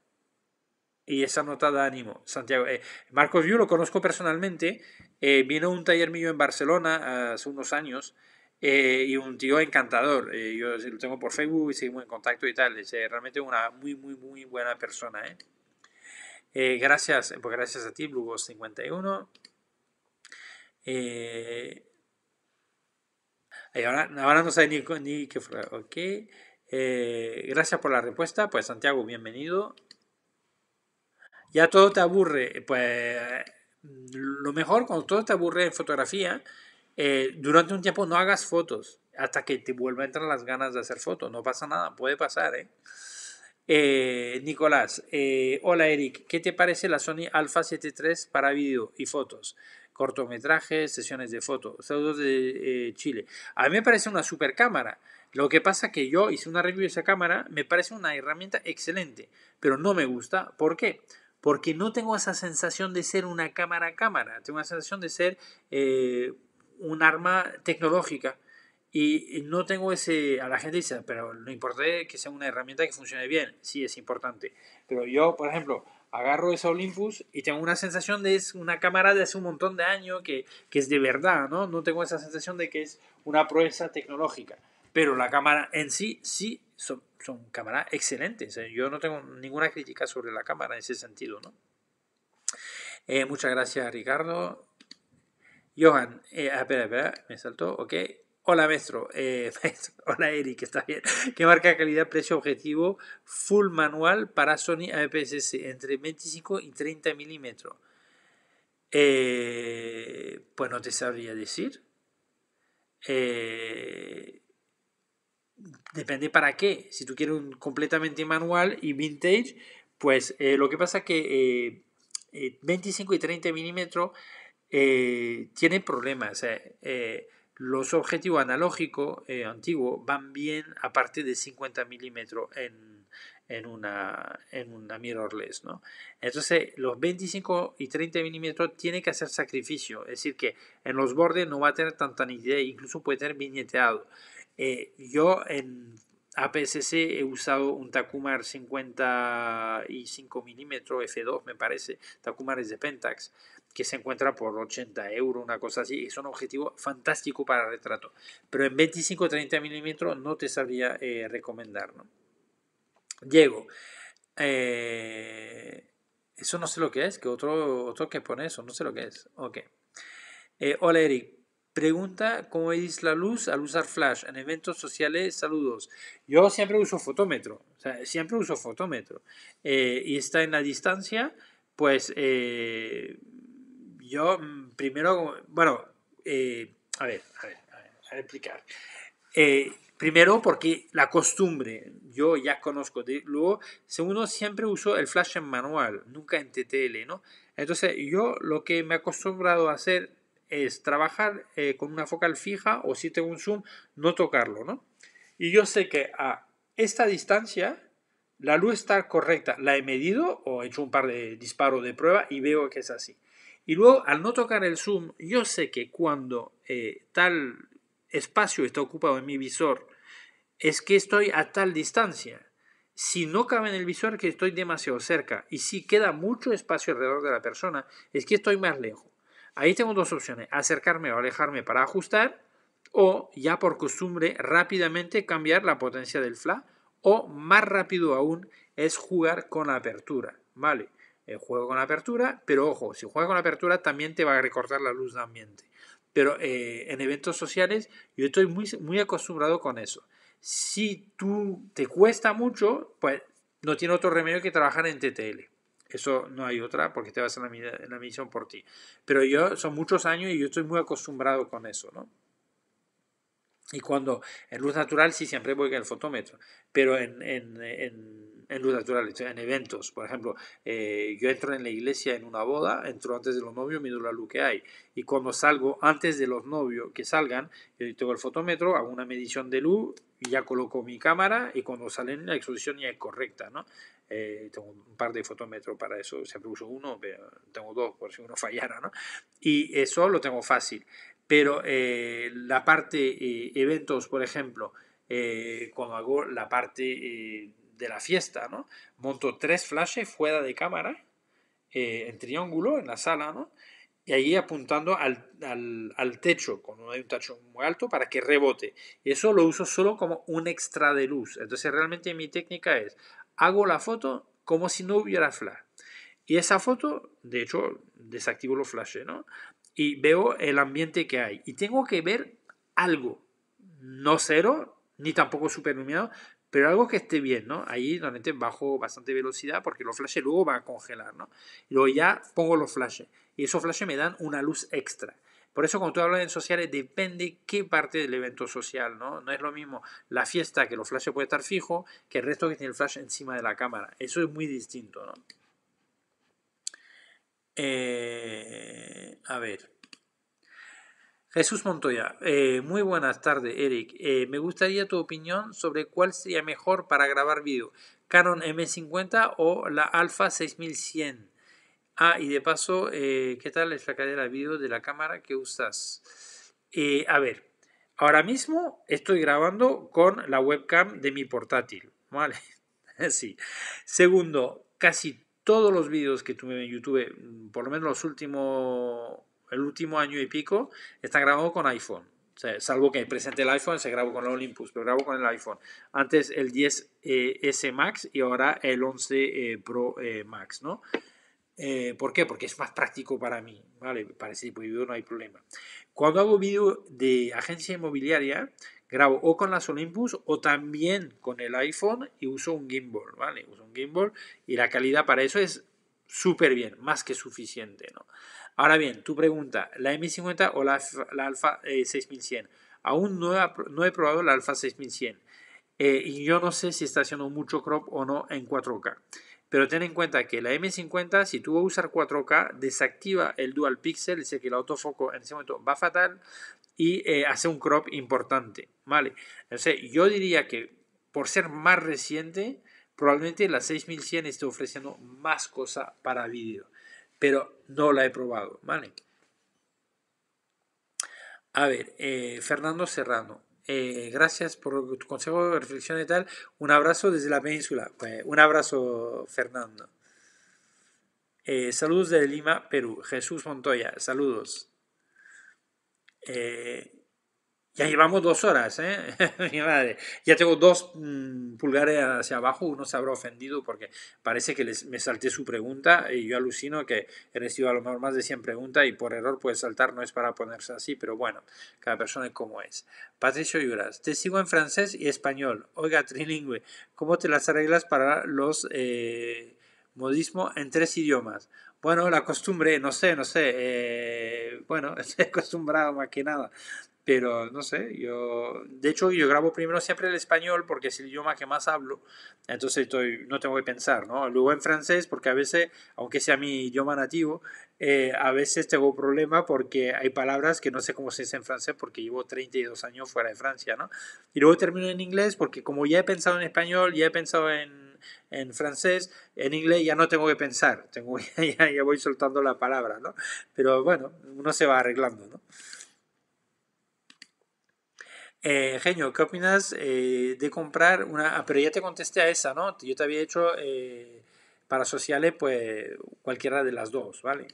y esa nota de ánimo. Santiago, eh, Marcos View lo conozco personalmente, vino a un taller mío en Barcelona hace unos años eh, y un tío encantador. Eh, yo lo tengo por Facebook y seguimos en contacto y tal. Es eh, realmente una muy, muy, muy buena persona. gracias, pues gracias a ti, blugo 51 ahora, no sé ni, ni qué gracias por la respuesta. Pues Santiago, bienvenido. Ya todo te aburre. Pues lo mejor cuando todo te aburre en fotografía eh, durante un tiempo no hagas fotos hasta que te vuelva a entrar las ganas de hacer fotos. No pasa nada, puede pasar, ¿eh? Eh, Nicolás, hola Eric, ¿qué te parece la Sony Alpha 73 para vídeo y fotos? Cortometrajes, sesiones de fotos, saludos de Chile. A mí me parece una super cámara. Lo que pasa que yo hice una review de esa cámara, me parece una herramienta excelente, pero no me gusta. ¿Por qué? Porque no tengo esa sensación de ser una cámara cámara, tengo una sensación de ser un arma tecnológica. Y no tengo ese. A la gente dice, pero no importa que sea una herramienta que funcione bien. Sí, es importante. Pero yo, por ejemplo, agarro esa Olympus y tengo una sensación de es una cámara de hace un montón de años que, que es de verdad, ¿no? No tengo esa sensación de que es una proeza tecnológica. Pero la cámara en sí, sí, son, son cámaras excelentes. Eh, yo no tengo ninguna crítica sobre la cámara en ese sentido, ¿no? Eh, muchas gracias, Ricardo. Johan, eh, ah, espera, espera, me saltó, ok. Hola maestro, eh, hola Eric, está bien. Que marca calidad, precio objetivo, full manual para Sony APS-C entre 25 y 30 milímetros. Eh, pues no te sabría decir. Eh, depende para qué. Si tú quieres un completamente manual y vintage, pues eh, lo que pasa es que 25 y 30 milímetros eh, tiene problemas. Eh, los objetivos analógicos eh, antiguos van bien a partir de 50 milímetros en, en, una, en una mirrorless. Entonces, los 25 y 30 milímetros tiene que hacer sacrificio. Es decir, que en los bordes no va a tener tanta nitidez, incluso puede tener viñeteado. yo en APS-C he usado un Takumar 55 milímetros F2, me parece. Takumar es de Pentax que se encuentra por 80 euros, una cosa así. Es un objetivo fantástico para retrato. Pero en 25-30 milímetros no te sabría recomendarlo. Eh, recomendar. ¿no? Diego, eh, eso no sé lo que es, que otro, otro que pone eso, no sé lo que es. Ok. Eh, hola Eric, pregunta cómo veis la luz al usar flash en eventos sociales. Saludos. Yo siempre uso fotómetro, o sea, siempre uso fotómetro. y está en la distancia, pues yo mm, primero, bueno, eh, a, ver, a ver, a ver, a explicar. Eh, primero porque la costumbre, yo ya conozco. luego, segundo, siempre uso el flash en manual, nunca en TTL, ¿no? Entonces, yo lo que me he acostumbrado a hacer es trabajar eh, con una focal fija o si tengo un zoom, no tocarlo, ¿no? Y yo sé que a esta distancia la luz está correcta. La he medido o he hecho un par de disparos de prueba y veo que es así. Y luego, al no tocar el zoom, yo sé que cuando eh, tal espacio está ocupado en mi visor, es que estoy a tal distancia. Si no cabe en el visor, que estoy demasiado cerca. Y si queda mucho espacio alrededor de la persona, es que estoy más lejos. Ahí tengo dos opciones, acercarme o alejarme para ajustar, o ya por costumbre rápidamente cambiar la potencia del flash, o más rápido aún es jugar con la apertura. ¿Vale? juego con apertura, pero ojo, si juegas con apertura también te va a recortar la luz de ambiente. Pero eh, en eventos sociales yo estoy muy, muy acostumbrado con eso. Si tú te cuesta mucho, pues no tiene otro remedio que trabajar en TTL. Eso no hay otra porque te vas a en la misión por ti. Pero yo son muchos años y yo estoy muy acostumbrado con eso, ¿no? Y cuando en luz natural sí siempre voy con el fotómetro, pero en en luz natural, en eventos. Por ejemplo, eh, yo entro en la iglesia en una boda, entro antes de los novios, mido la luz que hay. Y cuando salgo antes de los novios que salgan, yo tengo el fotómetro, hago una medición de luz, ya coloco mi cámara y cuando salen la exposición ya es correcta, ¿no? Eh, tengo un par de fotómetros para eso, siempre uso uno, pero tengo dos por si uno fallara, ¿no? Y eso lo tengo fácil. Pero eh, la parte eventos, por ejemplo, cuando hago la parte de la fiesta, ¿no? Monto tres flashes fuera de cámara, eh, en triángulo, en la sala, ¿no? Y ahí apuntando al, techo, con un, un techo muy alto, para que rebote. eso lo uso solo como un extra de luz. Entonces realmente mi técnica es, hago la foto como si no hubiera flash. Y esa foto, de hecho, desactivo los flashes, ¿no? Y veo el ambiente que hay. Y tengo que ver algo, no cero, ni tampoco super pero algo que esté bien, ¿no? Ahí normalmente bajo bastante velocidad porque los flashes luego van a congelar, ¿no? Y luego ya pongo los flashes y esos flashes me dan una luz extra. Por eso cuando tú hablas en sociales depende qué parte del evento social, ¿no? No es lo mismo la fiesta que los flashes puede estar fijo que el resto que tiene el flash encima de la cámara. Eso es muy distinto, ¿no? Eh, a ver. Jesús Montoya, eh, muy buenas tardes, Eric. Eh, me gustaría tu opinión sobre cuál sería mejor para grabar vídeo, Canon M50 o la Alpha 6100. Ah, y de paso, eh, ¿qué tal es la calidad de vídeo de la cámara que usas? a ver, ahora mismo estoy grabando con la webcam de mi portátil, ¿vale? sí. Segundo, casi todos los vídeos que tuve en YouTube, por lo menos los últimos el último año y pico, está grabado con iPhone. O sea, salvo que presente el iPhone, se grabo con la Olympus, pero grabo con el iPhone. Antes el 10S eh, Max y ahora el 11 eh, Pro eh, Max, ¿no? ¿Por qué? Porque es más práctico para mí, ¿vale? Para ese tipo de video no hay problema. Cuando hago video de agencia inmobiliaria, grabo o con las Olympus o también con el iPhone y uso un gimbal, ¿vale? Uso un gimbal y la calidad para eso es súper bien, más que suficiente, ¿no? Ahora bien, tu pregunta, ¿la M50 o la, Alpha 6100? Eh, Aún no he, probado la Alpha 6100 eh, y yo no sé si está haciendo mucho crop o no en 4K. Pero ten en cuenta que la M50, si tú vas a usar 4K, desactiva el dual pixel, es decir, que el autofoco en ese momento va fatal y eh, hace un crop importante, ¿vale? Entonces, yo diría que por ser más reciente, probablemente la 6100 esté ofreciendo más cosa para vídeo pero no la he probado, ¿vale? A ver, eh, Fernando Serrano, eh, gracias por tu consejo, reflexión y tal. Un abrazo desde la península. Pues, un abrazo, Fernando. Eh, saludos de Lima, Perú. Jesús Montoya, saludos. Ya llevamos dos horas, ¿eh? Mi madre. Ya tengo dos mm, pulgares hacia abajo. Uno se habrá ofendido porque parece que les, me salté su pregunta y yo alucino que he recibido a lo mejor más de 100 preguntas y por error puede saltar. No es para ponerse así, pero bueno, cada persona es como es. Patricio Lloras, te sigo en francés y español. Oiga, trilingüe, ¿cómo te las arreglas para los eh, modismo en tres idiomas? Bueno, la costumbre, no sé, no sé. Eh, bueno, estoy acostumbrado más que nada pero no sé, yo, de hecho yo grabo primero siempre el español porque es el idioma que más hablo, entonces estoy, no tengo que pensar, ¿no? Luego en francés porque a veces, aunque sea mi idioma nativo, eh, a veces tengo problema porque hay palabras que no sé cómo se dice en francés porque llevo 32 años fuera de Francia, ¿no? Y luego termino en inglés porque como ya he pensado en español, ya he pensado en en francés, en inglés ya no tengo que pensar, tengo, ya, ya voy soltando la palabra, ¿no? Pero bueno, uno se va arreglando, ¿no? Eh, Genio, ¿qué opinas eh, de comprar una... Ah, pero ya te contesté a esa, ¿no? Yo te había hecho eh, para sociales, pues cualquiera de las dos, ¿vale?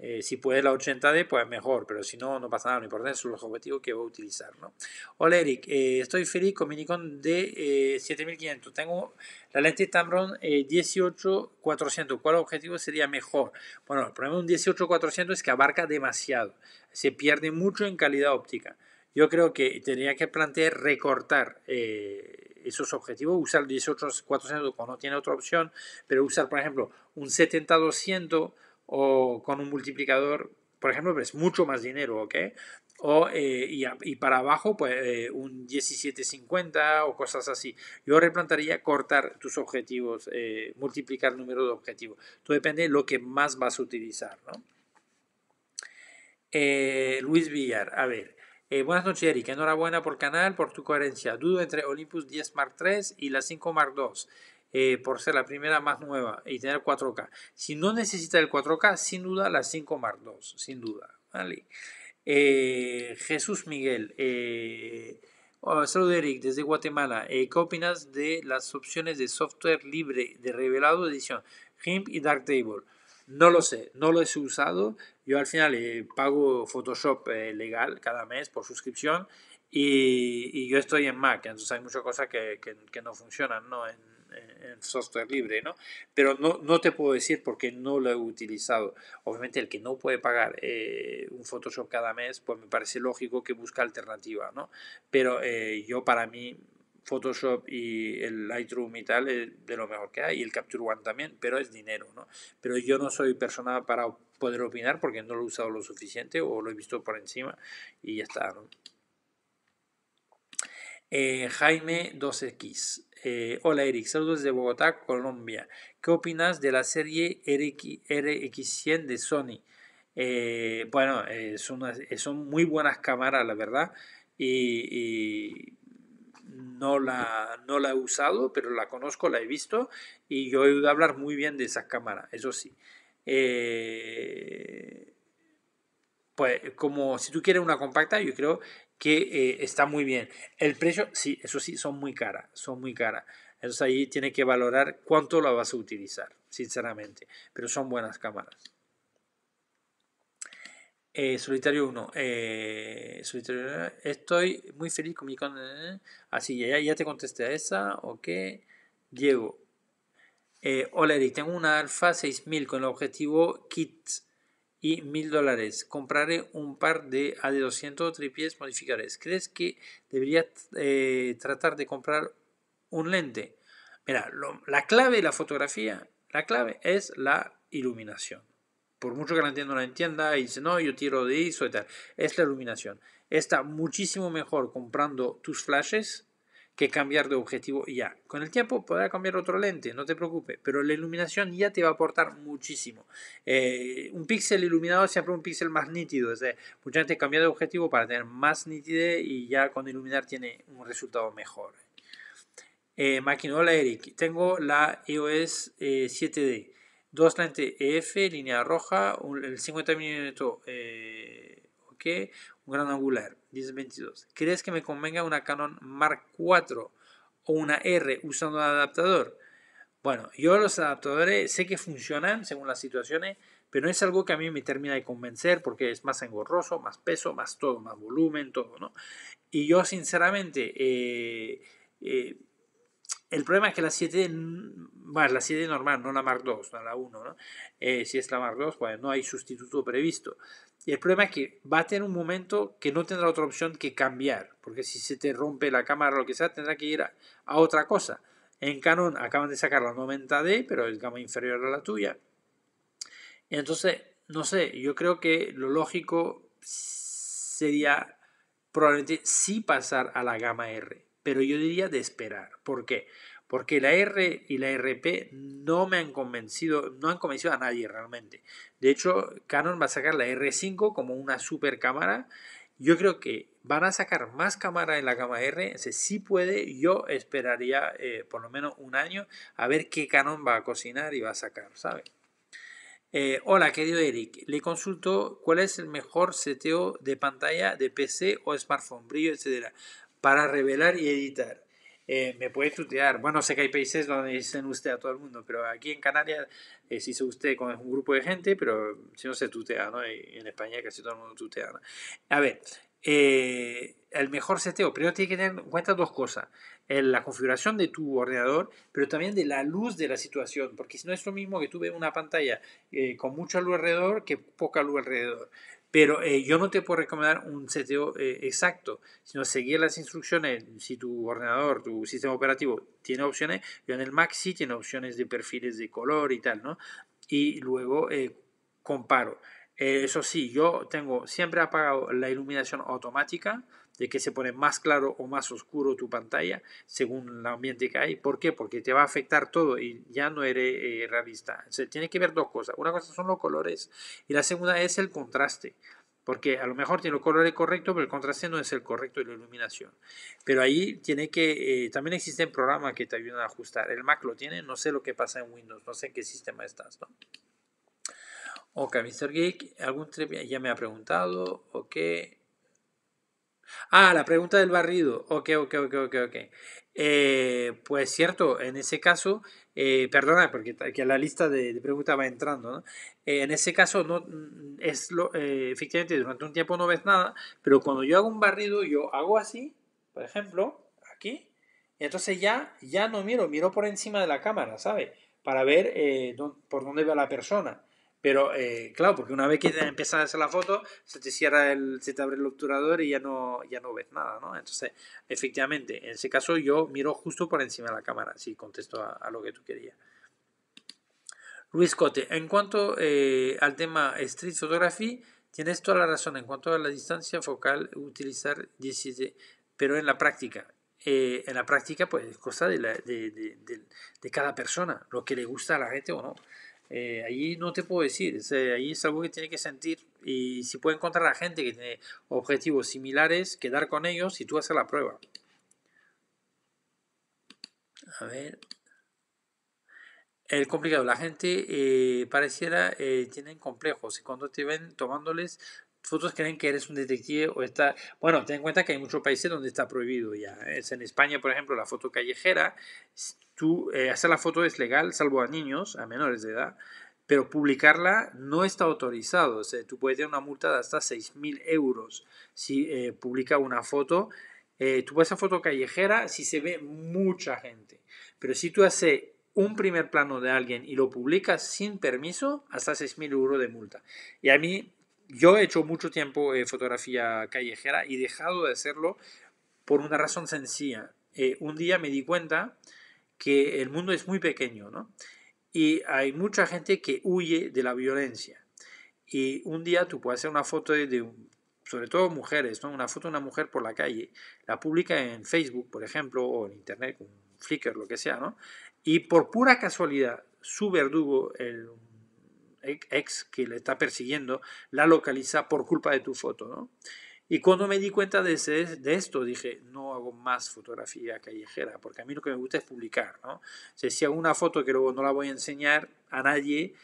Eh, si puedes la 80D, pues mejor, pero si no, no pasa nada, No importa, son los objetivos que voy a utilizar, ¿no? Hola Eric, estoy feliz con mi Nikon D 7500. Tengo la lente Tamron 18-400, ¿Cuál objetivo sería mejor? Bueno, el problema de un 18-400 es que abarca demasiado. Se pierde mucho en calidad óptica yo creo que tendría que plantear recortar eh, esos objetivos, usar 18-400 cuando tiene otra opción, pero usar, por ejemplo, un 70-200 o con un multiplicador, por ejemplo, es mucho más dinero, ¿ok? O, eh, y, para abajo, pues eh, un un 50 o cosas así. Yo replantaría cortar tus objetivos, multiplicar el número de objetivos. Todo depende de lo que más vas a utilizar, ¿no? Luis Villar, a ver, eh, buenas noches, Eric. Enhorabuena por el canal, por tu coherencia. Dudo entre Olympus 10 Mark 3 y la 5 Mark 2, eh, por ser la primera más nueva y tener 4K. Si no necesita el 4K, sin duda la 5 Mark 2, sin duda. ¿vale? Eh, Jesús Miguel, eh, oh, Eric desde Guatemala. ¿Qué opinas de las opciones de software libre de revelado edición GIMP y Darktable? No lo sé, no lo he usado. Yo al final eh, pago Photoshop eh, legal cada mes por suscripción y, yo estoy en Mac, entonces hay muchas cosas que, no funcionan En, software libre, ¿no? Pero no, no, te puedo decir porque no lo he utilizado. Obviamente el que no puede pagar eh, un Photoshop cada mes, pues me parece lógico que busca alternativa, ¿no? Pero yo para mí Photoshop y el Lightroom y tal es de lo mejor que hay, y el Capture One también, pero es dinero, ¿no? Pero yo no soy persona para poder opinar porque no lo he usado lo suficiente o lo he visto por encima y ya está, ¿no? Eh, Jaime 2X. Eh, hola Eric, saludos desde Bogotá, Colombia. ¿Qué opinas de la serie RX, 100 de Sony? Eh, bueno, son, muy buenas cámaras, la verdad. y, no la, no la he usado, pero la conozco, la he visto y yo he oído hablar muy bien de esa cámara, eso sí. Eh, pues como si tú quieres una compacta, yo creo que eh, está muy bien. El precio, sí, eso sí, son muy caras, son muy caras. Entonces ahí tiene que valorar cuánto la vas a utilizar, sinceramente. Pero son buenas cámaras. Eh, solitario 1. Eh, estoy muy feliz con mi con. Eh, así, ya, te contesté a esa. Ok. Diego. hola Eric, tengo una Alfa 6000 con el objetivo kit y 1000 dólares. Compraré un par de AD200 tripies modificadores. ¿Crees que debería tratar de comprar un lente? Mira, la clave de la fotografía, la clave es la iluminación por mucho que la entienda no la entienda, y dice, no, yo tiro de eso y tal. Es la iluminación. Está muchísimo mejor comprando tus flashes que cambiar de objetivo ya. Con el tiempo podrá cambiar otro lente, no te preocupes, pero la iluminación ya te va a aportar muchísimo. Eh, un píxel iluminado es siempre un píxel más nítido, es decir, mucha gente cambia de objetivo para tener más nitidez y ya con iluminar tiene un resultado mejor. Eh, Maquinola Eric, tengo la EOS 7D eh, dos lentes EF, línea roja, el 50 mm eh, un gran angular, 10-22. ¿Crees que me convenga una Canon Mark IV o una R usando un adaptador? Bueno, yo los adaptadores sé que funcionan según las situaciones, pero no es algo que a mí me termina de convencer porque es más engorroso, más peso, más todo, más volumen, todo, ¿no? Y yo sinceramente... Eh, eh, el problema es que la 7, más la 7 normal, no la Mark II, no la 1, eh, si es la Mark II, pues no hay sustituto previsto. Y el problema es que va a tener un momento que no tendrá otra opción que cambiar, porque si se te rompe la cámara o lo que sea, tendrá que ir a, otra cosa. En Canon acaban de sacar la 90D, pero es gama inferior a la tuya. Entonces, no sé, yo creo que lo lógico sería probablemente sí pasar a la gama R pero yo diría de esperar. ¿Por qué? Porque la R y la RP no me han convencido, no han convencido a nadie realmente. De hecho, Canon va a sacar la R5 como una super cámara. Yo creo que van a sacar más cámaras en la gama R. si puede, yo esperaría eh, por lo menos un año a ver qué Canon va a cocinar y va a sacar, ¿sabes? Eh, hola, querido Eric. Le consulto cuál es el mejor seteo de pantalla de PC o smartphone, brillo, etcétera para revelar y editar. Eh, me puede tutear. Bueno, sé que hay países donde dicen usted a todo el mundo, pero aquí en Canarias sí eh, se usted con un grupo de gente, pero si no se tutea, ¿no? en España casi todo el mundo tutea. A ver, eh, el mejor seteo, pero tiene que tener en cuenta dos cosas. la configuración de tu ordenador, pero también de la luz de la situación, porque si no es lo mismo que tú ves una pantalla con mucha luz alrededor que poca luz alrededor. Pero eh, yo no te puedo recomendar un CTO eh, exacto, sino seguir las instrucciones. Si tu ordenador, tu sistema operativo tiene opciones, yo en el Mac sí tiene opciones de perfiles de color y tal, ¿no? Y luego eh, comparo. eso sí, yo tengo siempre apagado la iluminación automática de que se pone más claro o más oscuro tu pantalla según el ambiente que hay. ¿Por qué? Porque te va a afectar todo y ya no eres eh, realista. Tiene tiene que ver dos cosas. Una cosa son los colores y la segunda es el contraste. Porque a lo mejor tiene los colores correctos, pero el contraste no es el correcto y la iluminación. Pero ahí tiene que. Eh, también existen programas que te ayudan a ajustar. El Mac lo tiene, no sé lo que pasa en Windows, no sé en qué sistema estás, Ok, Mr. Geek, algún ya me ha preguntado. Ok. Ah, la pregunta del barrido. Ok, ok, ok, ok, eh, pues cierto, en ese caso, eh, perdona, porque que la lista de, preguntas va entrando, eh, en ese caso, no, mm, es lo, eh, efectivamente, durante un tiempo no ves nada, pero cuando yo hago un barrido, yo hago así, por ejemplo, aquí, y entonces ya, ya no miro, miro por encima de la cámara, ¿sabe? Para ver por dónde va la persona. Pero eh, claro, porque una vez que empiezas a hacer la foto, se te cierra el, se te abre el obturador y ya no, ya no ves nada, ¿no? Entonces, efectivamente, en ese caso yo miro justo por encima de la cámara, si contesto a, lo que tú querías. Luis Cote, en cuanto eh, al tema Street Photography, tienes toda la razón. En cuanto a la distancia focal, utilizar 17, pero en la práctica. Eh, en la práctica, pues, es cosa de, de, cada persona, lo que le gusta a la gente o no. Eh, allí no te puedo decir, ahí es algo que tiene que sentir y si puede encontrar a gente que tiene objetivos similares, quedar con ellos y tú haces la prueba. A ver. El complicado, la gente eh, pareciera eh, tienen complejos y cuando te ven tomándoles fotos creen que eres un detective o está... Bueno, ten en cuenta que hay muchos países donde está prohibido ya. Es en España, por ejemplo, la foto callejera. Tú, eh, hacer la foto es legal, salvo a niños, a menores de edad, pero publicarla no está autorizado. O sea, tú puedes tener una multa de hasta 6.000 euros si eh, publica una foto. Eh, tú vas a foto callejera si se ve mucha gente. Pero si tú haces un primer plano de alguien y lo publicas sin permiso, hasta 6.000 euros de multa. Y a mí yo he hecho mucho tiempo eh, fotografía callejera y he dejado de hacerlo por una razón sencilla. Eh, un día me di cuenta que el mundo es muy pequeño, Y hay mucha gente que huye de la violencia. Y un día tú puedes hacer una foto de, sobre todo mujeres, ¿no? Una foto de una mujer por la calle, la publica en Facebook, por ejemplo, o en Internet, con Flickr, lo que sea, ¿no? Y por pura casualidad, su verdugo, el ex que le está persiguiendo la localiza por culpa de tu foto, Y cuando me di cuenta de, de, esto, dije, no hago más fotografía callejera, porque a mí lo que me gusta es publicar, ¿no? si hago una foto que luego no la voy a enseñar a nadie,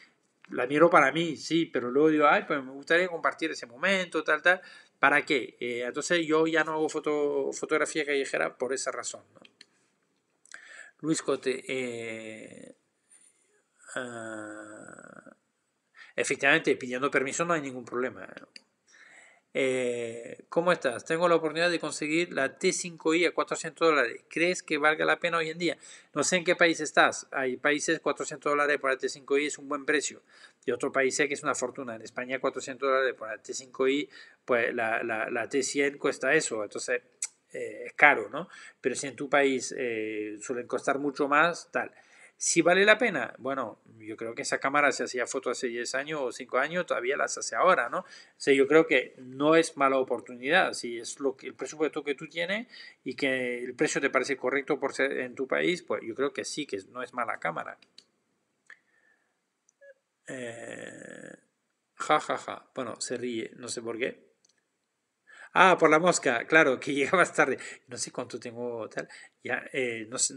la miro para mí, sí, pero luego digo, ay, pues me gustaría compartir ese momento, tal, tal. ¿Para qué? Eh, entonces yo ya no hago foto, fotografía callejera por esa razón, Luis Cote, eh, ah, Efectivamente, pidiendo permiso no hay ningún problema. Eh, ¿Cómo estás? Tengo la oportunidad de conseguir la T5i a 400 dólares. ¿Crees que valga la pena hoy en día? No sé en qué país estás. Hay países 400 dólares por la T5i es un buen precio. Y otro país que es una fortuna. En España 400 dólares por la T5i, pues la, la, T100 cuesta eso. Entonces eh, es caro, ¿no? Pero si en tu país eh, suelen costar mucho más, tal. Si vale la pena, bueno, yo creo que esa cámara se hacía fotos hace 10 años o 5 años, todavía las hace ahora, ¿no? O sea, yo creo que no es mala oportunidad, si es lo que, el presupuesto que tú tienes y que el precio te parece correcto por ser en tu país, pues yo creo que sí, que no es mala cámara. Eh, ja, ja, ja. Bueno, se ríe, no sé por qué. Ah, por la mosca, claro, que llegabas tarde. No sé cuánto tengo, tal. Ya, eh, no, sé,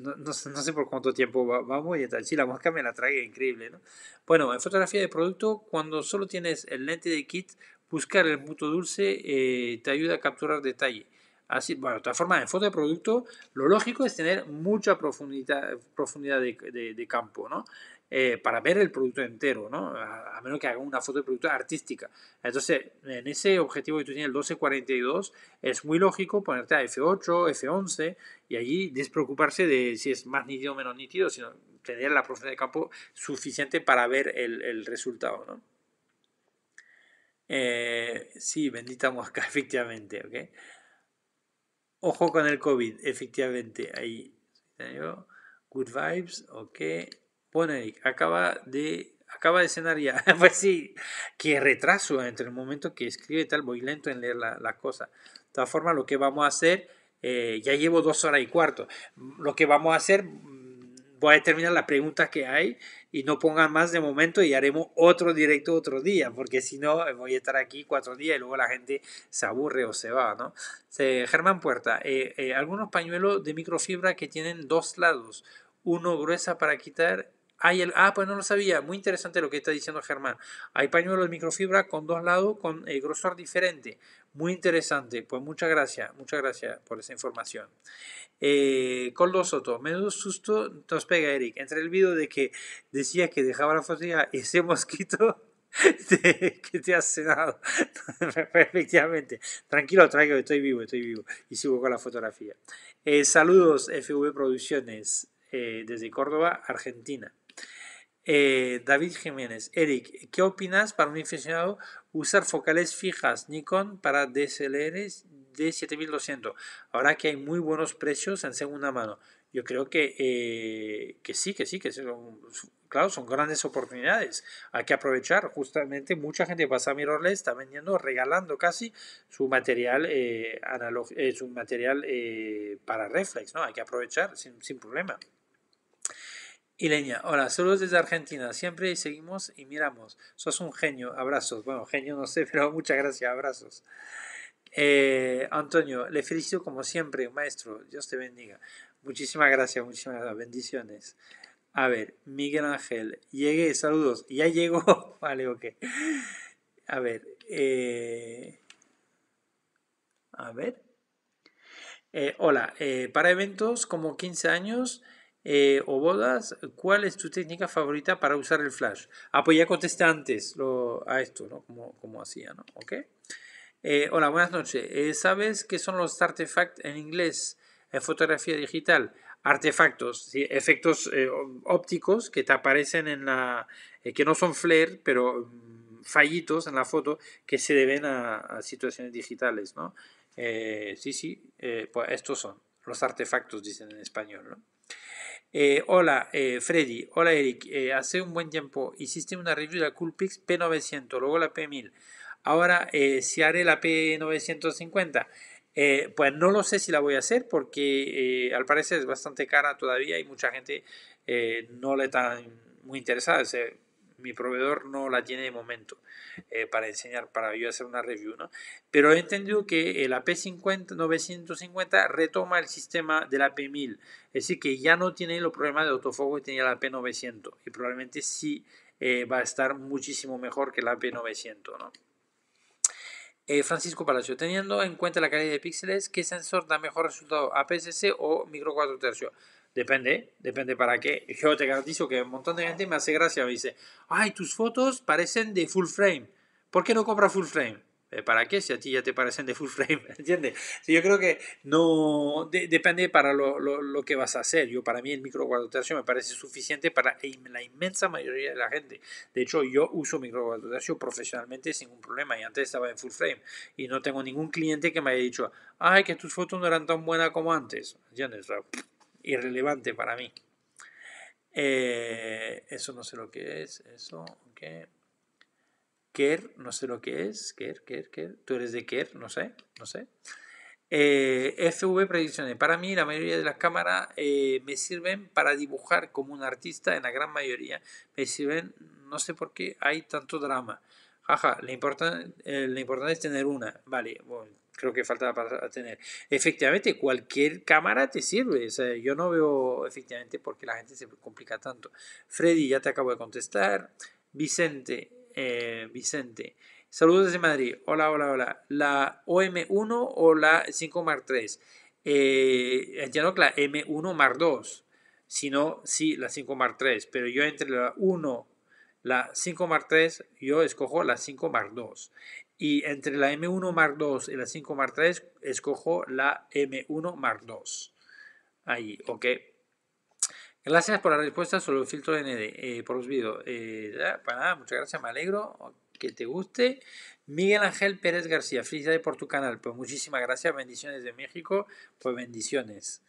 por cuánto tiempo vamos y tal. Sí, la mosca me la trae, increíble, ¿no? Bueno, en fotografía de producto, cuando solo tienes el lente de kit, buscar el punto dulce eh, te ayuda a capturar detalle. Así, bueno, de todas formas, en foto de producto, lo lógico es tener mucha profundidad, profundidad de campo, ¿no? Eh, para ver el producto entero, ¿no? A, menos que haga una foto de producto artística. Entonces, en ese objetivo que tú tienes, el 1242, es muy lógico ponerte a F8, F11 y allí despreocuparse de si es más nítido o menos nítido, sino tener la profundidad de campo suficiente para ver el, resultado, ¿no? Eh, sí, bendita mosca, efectivamente, Ojo con el COVID, efectivamente, ahí. Good vibes, ok. Bueno, acaba de, acaba de cenar ya. pues sí, qué retraso entre el momento que escribe tal, voy lento en leer la, la cosa. De todas formas, lo que vamos a hacer, eh, ya llevo dos horas y cuarto. Lo que vamos a hacer, mm, voy a determinar las preguntas que hay y no pongan más de momento y haremos otro directo otro día, porque si no eh, voy a estar aquí cuatro días y luego la gente se aburre o se va, ¿no? Germán Puerta, eh, algunos pañuelos de microfibra que tienen dos lados, uno gruesa para quitar ah, pues no lo sabía. Muy interesante lo que está diciendo Germán. Hay pañuelos de microfibra con dos lados, con eh, grosor diferente. Muy interesante. Pues muchas gracias, muchas gracias por esa información. Eh, Coldo Soto, menudo susto nos pega Eric. Entre el video de que decías que dejaba la fotografía, ese mosquito que te ha cenado. Efectivamente. Tranquilo, tranquilo, estoy vivo, estoy vivo. Y sigo con la fotografía. Eh, saludos, FV Producciones, eh, desde Córdoba, Argentina. Eh, David Jiménez, Eric, ¿qué opinas para un infeccionado usar focales fijas Nikon para DSLRs de 7200? Ahora que hay muy buenos precios en segunda mano. Yo creo que, eh, que sí, que sí, que son, claro, son grandes oportunidades. Hay que aprovechar. Justamente mucha gente pasa a mirarles, está vendiendo, regalando casi su material, eh, analog, eh, su material para reflex. ¿no? Hay que aprovechar sin, sin problema. Ileña, hola, saludos desde Argentina. Siempre seguimos y miramos. Sos un genio, abrazos. Bueno, genio no sé, pero muchas gracias, abrazos. Eh, Antonio, le felicito como siempre, maestro. Dios te bendiga. Muchísimas gracias, muchísimas Bendiciones. A ver, Miguel Ángel, llegué, saludos. Ya llegó. vale, ok. A ver. Eh, a ver. Eh, hola, para eventos como 15 años eh, o bodas, ¿cuál es tu técnica favorita para usar el flash? Apoya ah, pues ya antes a esto, ¿no? Como, hacía, ¿no? Ok. Eh, hola, buenas noches. Eh, ¿Sabes qué son los artefactos en inglés? En fotografía digital. Artefactos, efectos ópticos que te aparecen en la. que no son flare, pero mm, fallitos en la foto que se deben a, a situaciones digitales, ¿no? sí, sí, pues estos son los artefactos, dicen en español, ¿no? Eh, hola eh, Freddy, hola Eric, eh, hace un buen tiempo hiciste una review de la Coolpix P900, luego la P1000, ahora si haré la P950, pues no lo sé si la voy a hacer porque al parecer es bastante cara todavía y mucha gente no le está muy interesada, mi proveedor no la tiene de momento eh, para enseñar, para yo hacer una review, ¿no? Pero he entendido que la P 950 retoma el sistema de la P 1000 es decir, que ya no tiene los problemas de autofoco que tenía la P 900 y probablemente sí eh, va a estar muchísimo mejor que la P 900 ¿no? Eh, Francisco Palacio, teniendo en cuenta la calidad de píxeles, ¿qué sensor da mejor resultado, aps o micro 4 tercios? Depende, depende para qué. Yo te garantizo que un montón de gente me hace gracia, me dice, ay, tus fotos parecen de full frame. ¿Por qué no compras full frame? Eh, ¿Para qué? Si a ti ya te parecen de full frame, ¿entiendes? yo creo que no depende para lo, que vas a hacer. Yo para mí el micro tercio me parece suficiente para e la inmensa mayoría de la gente. De hecho, yo uso micro tercio profesionalmente sin ningún problema y antes estaba en full frame y no tengo ningún cliente que me haya dicho, ay, que tus fotos no eran tan buenas como antes, ¿entiendes? irrelevante para mí. Eh, eso no sé lo que es, eso, qué. Ker, no sé lo que es, Ker, tú eres de Ker, no sé, no sé. Eh, FV predicciones. Para mí la mayoría de las cámaras eh, me sirven para dibujar como un artista, en la gran mayoría me sirven, no sé por qué hay tanto drama. Jaja, La importante importante es tener una. Vale, bueno, creo que falta para tener. Efectivamente, cualquier cámara te sirve. yo no veo efectivamente porque la gente se complica tanto. Freddy, ya te acabo de contestar. Vicente, eh, Vicente. Saludos desde Madrid. Hola, hola, hola. ¿La OM1 o la 5 mar 3 Eh, entiendo que la M1 Mar 2 Si no, sí, la 5 m 3 Pero yo entre la 1 la 5 mar 3 yo escojo la 5 m 2 y entre la M1 Mark II y la 5 Mark III escojo la M1 Mark II. Ahí, ok. Gracias por la respuesta sobre el filtro ND, eh, por los videos. Eh, ah, para nada, muchas gracias, me alegro que te guste. Miguel Ángel Pérez García, felicidades por tu canal. Pues muchísimas gracias, bendiciones de México, pues bendiciones.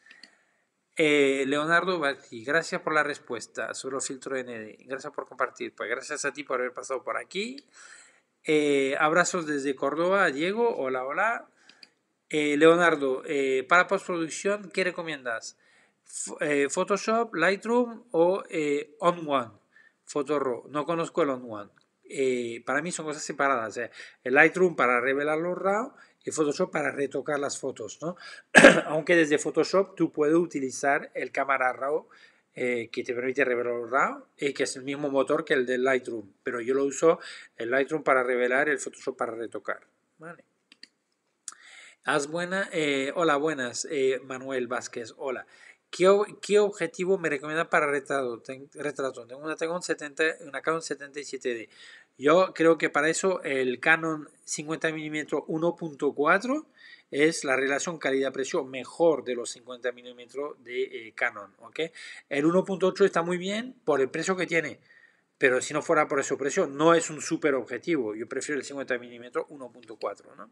Eh, Leonardo Valky, gracias por la respuesta sobre el filtro ND. Gracias por compartir. Pues gracias a ti por haber pasado por aquí. Eh, abrazos desde Córdoba, Diego, hola, hola. Eh, Leonardo, eh, para postproducción, ¿qué recomiendas? Photoshop, Lightroom o On One, Photoro. No conozco el On One. para mí son cosas separadas. El Lightroom para revelar los RAW y Photoshop para retocar las fotos, Aunque desde Photoshop tú puedes utilizar el cámara RAW eh, que te permite revelar y que es el mismo motor que el del Lightroom, pero yo lo uso el Lightroom para revelar, el Photoshop para retocar. Haz buena, eh, hola, buenas, eh, Manuel Vázquez, hola. ¿Qué, objetivo me recomienda para retrato? retrato. Tengo una, Canon 70, una Canon 77D. Yo creo que para eso el Canon 50mm 1.4 es la relación calidad-precio mejor de los 50 milímetros de eh, Canon. ¿ok? El 1.8 está muy bien por el precio que tiene, pero si no fuera por ese precio, no es un súper objetivo. Yo prefiero el 50 mm 1.4. ¿no?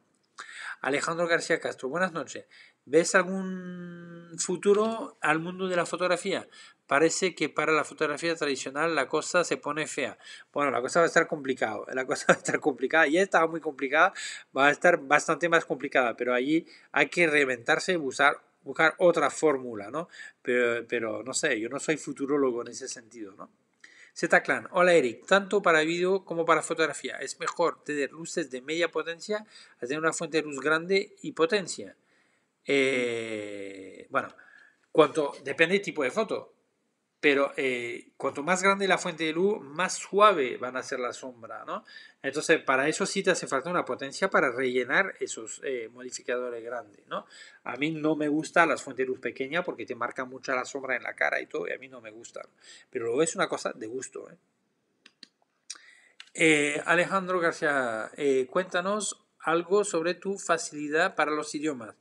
Alejandro García Castro, buenas noches. ¿Ves algún futuro al mundo de la fotografía? parece que para la fotografía tradicional la cosa se pone fea. Bueno, la cosa va a estar complicada, la cosa va a estar complicada, ya estaba muy complicada, va a estar bastante más complicada, pero allí hay que reventarse y buscar otra fórmula, ¿no? Pero, no sé, yo no soy futurologo en ese sentido, ¿no? Z-Clan, hola Eric, tanto para vídeo como para fotografía, es mejor tener luces de media potencia hacer tener una fuente de luz grande y potencia. Eh, bueno, cuanto depende del tipo de foto pero eh, cuanto más grande la fuente de luz, más suave van a ser la sombra, ¿no? Entonces, para eso sí te hace falta una potencia para rellenar esos eh, modificadores grandes, ¿no? A mí no me gustan las fuentes de luz pequeñas porque te marcan mucha la sombra en la cara y todo, y a mí no me gustan. Pero es una cosa de gusto, ¿eh? Alejandro García, cuéntanos algo sobre tu facilidad para los idiomas.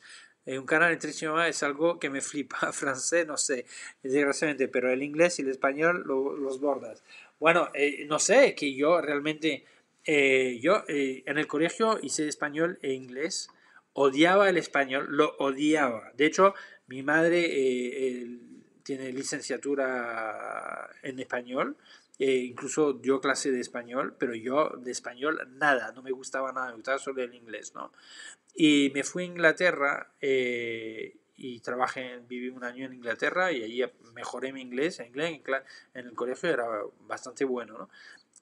Eh, un canal en tres idiomas es algo que me flipa. Francés, no sé, desgraciadamente, pero el inglés y el español los bordas. Bueno, eh, no sé, que yo realmente, eh, yo en el colegio hice español e inglés. Odiaba el español, lo odiaba. De hecho, mi madre tiene licenciatura en español eh, incluso dio clase de español, pero yo de español nada, no me gustaba nada, me gustaba solo el inglés, ¿no? Y me fui a Inglaterra eh, y trabajé, viví un año en Inglaterra y allí mejoré mi inglés, en inglés en, el colegio era bastante bueno, ¿no?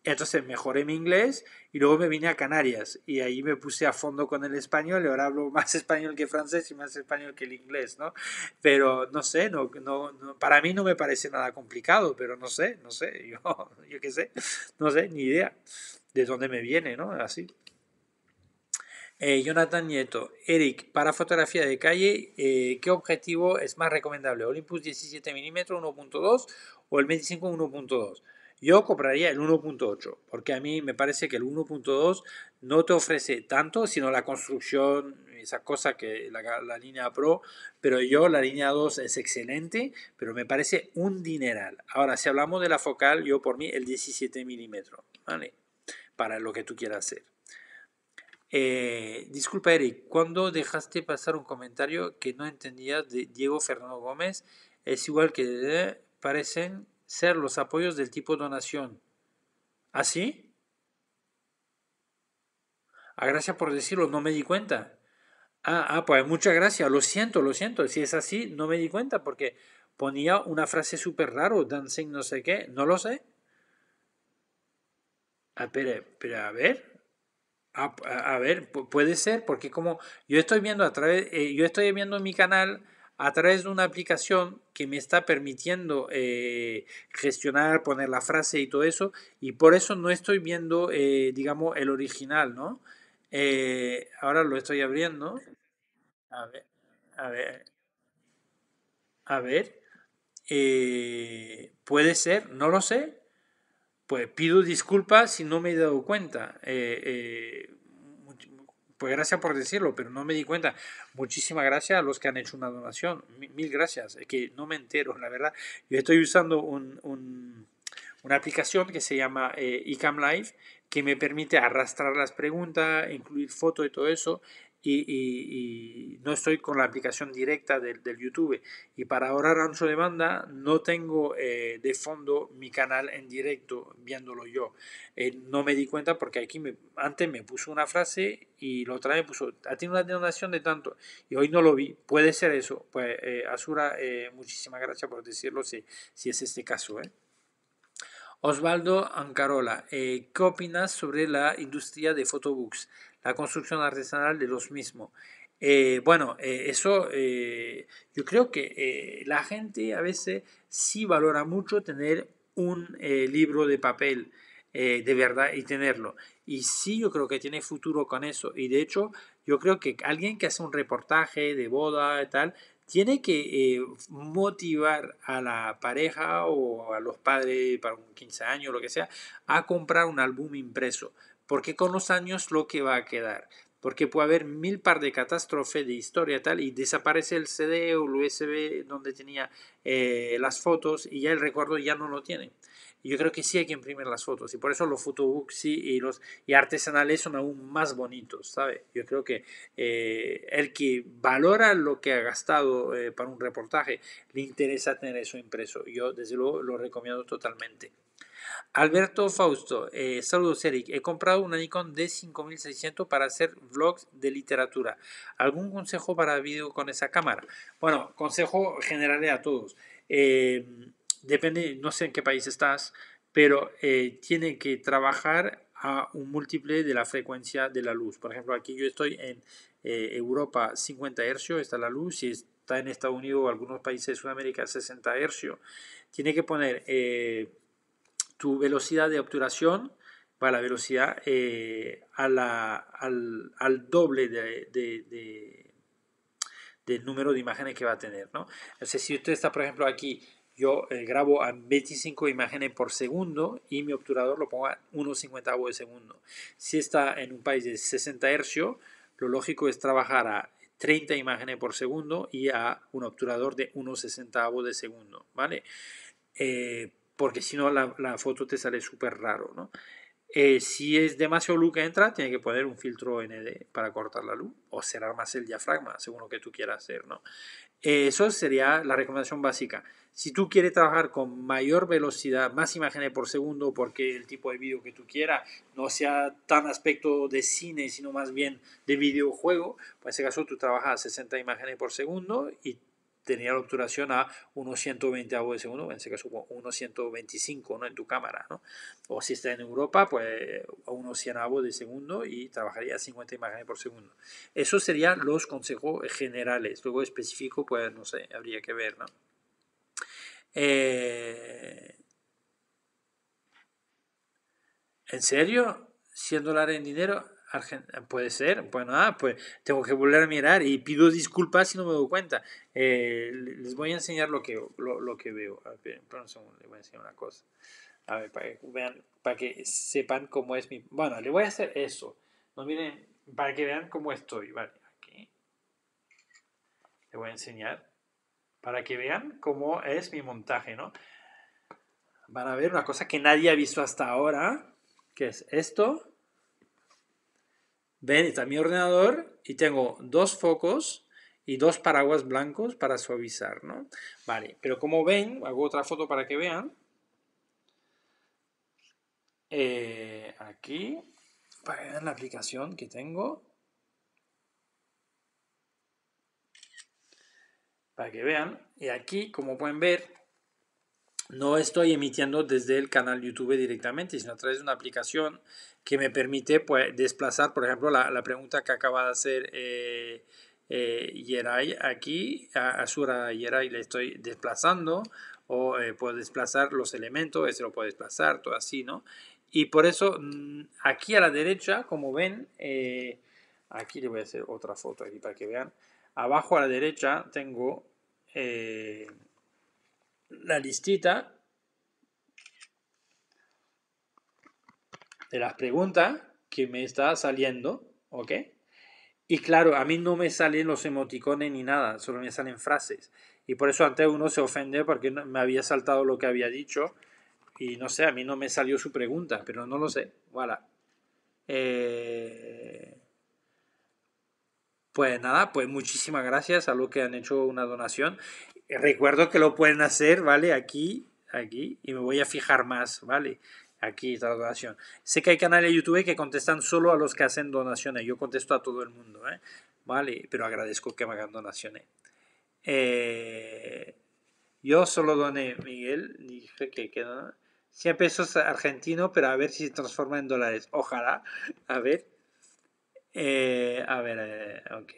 Entonces mejoré mi inglés y luego me vine a Canarias y ahí me puse a fondo con el español y ahora hablo más español que francés y más español que el inglés, ¿no? Pero no sé, no, para mí no me parece nada complicado, pero no sé, no sé, yo, yo qué sé, no sé, ni idea de dónde me viene, ¿no? Así. Eh, Jonathan Nieto, Eric, para fotografía de calle, eh, ¿qué objetivo es más recomendable? ¿Olympus 17 mm 1.2 o el 25 1.2? Yo compraría el 1.8, porque a mí me parece que el 1.2 no te ofrece tanto, sino la construcción, esa cosa que la, línea Pro, pero yo la línea 2 es excelente, pero me parece un dineral. Ahora, si hablamos de la focal, yo por mí el 17 milímetros, ¿vale? Para lo que tú quieras hacer. Eh, disculpa, Eric, ¿cuándo dejaste pasar un comentario que no entendías de Diego Fernando Gómez? Es igual que de, parecen ser los apoyos del tipo donación. ¿Así? Ah, gracias por decirlo, no me di cuenta. Ah, ah, pues muchas gracias, lo siento, lo siento. Si es así, no me di cuenta porque ponía una frase súper raro, dancing no sé qué, no lo sé. Ah, pero, a ver, ah, a, ver, puede ser, porque como yo estoy viendo a través, eh, yo estoy viendo en mi canal a través de una aplicación que me está permitiendo eh, gestionar, poner la frase y todo eso, y por eso no estoy viendo, eh, digamos, el original, ¿no? Eh, ahora lo estoy abriendo. A ver, a ver, a ver. Puede ser, no lo sé. Pues pido disculpas si no me he dado cuenta. Pues gracias por decirlo, pero no me di cuenta. Muchísimas gracias a los que han hecho una donación. Mil gracias. Es que no me entero, la verdad. Yo estoy usando una aplicación que se llama eh, Ecam Live que me permite arrastrar las preguntas, incluir fotos y todo eso y, no estoy con la aplicación directa del, YouTube. Y para ahora ancho de banda no tengo eh, de fondo mi canal en directo viéndolo yo. Eh, no me di cuenta porque aquí antes me puso una frase y la otra me puso, ha tenido una denominación de tanto y hoy no lo vi. Puede ser eso. Pues eh, Asura, eh, muchísimas gracias por decirlo si, si es este caso. Osvaldo Ancarola, ¿qué opinas sobre la industria de photobooks? la construcción artesanal de los mismos. Eh, bueno, eh, eso eh, yo creo que la gente a veces sí valora mucho tener un libro de papel de verdad y tenerlo. Y sí, yo creo que tiene futuro con eso. Y de hecho, yo creo que alguien que hace un reportaje de boda y tal, tiene que motivar a la pareja o a los padres para un 15 años o lo que sea a comprar un álbum impreso porque con los años lo que va a quedar, porque puede haber mil par de catástrofes de historia tal y desaparece el CD o el USB donde tenía eh, las fotos y ya el recuerdo ya no lo tiene. Yo creo que sí hay que imprimir las fotos y por eso los photobooks y los y artesanales son aún más bonitos, ¿sabe? Yo creo que eh, el que valora lo que ha gastado eh, para un reportaje le interesa tener eso impreso. Yo desde luego lo recomiendo totalmente. Alberto Fausto, eh, saludos Eric, he comprado una Nikon D5600 para hacer vlogs de literatura. ¿Algún consejo para vídeo con esa cámara? Bueno, consejo general a todos. Em, depende, no sé en qué país estás, pero tienen eh, tiene que trabajar a un múltiple de la frecuencia de la luz. Por ejemplo, aquí yo estoy en eh, Europa 50 Hz, está la luz, si está en Estados Unidos o algunos países de Sudamérica 60 Hz. Tiene que poner tu velocidad de obturación va eh, a la, velocidad al, doble del número de imágenes que va a tener. ¿no? si usted está, por ejemplo, aquí, yo eh, grabo a 25 imágenes por segundo y mi obturador lo pongo a 1,50 de segundo. Si está en un país de 60 Hz, lo lógico es trabajar a 30 imágenes por segundo y a un obturador de 1,60 de segundo. ¿vale? Eh, porque si no la, foto te sale súper raro, ¿no? Eh, si es demasiado luz que entra, tiene que poner un filtro ND para cortar la luz o cerrar más el diafragma, según lo que tú quieras hacer, ¿no? Eh, eso sería la recomendación básica. Si tú quieres trabajar con mayor velocidad, más imágenes por segundo, porque el tipo de vídeo que tú quieras no sea tan aspecto de cine, sino más bien de videojuego, pues en ese caso tú trabajas 60 imágenes por segundo y tenía la obturación a unos 120 avos de segundo, en ese caso unos 125 ¿no? en tu cámara. ¿no? O si está en Europa, pues a unos 100 de segundo y trabajaría 50 imágenes por segundo. Eso serían los consejos generales. Luego específico, pues no sé, habría que ver. ¿no? Eh, ¿En serio? ¿100 dólares en dinero? Puede ser. Bueno, ah, pues tengo que volver a mirar y pido disculpas si no me doy cuenta. Eh, les voy a enseñar lo que, lo, que veo. A ver, un segundo, les voy a enseñar una cosa. A ver, para que sepan cómo es mi. Bueno, le voy a hacer eso. miren, para que vean cómo estoy. aquí. Le voy a enseñar. Para que vean cómo es mi montaje, ¿no? Van a ver una cosa que nadie ha visto hasta ahora. Que es esto Ven, está mi ordenador y tengo dos focos y dos paraguas blancos para suavizar, ¿no? Vale, pero como ven, hago otra foto para que vean. Eh, aquí, para que vean la aplicación que tengo. Para que vean. Y aquí, como pueden ver, no estoy emitiendo desde el canal YouTube directamente, sino a través de una aplicación que me permite pues, desplazar, por ejemplo, la, pregunta que acaba de hacer eh, eh Yeray aquí, a, Azura Yeray le estoy desplazando, o eh, puedo desplazar los elementos, ese lo puedo desplazar, todo así, ¿no? Y por eso mm, aquí a la derecha, como ven, eh, aquí le voy a hacer otra foto aquí para que vean, abajo a la derecha tengo la listita de las preguntas que me está saliendo, ¿ok? Y claro, a mí no me salen los emoticones ni nada, solo me salen frases. Y por eso antes uno se ofende porque me había saltado lo que había dicho. Y no sé, a mí no me salió su pregunta, pero no lo sé. Voilà. Eh, pues nada, pues muchísimas gracias a los que han hecho una donación. Eh, recuerdo que lo pueden hacer, ¿vale? Aquí, aquí, y me voy a fijar más, ¿vale? Aquí, la donación. Sé que hay canales de YouTube que contestan solo a los que hacen donaciones. Yo contesto a todo el mundo, ¿eh? ¿Vale? Pero agradezco que me hagan donaciones. Eh, yo solo doné, Miguel, dije que quedó 100 pesos argentino, pero a ver si se transforma en dólares. Ojalá. A ver. Eh, a ver, ok.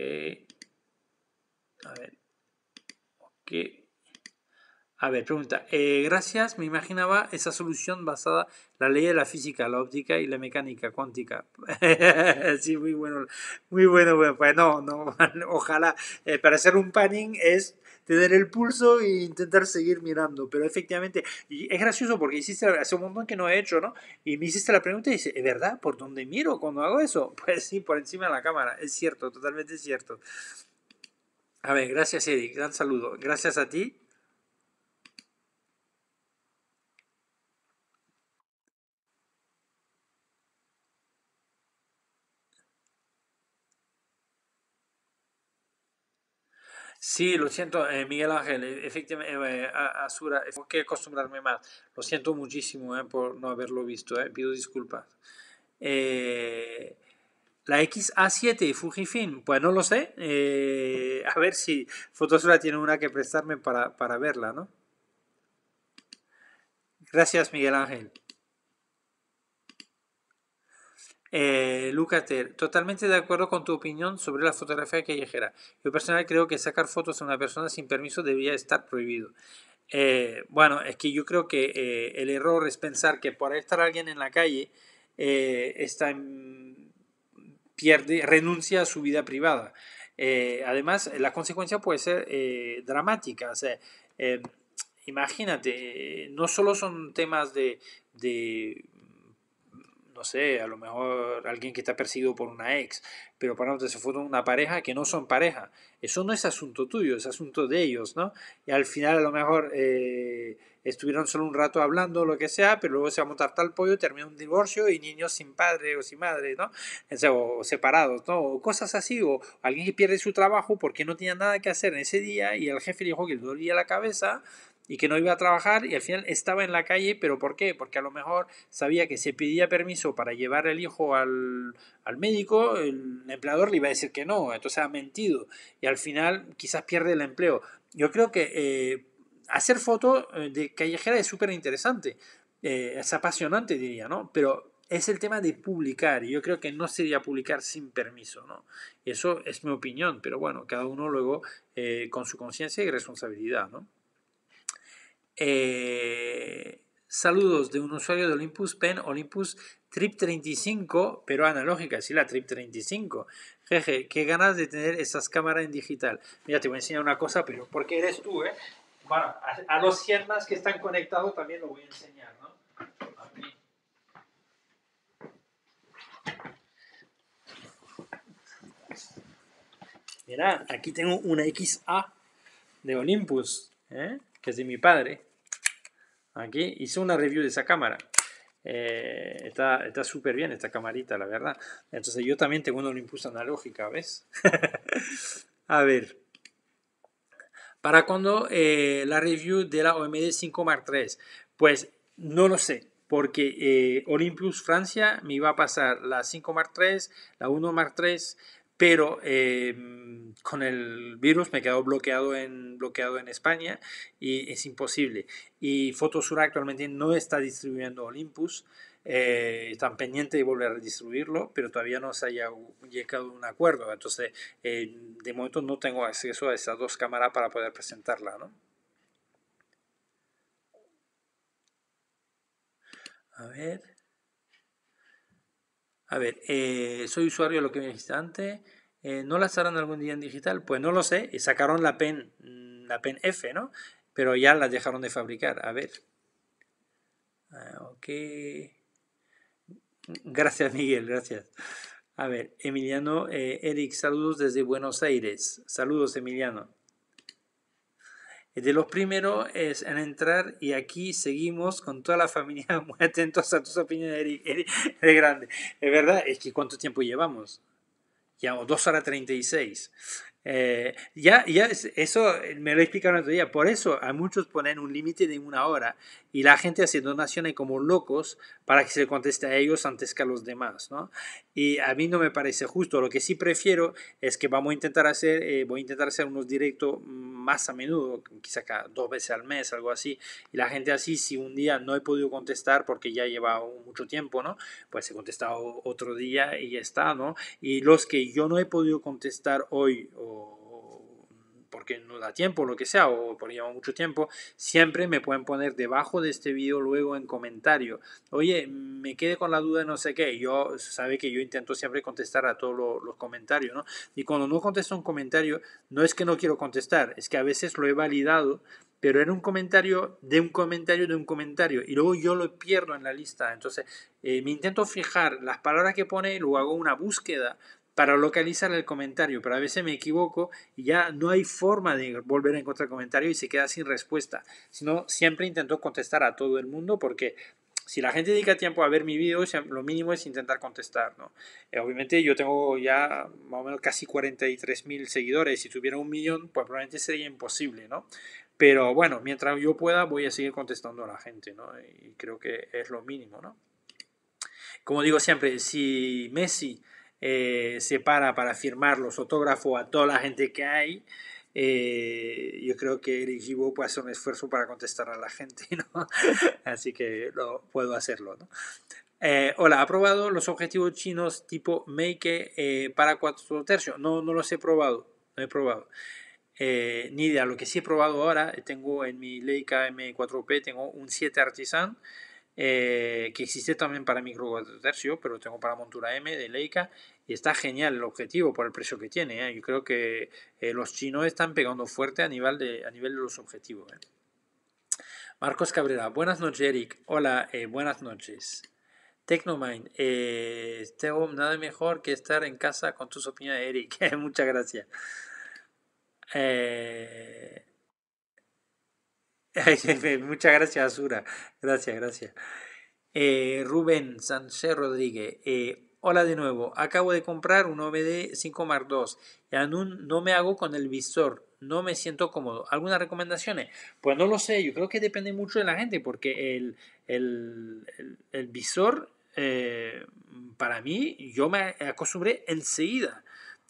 A ver. A ver, pregunta. Eh, gracias, me imaginaba esa solución basada en la ley de la física, la óptica y la mecánica cuántica. sí, muy bueno, muy bueno. Pues no, no, ojalá. Eh, para hacer un panning es tener el pulso e intentar seguir mirando. Pero efectivamente, y es gracioso porque hiciste, hace un montón que no he hecho, ¿no? Y me hiciste la pregunta y dice, ¿es verdad? ¿Por dónde miro cuando hago eso? Pues sí, por encima de la cámara. Es cierto, totalmente cierto. A ver, gracias Eric, gran saludo. Gracias a ti. Sí, lo siento, eh, Miguel Ángel, e, efectivamente, eh, eh, eh, tengo que acostumbrarme más. Lo siento muchísimo por no haberlo visto, pido disculpas. Eh, la XA7 y Fujifilm, pues no lo sé. Eh, a ver si Fotosura tiene una que prestarme para, verla, ¿no? Gracias, Miguel Ángel. Eh, Lucater, totalmente de acuerdo con tu opinión sobre la fotografía callejera. Yo personal creo que sacar fotos a una persona sin permiso debía estar prohibido. Eh, bueno, es que yo creo que el error es pensar que por estar alguien en la calle está en pierde, renuncia a su vida privada. Eh, además, la consecuencia puede ser eh, dramática. Em, imagínate, eh, no solo son temas de no sé, a lo mejor alguien que está perseguido por una ex, pero para nosotros se fueron una pareja que no son pareja. Eso no es asunto tuyo, es asunto de ellos, ¿no? Y al final a lo mejor eh, estuvieron solo un rato hablando o lo que sea, pero luego se va a montar tal pollo, termina un divorcio y niños sin padre o sin madre, ¿no? O, separados, ¿no? cosas así, o alguien que pierde su trabajo porque no tenía nada que hacer en ese día y el jefe le dijo que le dolía la cabeza y que no iba a trabajar y al final estaba en la calle, pero ¿por qué? Porque a lo mejor sabía que se pedía permiso para llevar el hijo al, médico, el empleador le iba a decir que no, entonces ha mentido y al final quizás pierde el empleo. Yo creo que eh, hacer fotos eh, de callejera es súper interesante, eh, es apasionante diría, ¿no? Pero es el tema de publicar. y Yo creo que no sería publicar sin permiso, ¿no? Eso es mi opinión, pero bueno, cada uno luego con su conciencia y responsabilidad, ¿no? Eh, saludos de un usuario de Olympus Pen, Olympus Trip 35, pero analógica, sí, la Trip 35. Jeje, qué ganas de tener esas cámaras en digital. Mira, te voy a enseñar una cosa, pero porque eres tú, ¿eh? Bueno, a, los 100 que están conectados también lo voy a enseñar, ¿no? Aquí. aquí tengo una XA de Olympus, ¿eh? que es de mi padre, aquí hizo una review de esa cámara. Eh, está está súper bien esta camarita, la verdad. Entonces yo también tengo una Olympus analógica, ¿ves? a ver. ¿Para cuando eh, la review de la OMD 5 Mark 3 Pues no lo sé, porque eh, Olympus Francia me iba a pasar la 5 Mark 3 la 1 Mark III, pero em, con el virus me he bloqueado en, bloqueado en España y es imposible. Y Fotosur actualmente no está distribuyendo Olympus. Eh, están pendientes de volver a distribuirlo, pero todavía no se haya llegado a un acuerdo. Entonces, eh, de momento no tengo acceso a esas dos cámaras para poder presentarla. A ver. A ver, eh, soy usuario de lo que me dijiste antes. ¿No las harán algún día en digital? Pues no lo sé. Sacaron la pen, mm, la pen F, ¿no? Pero ya la dejaron de fabricar. A ver. Ah, ok. Gracias, Miguel, gracias. A ver, Emiliano, eh, Eric, saludos desde Buenos Aires. Saludos, Emiliano de los primeros es en entrar y aquí seguimos con toda la familia muy atentos a tus opiniones, Eric. Eric grande. Es verdad, es que ¿cuánto tiempo llevamos? ya 2 horas 36. Eh, ya, ya, eso me lo explicaron otro día. Por eso a muchos ponen un límite de una hora y la gente hace donaciones como locos para que se conteste a ellos antes que a los demás, ¿no? Y a mí no me parece justo. Lo que sí prefiero es que vamos a intentar hacer, eh, voy a intentar hacer unos directos más a menudo, quizá cada dos veces al mes, algo así. Y la gente así, si un día no he podido contestar porque ya lleva mucho tiempo, ¿no? Pues he contestado otro día y ya está, ¿no? Y los que yo no he podido contestar hoy o porque no da tiempo, lo que sea, o por mucho tiempo, siempre me pueden poner debajo de este video luego en comentario, oye, me quedé con la duda de no sé qué, yo sabe que yo intento siempre contestar a todos los, comentarios, ¿no? Y cuando no contesto un comentario, no es que no quiero contestar, es que a veces lo he validado pero era un comentario de un comentario de un comentario y luego yo lo pierdo en la lista. Entonces eh, me intento fijar las palabras que pone, luego hago una búsqueda para localizar el comentario, pero a veces me equivoco y ya no hay forma de volver a encontrar el comentario y se queda sin respuesta. Sino siempre intento contestar a todo el mundo porque si la gente dedica tiempo a ver mi video, lo mínimo es intentar contestar, ¿no? Eh, obviamente yo tengo ya más o menos casi 43 mil seguidores, si tuviera un millón, pues probablemente sería imposible, ¿no? Pero bueno, mientras yo pueda, voy a seguir contestando a la gente, ¿no? Y creo que es lo mínimo, ¿no? Como digo siempre, si Messi eh, se para para firmar los autógrafos a toda la gente que hay, eh, yo creo que Eric Puede hacer un esfuerzo para contestar a la gente, así que lo, puedo hacerlo. ¿no? Eh, hola, ¿ha probado los objetivos chinos tipo Make para 4 tercios? No, no los he probado, no he probado. ni idea, lo que sí he probado ahora, tengo en mi Leica M4P, tengo un 7 Artisan, que existe también para micro 4 tercios, pero tengo para montura M de Leica, y está genial el objetivo por el precio que tiene. ¿eh? Yo creo que eh, los chinos están pegando fuerte a nivel de, a nivel de los objetivos. ¿eh? Marcos Cabrera, buenas noches Eric. Hola, buenas noches. Tecnomind, Teo, nada mejor que estar en casa con tus opiniones, Eric. Muchas gracias. Muchas gracias, Azura. Gracias, gracias. Rubén Sánchez Rodríguez. Hola de nuevo, acabo de comprar un OBD 5 Mark II y aún no me hago con el visor, no me siento cómodo. ¿Algunas recomendaciones? Pues no lo sé, yo creo que depende mucho de la gente porque el, visor, eh, para mí, yo me acostumbré enseguida.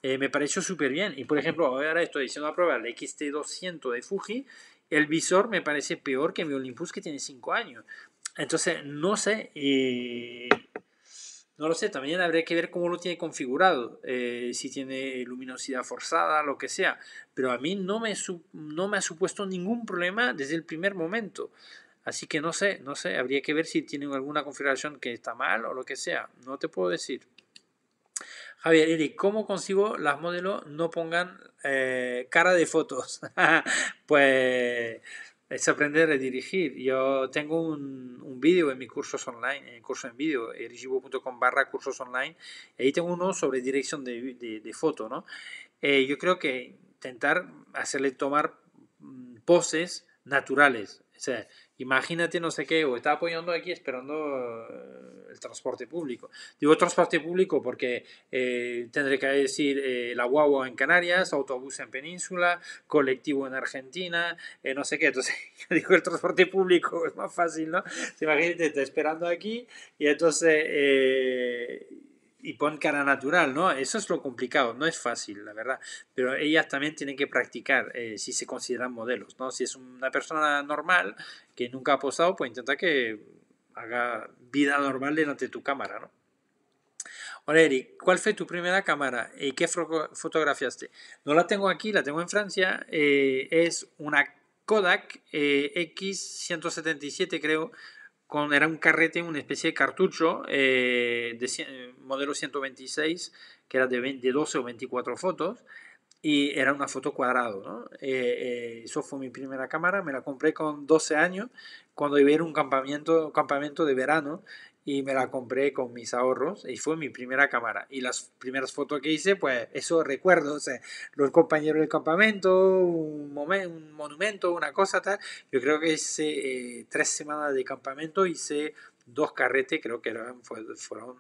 Eh, me pareció súper bien. Y por ejemplo, ahora estoy diciendo a probar el XT200 de Fuji. El visor me parece peor que mi Olympus que tiene 5 años. Entonces, no sé. Eh, no lo sé, también habría que ver cómo lo tiene configurado, eh, si tiene luminosidad forzada, lo que sea. Pero a mí no me, no me ha supuesto ningún problema desde el primer momento. Así que no sé, no sé, habría que ver si tienen alguna configuración que está mal o lo que sea. No te puedo decir. Javier, Eric, ¿cómo consigo las modelos no pongan eh, cara de fotos? pues es aprender a dirigir. Yo tengo un, un vídeo en mi cursos online, en el curso en vídeo, erigibo.com barra cursos online, y ahí tengo uno sobre dirección de, foto, ¿no? Eh, yo creo que intentar hacerle tomar mm, poses naturales, o sea, imagínate no sé qué, o está apoyando aquí esperando eh, el transporte público. Digo transporte público porque eh, tendré que decir eh, la guagua en Canarias, autobús en Península, colectivo en Argentina, no sé qué. Entonces, digo el transporte público, es más fácil, ¿no? Imagínate, está esperando aquí y entonces y pon cara natural, ¿no? Eso es lo complicado, no es fácil, la verdad. Pero ellas también tienen que practicar si se consideran modelos, ¿no? Si es una persona normal, que nunca ha posado, pues intenta que haga vida normal delante de tu cámara, ¿no? Hola Eric, ¿cuál fue tu primera cámara y qué fotografiaste? No la tengo aquí, la tengo en Francia. Eh, es una Kodak eh, X177, creo. Con, era un carrete, una especie de cartucho eh, de modelo 126, que era de, de 12 o 24 fotos y era una foto cuadrado. ¿no? Eh, eh, eso fue mi primera cámara, me la compré con 12 años cuando iba a ir a un campamento, campamento de verano y me la compré con mis ahorros y fue mi primera cámara. Y las primeras fotos que hice, pues eso recuerdo, o sea, los compañeros del campamento, un, momento un monumento, una cosa tal. Yo creo que hice eh, tres semanas de campamento, hice dos carretes, creo que eran, fueron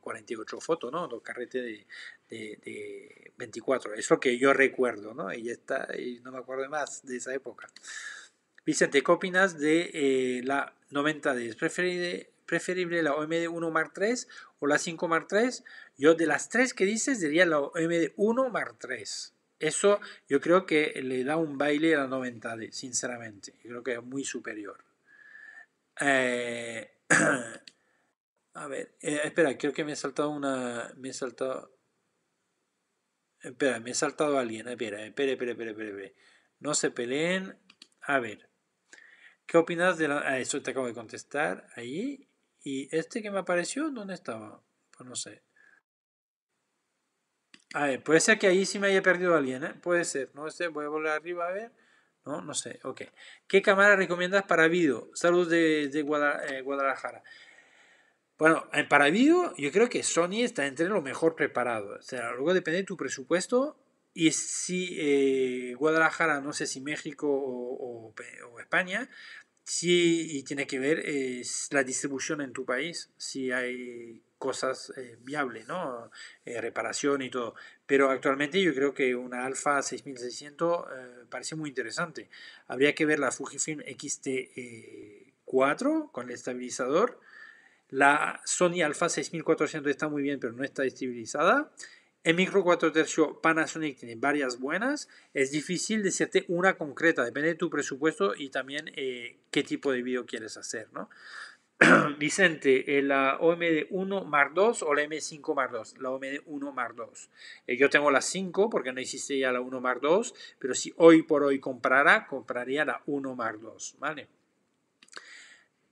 48 eh, fotos, ¿no? Dos carretes de, de, de, 24, eso que yo recuerdo, ¿no? Y ya está, y no me acuerdo más de esa época. Vicente, ¿qué opinas de eh, la 90D? ¿Es preferible la OMD1 Mark 3 o la 5 Mark 3? Yo de las tres que dices diría la OMD1 Mark 3. Eso yo creo que le da un baile a la 90D, sinceramente. Yo creo que es muy superior. Eh, a ver, espera, creo que me he saltado una. Me he saltado. Espera, me he saltado alguien. Espera, espera, espera, espera, espera. No se peleen. A ver. ¿Qué opinas de la.? eso te acabo de contestar ahí. ¿Y este que me apareció, dónde estaba? Pues no sé. A ver, puede ser que ahí sí me haya perdido alguien, Puede ser, no sé. Voy a volver arriba a ver. ¿no? No sé, ok. ¿Qué cámara recomiendas para vido Saludos de, eh, Guadalajara. Bueno, eh, para vido yo creo que Sony está entre lo mejor preparado. luego depende de tu presupuesto y si eh, Guadalajara, no sé si México o, o España, Sí, y tiene que ver eh, la distribución en tu país, si hay cosas eh, viables, ¿no? Eh, reparación y todo. Pero actualmente yo creo que una Alfa 6600 parece muy interesante. Habría que ver la Fujifilm XT4 con el estabilizador. La Sony Alpha 6400 está muy bien, pero no está estabilizada. El micro 4 tercios Panasonic tiene varias buenas. Es difícil decirte una concreta, depende de tu presupuesto y también eh, qué tipo de video quieres hacer, ¿no? Vicente, eh, la OMD 1 Mark 2 o la M5 Mark 2, la OMD 1 Mark 2. Eh, yo tengo la 5 porque no existe ya la 1 Mark 2, pero si hoy por hoy comprara, compraría la 1 Mark 2, ¿vale?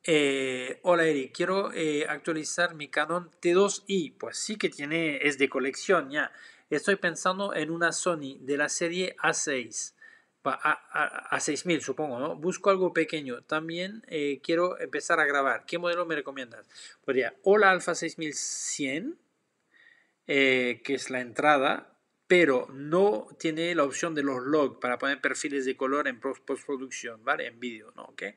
Eh, hola Eric, quiero eh, actualizar mi Canon T2i. Pues sí que tiene, es de colección ya. Estoy pensando en una Sony de la serie A6. A, 6000 supongo, ¿no? Busco algo pequeño. También eh, quiero empezar a grabar. ¿Qué modelo me recomiendas? Podría pues o la Alpha 6100, que es la entrada, pero no tiene la opción de los logs para poner perfiles de color en postproducción, ¿vale? En vídeo, ¿no? ¿Okay?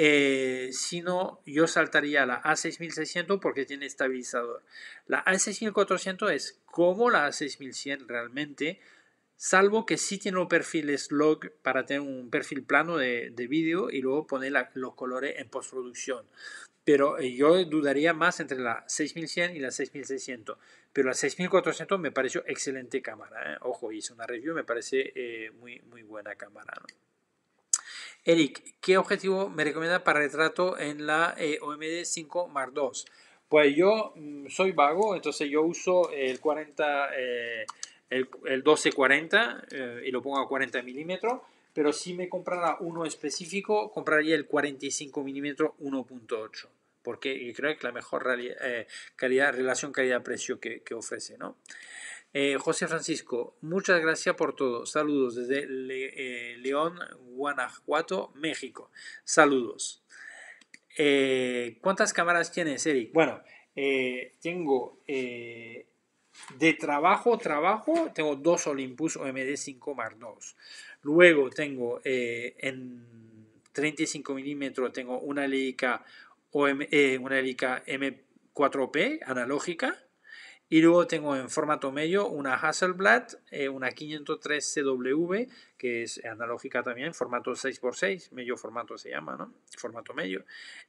Eh, si no, yo saltaría la A6600 porque tiene estabilizador. La A6400 es como la A6100 realmente, salvo que sí tiene un perfil slog para tener un perfil plano de, de vídeo y luego poner los colores en postproducción. Pero eh, yo dudaría más entre la 6100 y la 6600. Pero la 6400 me pareció excelente cámara. ¿eh? Ojo, hice una review, me parece eh, muy, muy buena cámara. Eric, ¿qué objetivo me recomienda para retrato en la om OMD 5 Mark II? Pues yo mm, soy vago, entonces yo uso el 40, eh, el, 1240 eh, y lo pongo a 40 milímetros, pero si me comprara uno específico, compraría el 45 milímetros 1.8 porque creo que es la mejor eh, calidad, relación calidad-precio que, que ofrece, ¿no? Eh, José Francisco, muchas gracias por todo. Saludos desde eh, León, Guanajuato, México. Saludos. Eh, ¿Cuántas cámaras tienes, Eric? Bueno, tengo de trabajo, trabajo, tengo dos Olympus OMD5 Mark II. Luego tengo en 35 milímetros, tengo una Leica, una Leica M4P analógica y luego tengo en formato medio una Hasselblad, eh, una 503 CW, que es analógica también, formato 6x6, medio formato se llama, ¿no? Formato medio.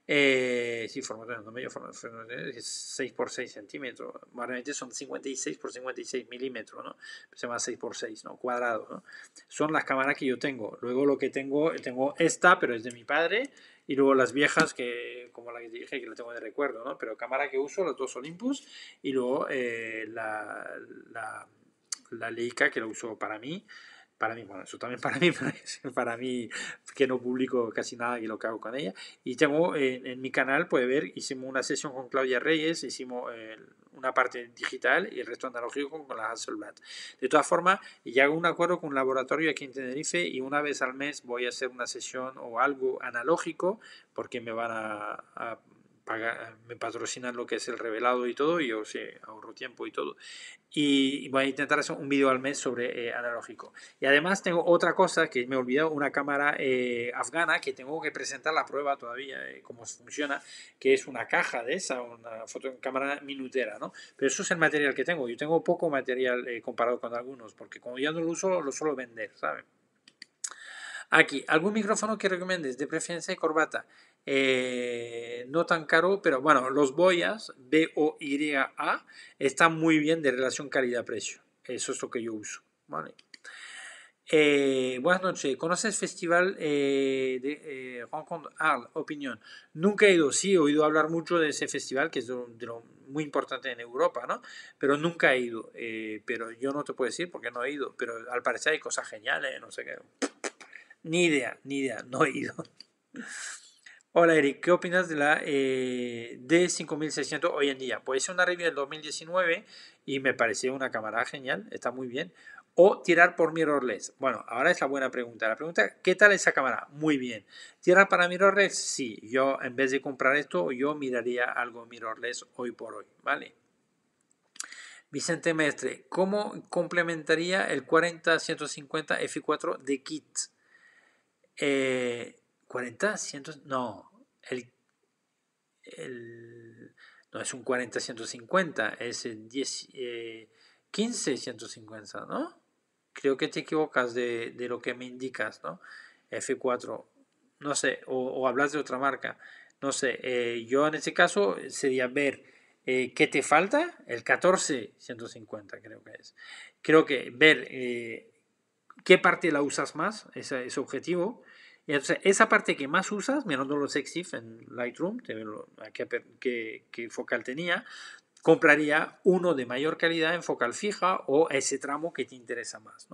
Eh, sí, formato no medio, formato, 6x6 centímetros. normalmente son 56x56 56 milímetros, ¿no? Se llama 6x6, ¿no? Cuadrado, ¿no? Son las cámaras que yo tengo. Luego lo que tengo, tengo esta, pero es de mi padre, y luego las viejas, que como la que dije, que la tengo de recuerdo, ¿no? Pero cámara que uso, los dos Olympus, y luego eh, la, la, la, Leica, que la uso para mí. Para mí, bueno, eso también para mí, para mí, que no publico casi nada y lo que hago con ella. Y tengo eh, en mi canal, puede ver, hicimos una sesión con Claudia Reyes, hicimos una parte digital y el resto analógico con la Hasselblad. De todas formas, ya hago un acuerdo con un laboratorio aquí en Tenerife y una vez al mes voy a hacer una sesión o algo analógico porque me van a me patrocinan lo que es el revelado y todo, y yo sí, ahorro tiempo y todo. Y voy a intentar hacer un vídeo al mes sobre eh, analógico. Y además tengo otra cosa que me he olvidado, una cámara eh, afgana que tengo que presentar la prueba todavía, eh, cómo funciona, que es una caja de esa, una cámara minutera, ¿no? Pero eso es el material que tengo. Yo tengo poco material comparado con algunos, porque como ya no lo uso, lo suelo vender, ¿sabes? Aquí, ¿algún micrófono que recomiendes? De preferencia de corbata. Eh, no tan caro, pero bueno, los Boyas, B-O-Y-A, están muy bien de relación calidad-precio. Eso es lo que yo uso. Eh, buenas noches. ¿Conoces Festival eh, de Rencontre Arles? Opinión. Nunca he ido. Sí, he oído hablar mucho de ese festival, que es de muy importante en Europa, ¿no? Pero nunca he ido. pero yo no te puedo decir porque no he ido. Pero al parecer hay cosas geniales, no sé qué. Ni idea, ni idea, no he ido. Hola Eric, ¿qué opinas de la eh, D5600 hoy en día? Puede ser una review del 2019 y me pareció una cámara genial, está muy bien. O tirar por mirrorless. Bueno, ahora es la buena pregunta. La pregunta, ¿qué tal esa cámara? Muy bien. ¿Tirar para mirrorless? Sí, yo en vez de comprar esto, yo miraría algo mirrorless hoy por hoy, ¿vale? Vicente Mestre, ¿cómo complementaría el 40-150 F4 de kit? 40, eh, 100, no, el, no es un 40, 150, es el 10, 15, 150, ¿no? Creo que te equivocas de, lo que me indicas, ¿no? F4, no sé, o, hablas de otra marca, no sé, eh, yo en este caso sería ver eh, qué te falta, el 14, 150 creo que es. Creo que ver qué parte la usas más, ese, ese objetivo, entonces, esa parte que más usas, mirando los EXIF en Lightroom, que focal tenía, compraría uno de mayor calidad en focal fija o ese tramo que te interesa más.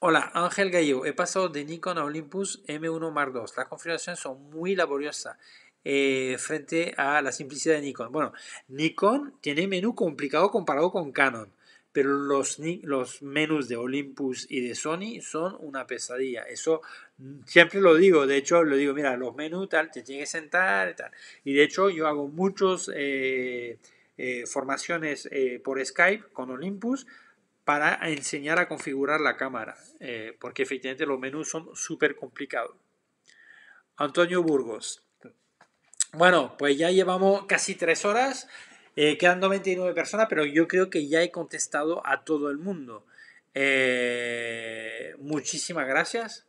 Hola, Ángel Gallo. He pasado de Nikon a Olympus M1 Mark II. Las configuraciones son muy laboriosas eh, frente a la simplicidad de Nikon. Bueno, Nikon tiene menú complicado comparado con Canon pero los, los menús de Olympus y de Sony son una pesadilla. Eso mm, siempre lo digo, de hecho lo digo, mira, los menús tal, te tienes que sentar y tal. Y de hecho yo hago muchas eh, eh, formaciones eh, por Skype con Olympus para enseñar a configurar la cámara, porque efectivamente los menús son súper complicados. Antonio Burgos. Bueno, pues ya llevamos casi tres horas. Eh, quedan 99 personas, pero yo creo que ya he contestado a todo el mundo. Eh, muchísimas gracias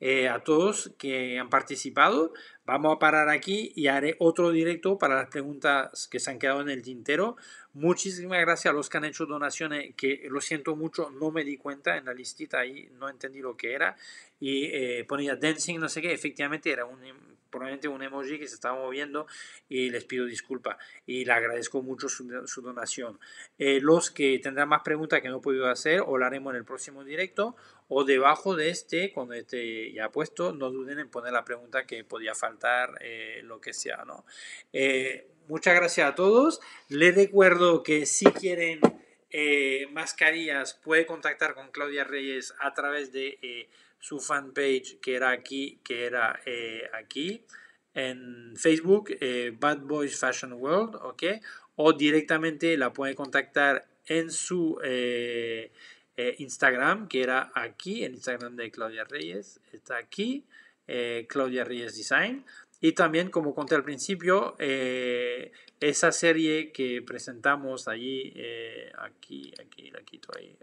eh, a todos que han participado. Vamos a parar aquí y haré otro directo para las preguntas que se han quedado en el tintero. Muchísimas gracias a los que han hecho donaciones, que lo siento mucho, no me di cuenta en la listita ahí, no entendí lo que era. Y eh, ponía dancing, no sé qué, efectivamente era un, probablemente un emoji que se estaba moviendo y les pido disculpa. Y le agradezco mucho su, donación. Eh, los que tendrán más preguntas que no he podido hacer, o la haremos en el próximo directo o debajo de este, cuando esté ya puesto, no duden en poner la pregunta que podía faltar, eh, lo que sea, ¿no? Eh, muchas gracias a todos. Les recuerdo que si quieren eh, mascarillas, puede contactar con Claudia Reyes a través de su fanpage que era aquí, que era aquí en Facebook, Bad Boys Fashion World, ¿ok? O directamente la puede contactar en su eh, Instagram, que era aquí, el Instagram de Claudia Reyes, está aquí, eh, Claudia Reyes Design. Y también, como conté al principio, eh, esa serie que presentamos allí, aquí, aquí, la quito ahí,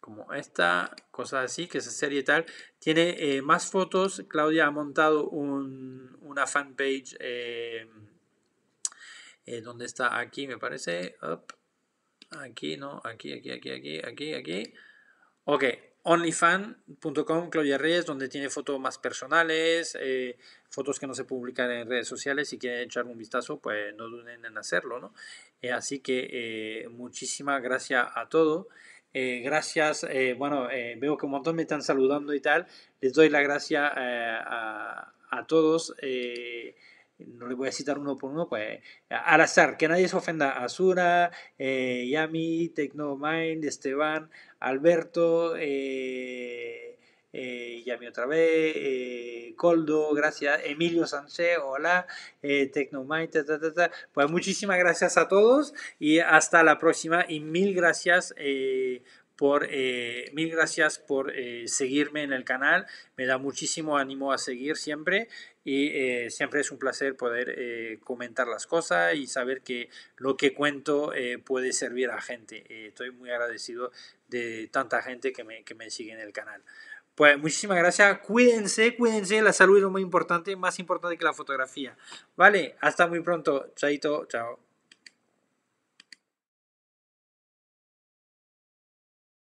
como esta, cosa así, que esa serie tal, tiene más fotos. Claudia ha montado una fanpage donde está aquí, me parece, up, Aquí, no, aquí, aquí, aquí, aquí, aquí, aquí. Ok, onlyfan.com, Claudia Reyes, donde tiene fotos más personales, eh, fotos que no se publican en redes sociales. Si quieren echar un vistazo, pues no duden en hacerlo, ¿no? Eh, así que eh, muchísimas gracias a todos. gracias, bueno, veo que un montón me están saludando y tal. Les doy la gracia a, a, todos no le voy a citar uno por uno, pues al azar, que nadie se ofenda. Azura, eh, Yami, Tecnomind, Esteban, Alberto, eh, eh, Yami otra vez, eh, Coldo, gracias, Emilio Sánchez, hola, Tecnomind, Pues muchísimas gracias a todos y hasta la próxima y mil gracias por eh, mil gracias por eh, seguirme en el canal. Me da muchísimo ánimo a seguir siempre y eh, siempre es un placer poder comentar las cosas y saber que lo que cuento puede servir a gente. estoy muy agradecido de tanta gente que me, sigue en el canal. Pues muchísimas gracias. Cuídense, cuídense. La salud es lo muy importante, más importante que la fotografía. Vale, hasta muy pronto. Chaito, chao.